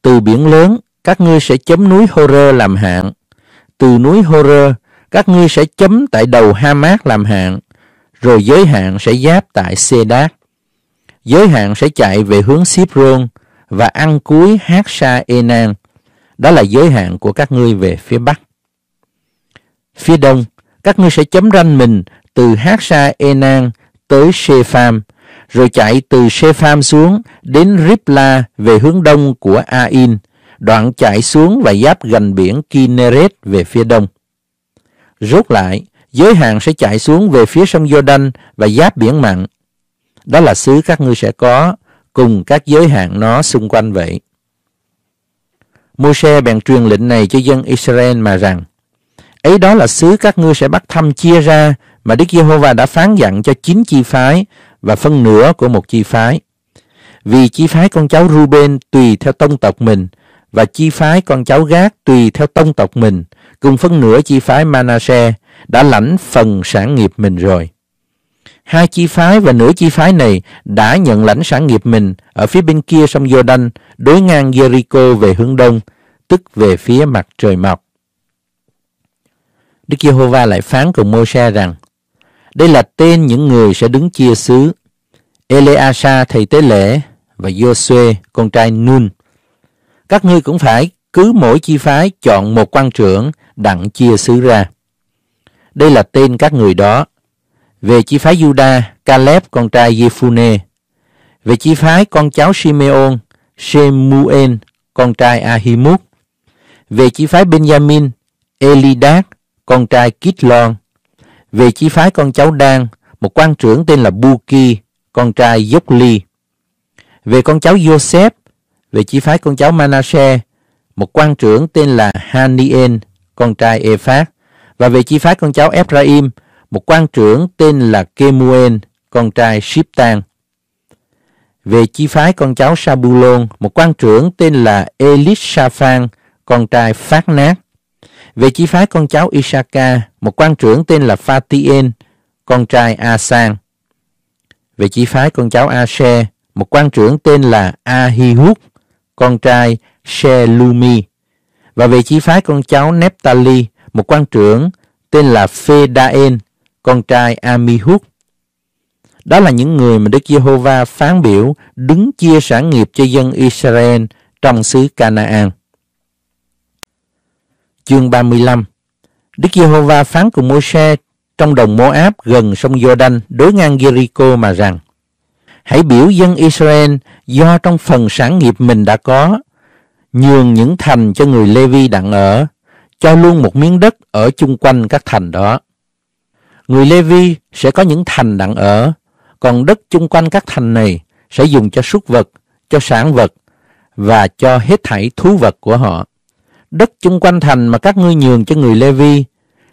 Từ biển lớn, các ngươi sẽ chấm núi Horeb làm hạn. Từ núi Horeb, các ngươi sẽ chấm tại đầu Hamas làm hạn, rồi giới hạn sẽ giáp tại Xê Đát giới hạn sẽ chạy về hướng Sipron và ăn cuối hát sa Enan. Đó là giới hạn của các ngươi về phía bắc. Phía đông, các ngươi sẽ chấm ranh mình từ hát sa Enan tới Sepham, rồi chạy từ Sepham xuống đến Ripla về hướng đông của Ain, đoạn chạy xuống và giáp gần biển Kinneret về phía đông. Rốt lại, giới hạn sẽ chạy xuống về phía sông Jordan và giáp biển mặn, đó là xứ các ngươi sẽ có, cùng các giới hạn nó xung quanh vậy. Môi-se bèn truyền lệnh này cho dân Israel mà rằng, ấy đó là xứ các ngươi sẽ bắt thăm chia ra mà Đức Giê-hô-va đã phán dặn cho chín chi phái và phân nửa của một chi phái. Vì chi phái con cháu Ruben tùy theo tông tộc mình và chi phái con cháu Gác tùy theo tông tộc mình, cùng phân nửa chi phái Manasseh đã lãnh phần sản nghiệp mình rồi. Hai chi phái và nửa chi phái này đã nhận lãnh sản nghiệp mình ở phía bên kia sông Jordan, đối ngang Jericho về hướng đông, tức về phía mặt trời mọc. Đức Giê-hô-va lại phán cùng Mô-se rằng: Đây là tên những người sẽ đứng chia xứ: Eleasa thầy tế lễ và giô con trai Nun. Các ngươi cũng phải cứ mỗi chi phái chọn một quan trưởng đặng chia xứ ra. Đây là tên các người đó về chi phái Juda, Caleb con trai Jephune. Về chi phái con cháu Simeon, Shemuel con trai Ahimut; Về chi phái Benjamin, Elidak con trai Kitlon. Về chi phái con cháu Dan, một quan trưởng tên là Buki, con trai dốc Về con cháu Joseph, về chi phái con cháu Manasseh, một quan trưởng tên là Hanien, con trai Ephat, và về chi phái con cháu Ephraim, một quan trưởng tên là Kemuel, con trai Shiptan. Về chi phái con cháu Sabulon, một quan trưởng tên là Elishaphan, con trai Phát Nát. Về chi phái con cháu Isaka, một quan trưởng tên là Phatien, con trai Asan. Về chi phái con cháu Ashe, một quan trưởng tên là Ahihud, con trai Shelumi. Và về chi phái con cháu Nephtali, một quan trưởng tên là Phedaen, con trai Amihud. Đó là những người mà Đức Giê-hô-va phán biểu đứng chia sản nghiệp cho dân Israel trong xứ Canaan. Chương 35 Đức Giê-hô-va phán cùng Môi-se trong đồng Moab gần sông Giô-đanh đối ngang Jericho mà rằng Hãy biểu dân Israel do trong phần sản nghiệp mình đã có nhường những thành cho người Lê-vi đặng ở cho luôn một miếng đất ở chung quanh các thành đó người Lê Vi sẽ có những thành đặng ở, còn đất chung quanh các thành này sẽ dùng cho súc vật, cho sản vật và cho hết thảy thú vật của họ. Đất chung quanh thành mà các ngươi nhường cho người Lê Vi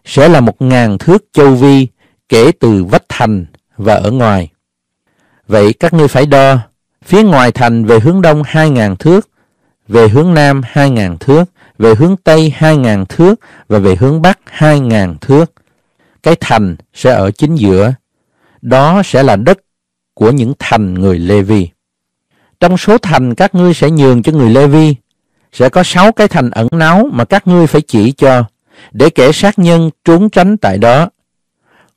sẽ là một ngàn thước châu vi kể từ vách thành và ở ngoài. Vậy các ngươi phải đo phía ngoài thành về hướng đông hai ngàn thước, về hướng nam hai ngàn thước, về hướng tây hai ngàn thước và về hướng bắc hai ngàn thước cái thành sẽ ở chính giữa. Đó sẽ là đất của những thành người Lê Vi. Trong số thành các ngươi sẽ nhường cho người Lê Vi, sẽ có sáu cái thành ẩn náu mà các ngươi phải chỉ cho, để kẻ sát nhân trốn tránh tại đó.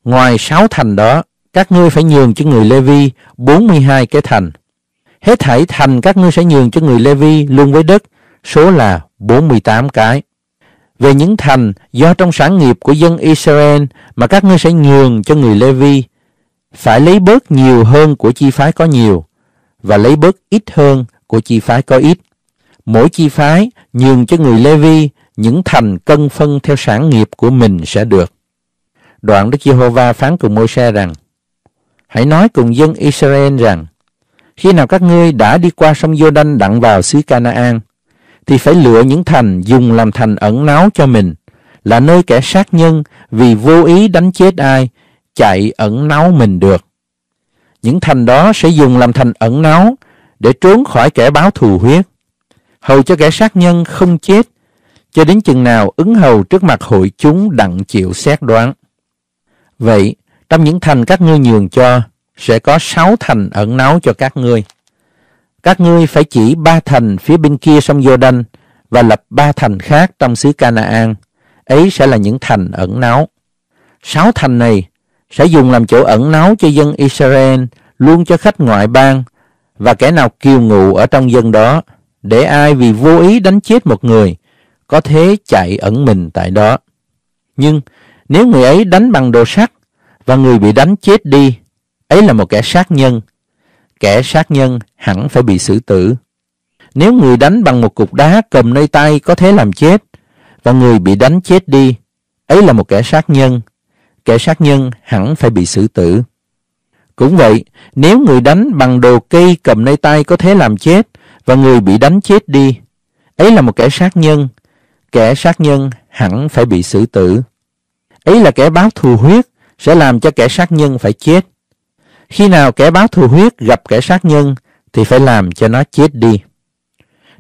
Ngoài sáu thành đó, các ngươi phải nhường cho người Lê Vi 42 cái thành. Hết thảy thành các ngươi sẽ nhường cho người Lê Vi luôn với đất, số là 48 cái về những thành do trong sản nghiệp của dân Israel mà các ngươi sẽ nhường cho người Lê-vi, phải lấy bớt nhiều hơn của chi phái có nhiều và lấy bớt ít hơn của chi phái có ít. Mỗi chi phái nhường cho người Lê-vi những thành cân phân theo sản nghiệp của mình sẽ được. Đoạn Đức Giê-hô-va phán cùng Môi-se rằng: Hãy nói cùng dân Israel rằng: Khi nào các ngươi đã đi qua sông Giô-đanh đặng vào xứ Canaan, thì phải lựa những thành dùng làm thành ẩn náu cho mình, là nơi kẻ sát nhân vì vô ý đánh chết ai, chạy ẩn náu mình được. Những thành đó sẽ dùng làm thành ẩn náu để trốn khỏi kẻ báo thù huyết, hầu cho kẻ sát nhân không chết, cho đến chừng nào ứng hầu trước mặt hội chúng đặng chịu xét đoán. Vậy, trong những thành các ngươi nhường cho, sẽ có sáu thành ẩn náu cho các ngươi. Các ngươi phải chỉ ba thành phía bên kia sông Jordan và lập ba thành khác trong xứ Canaan. Ấy sẽ là những thành ẩn náu. Sáu thành này sẽ dùng làm chỗ ẩn náu cho dân Israel, luôn cho khách ngoại bang và kẻ nào kiêu ngụ ở trong dân đó, để ai vì vô ý đánh chết một người, có thế chạy ẩn mình tại đó. Nhưng nếu người ấy đánh bằng đồ sắt và người bị đánh chết đi, ấy là một kẻ sát nhân kẻ sát nhân hẳn phải bị xử tử. Nếu người đánh bằng một cục đá cầm nơi tay có thể làm chết, và người bị đánh chết đi, ấy là một kẻ sát nhân. Kẻ sát nhân hẳn phải bị xử tử. Cũng vậy, nếu người đánh bằng đồ cây cầm nơi tay có thể làm chết, và người bị đánh chết đi, ấy là một kẻ sát nhân. Kẻ sát nhân hẳn phải bị xử tử. Ấy là kẻ báo thù huyết, sẽ làm cho kẻ sát nhân phải chết. Khi nào kẻ báo thù huyết gặp kẻ sát nhân thì phải làm cho nó chết đi.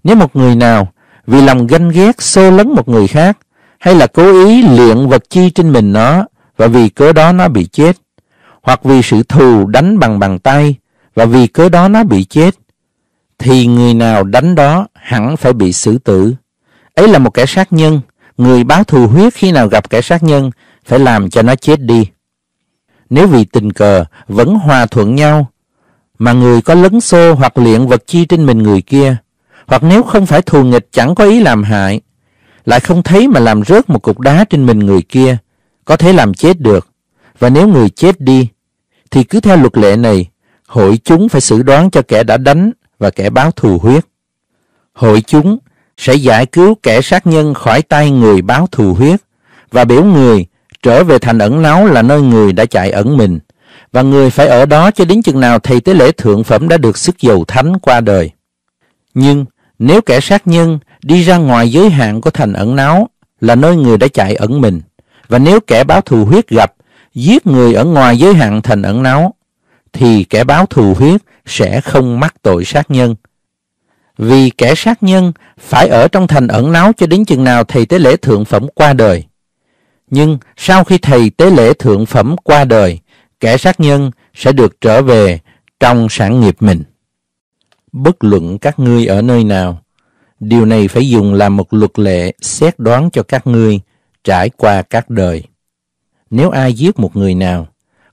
Nếu một người nào vì lòng ganh ghét xô lấn một người khác hay là cố ý luyện vật chi trên mình nó và vì cớ đó nó bị chết hoặc vì sự thù đánh bằng bàn tay và vì cớ đó nó bị chết thì người nào đánh đó hẳn phải bị xử tử. Ấy là một kẻ sát nhân, người báo thù huyết khi nào gặp kẻ sát nhân phải làm cho nó chết đi nếu vì tình cờ vẫn hòa thuận nhau, mà người có lấn xô hoặc luyện vật chi trên mình người kia, hoặc nếu không phải thù nghịch chẳng có ý làm hại, lại không thấy mà làm rớt một cục đá trên mình người kia, có thể làm chết được. Và nếu người chết đi, thì cứ theo luật lệ này, hội chúng phải xử đoán cho kẻ đã đánh và kẻ báo thù huyết. Hội chúng sẽ giải cứu kẻ sát nhân khỏi tay người báo thù huyết và biểu người Trở về thành ẩn náu là nơi người đã chạy ẩn mình, và người phải ở đó cho đến chừng nào thầy tế lễ thượng phẩm đã được sức dầu thánh qua đời. Nhưng nếu kẻ sát nhân đi ra ngoài giới hạn của thành ẩn náu là nơi người đã chạy ẩn mình, và nếu kẻ báo thù huyết gặp, giết người ở ngoài giới hạn thành ẩn náu, thì kẻ báo thù huyết sẽ không mắc tội sát nhân. Vì kẻ sát nhân phải ở trong thành ẩn náu cho đến chừng nào thầy tế lễ thượng phẩm qua đời. Nhưng sau khi thầy tế lễ thượng phẩm qua đời, kẻ sát nhân sẽ được trở về trong sản nghiệp mình. Bất luận các ngươi ở nơi nào, điều này phải dùng làm một luật lệ xét đoán cho các ngươi trải qua các đời. Nếu ai giết một người nào,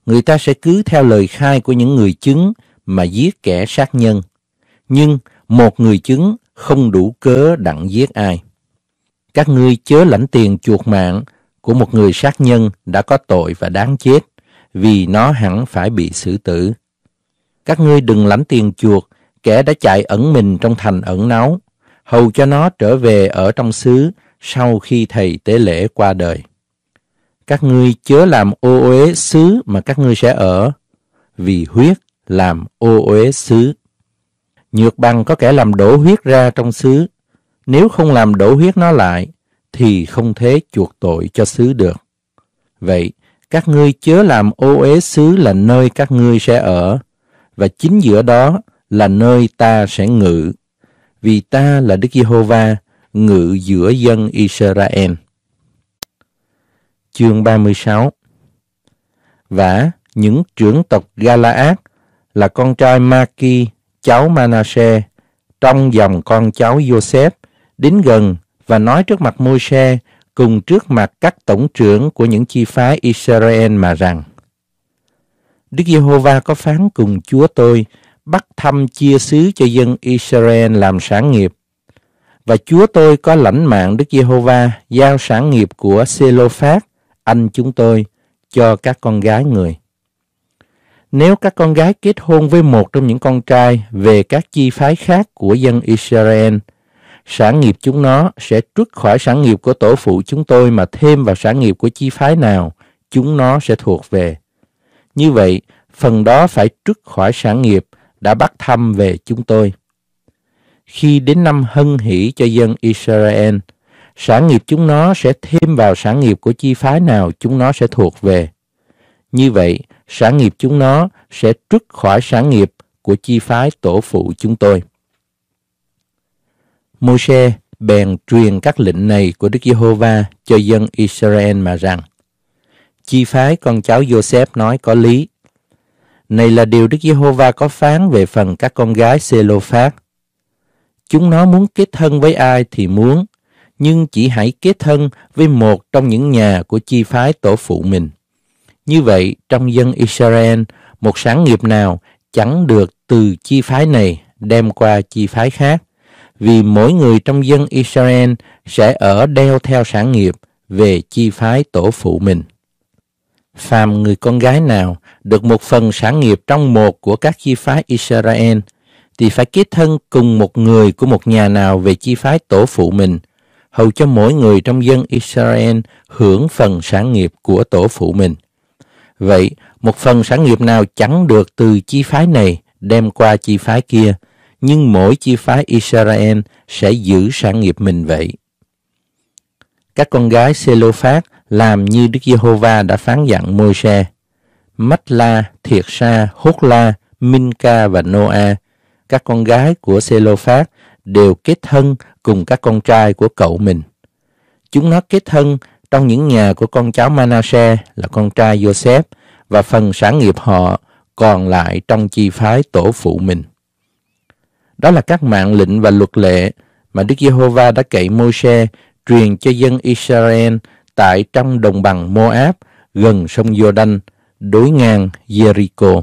người ta sẽ cứ theo lời khai của những người chứng mà giết kẻ sát nhân. Nhưng một người chứng không đủ cớ đặng giết ai. Các ngươi chớ lãnh tiền chuột mạng của một người sát nhân đã có tội và đáng chết, vì nó hẳn phải bị xử tử. Các ngươi đừng lãnh tiền chuột kẻ đã chạy ẩn mình trong thành ẩn náu, hầu cho nó trở về ở trong xứ sau khi thầy tế lễ qua đời. Các ngươi chớ làm ô uế xứ mà các ngươi sẽ ở, vì huyết làm ô uế xứ. Nhược bằng có kẻ làm đổ huyết ra trong xứ, nếu không làm đổ huyết nó lại, thì không thể chuộc tội cho xứ được. Vậy, các ngươi chớ làm ô uế xứ là nơi các ngươi sẽ ở, và chính giữa đó là nơi ta sẽ ngự, vì ta là Đức Giê-hô-va, ngự giữa dân Israel. Chương 36 Và những trưởng tộc Galaad là con trai Maki, cháu Manasseh, trong dòng con cháu Joseph, đến gần và nói trước mặt Môi-se cùng trước mặt các tổng trưởng của những chi phái Israel mà rằng Đức Giê-hô-va có phán cùng Chúa tôi bắt thăm chia xứ cho dân Israel làm sản nghiệp và Chúa tôi có lãnh mạng Đức Giê-hô-va giao sản nghiệp của Sê-lô-phát anh chúng tôi cho các con gái người. Nếu các con gái kết hôn với một trong những con trai về các chi phái khác của dân Israel – sản nghiệp chúng nó sẽ trút khỏi sản nghiệp của tổ phụ chúng tôi mà thêm vào sản nghiệp của chi phái nào chúng nó sẽ thuộc về. Như vậy, phần đó phải trút khỏi sản nghiệp đã bắt thăm về chúng tôi. Khi đến năm hân hỷ cho dân Israel, sản nghiệp chúng nó sẽ thêm vào sản nghiệp của chi phái nào chúng nó sẽ thuộc về. Như vậy, sản nghiệp chúng nó sẽ trút khỏi sản nghiệp của chi phái tổ phụ chúng tôi. Môi-se bèn truyền các lệnh này của Đức Giê-hô-va cho dân Israel mà rằng Chi phái con cháu Joseph nói có lý. Này là điều Đức Giê-hô-va có phán về phần các con gái Sê-lô-phát. Chúng nó muốn kết thân với ai thì muốn, nhưng chỉ hãy kết thân với một trong những nhà của chi phái tổ phụ mình. Như vậy, trong dân Israel, một sáng nghiệp nào chẳng được từ chi phái này đem qua chi phái khác vì mỗi người trong dân Israel sẽ ở đeo theo sản nghiệp về chi phái tổ phụ mình. Phàm người con gái nào được một phần sản nghiệp trong một của các chi phái Israel thì phải kết thân cùng một người của một nhà nào về chi phái tổ phụ mình, hầu cho mỗi người trong dân Israel hưởng phần sản nghiệp của tổ phụ mình. Vậy, một phần sản nghiệp nào chẳng được từ chi phái này đem qua chi phái kia, nhưng mỗi chi phái Israel sẽ giữ sản nghiệp mình vậy. Các con gái Selophat làm như Đức Giê-hô-va đã phán dặn Môi-se. Mách-la, Thiệt-sa, Hốt-la, Minh-ca và Noa. các con gái của Selophat đều kết thân cùng các con trai của cậu mình. Chúng nó kết thân trong những nhà của con cháu Manasseh là con trai Joseph và phần sản nghiệp họ còn lại trong chi phái tổ phụ mình. Đó là các mạng lệnh và luật lệ mà Đức Giê-hô-va đã cậy Môi-se truyền cho dân Israel tại trong đồng bằng Moab gần sông Giô-đanh đối ngang Jericho.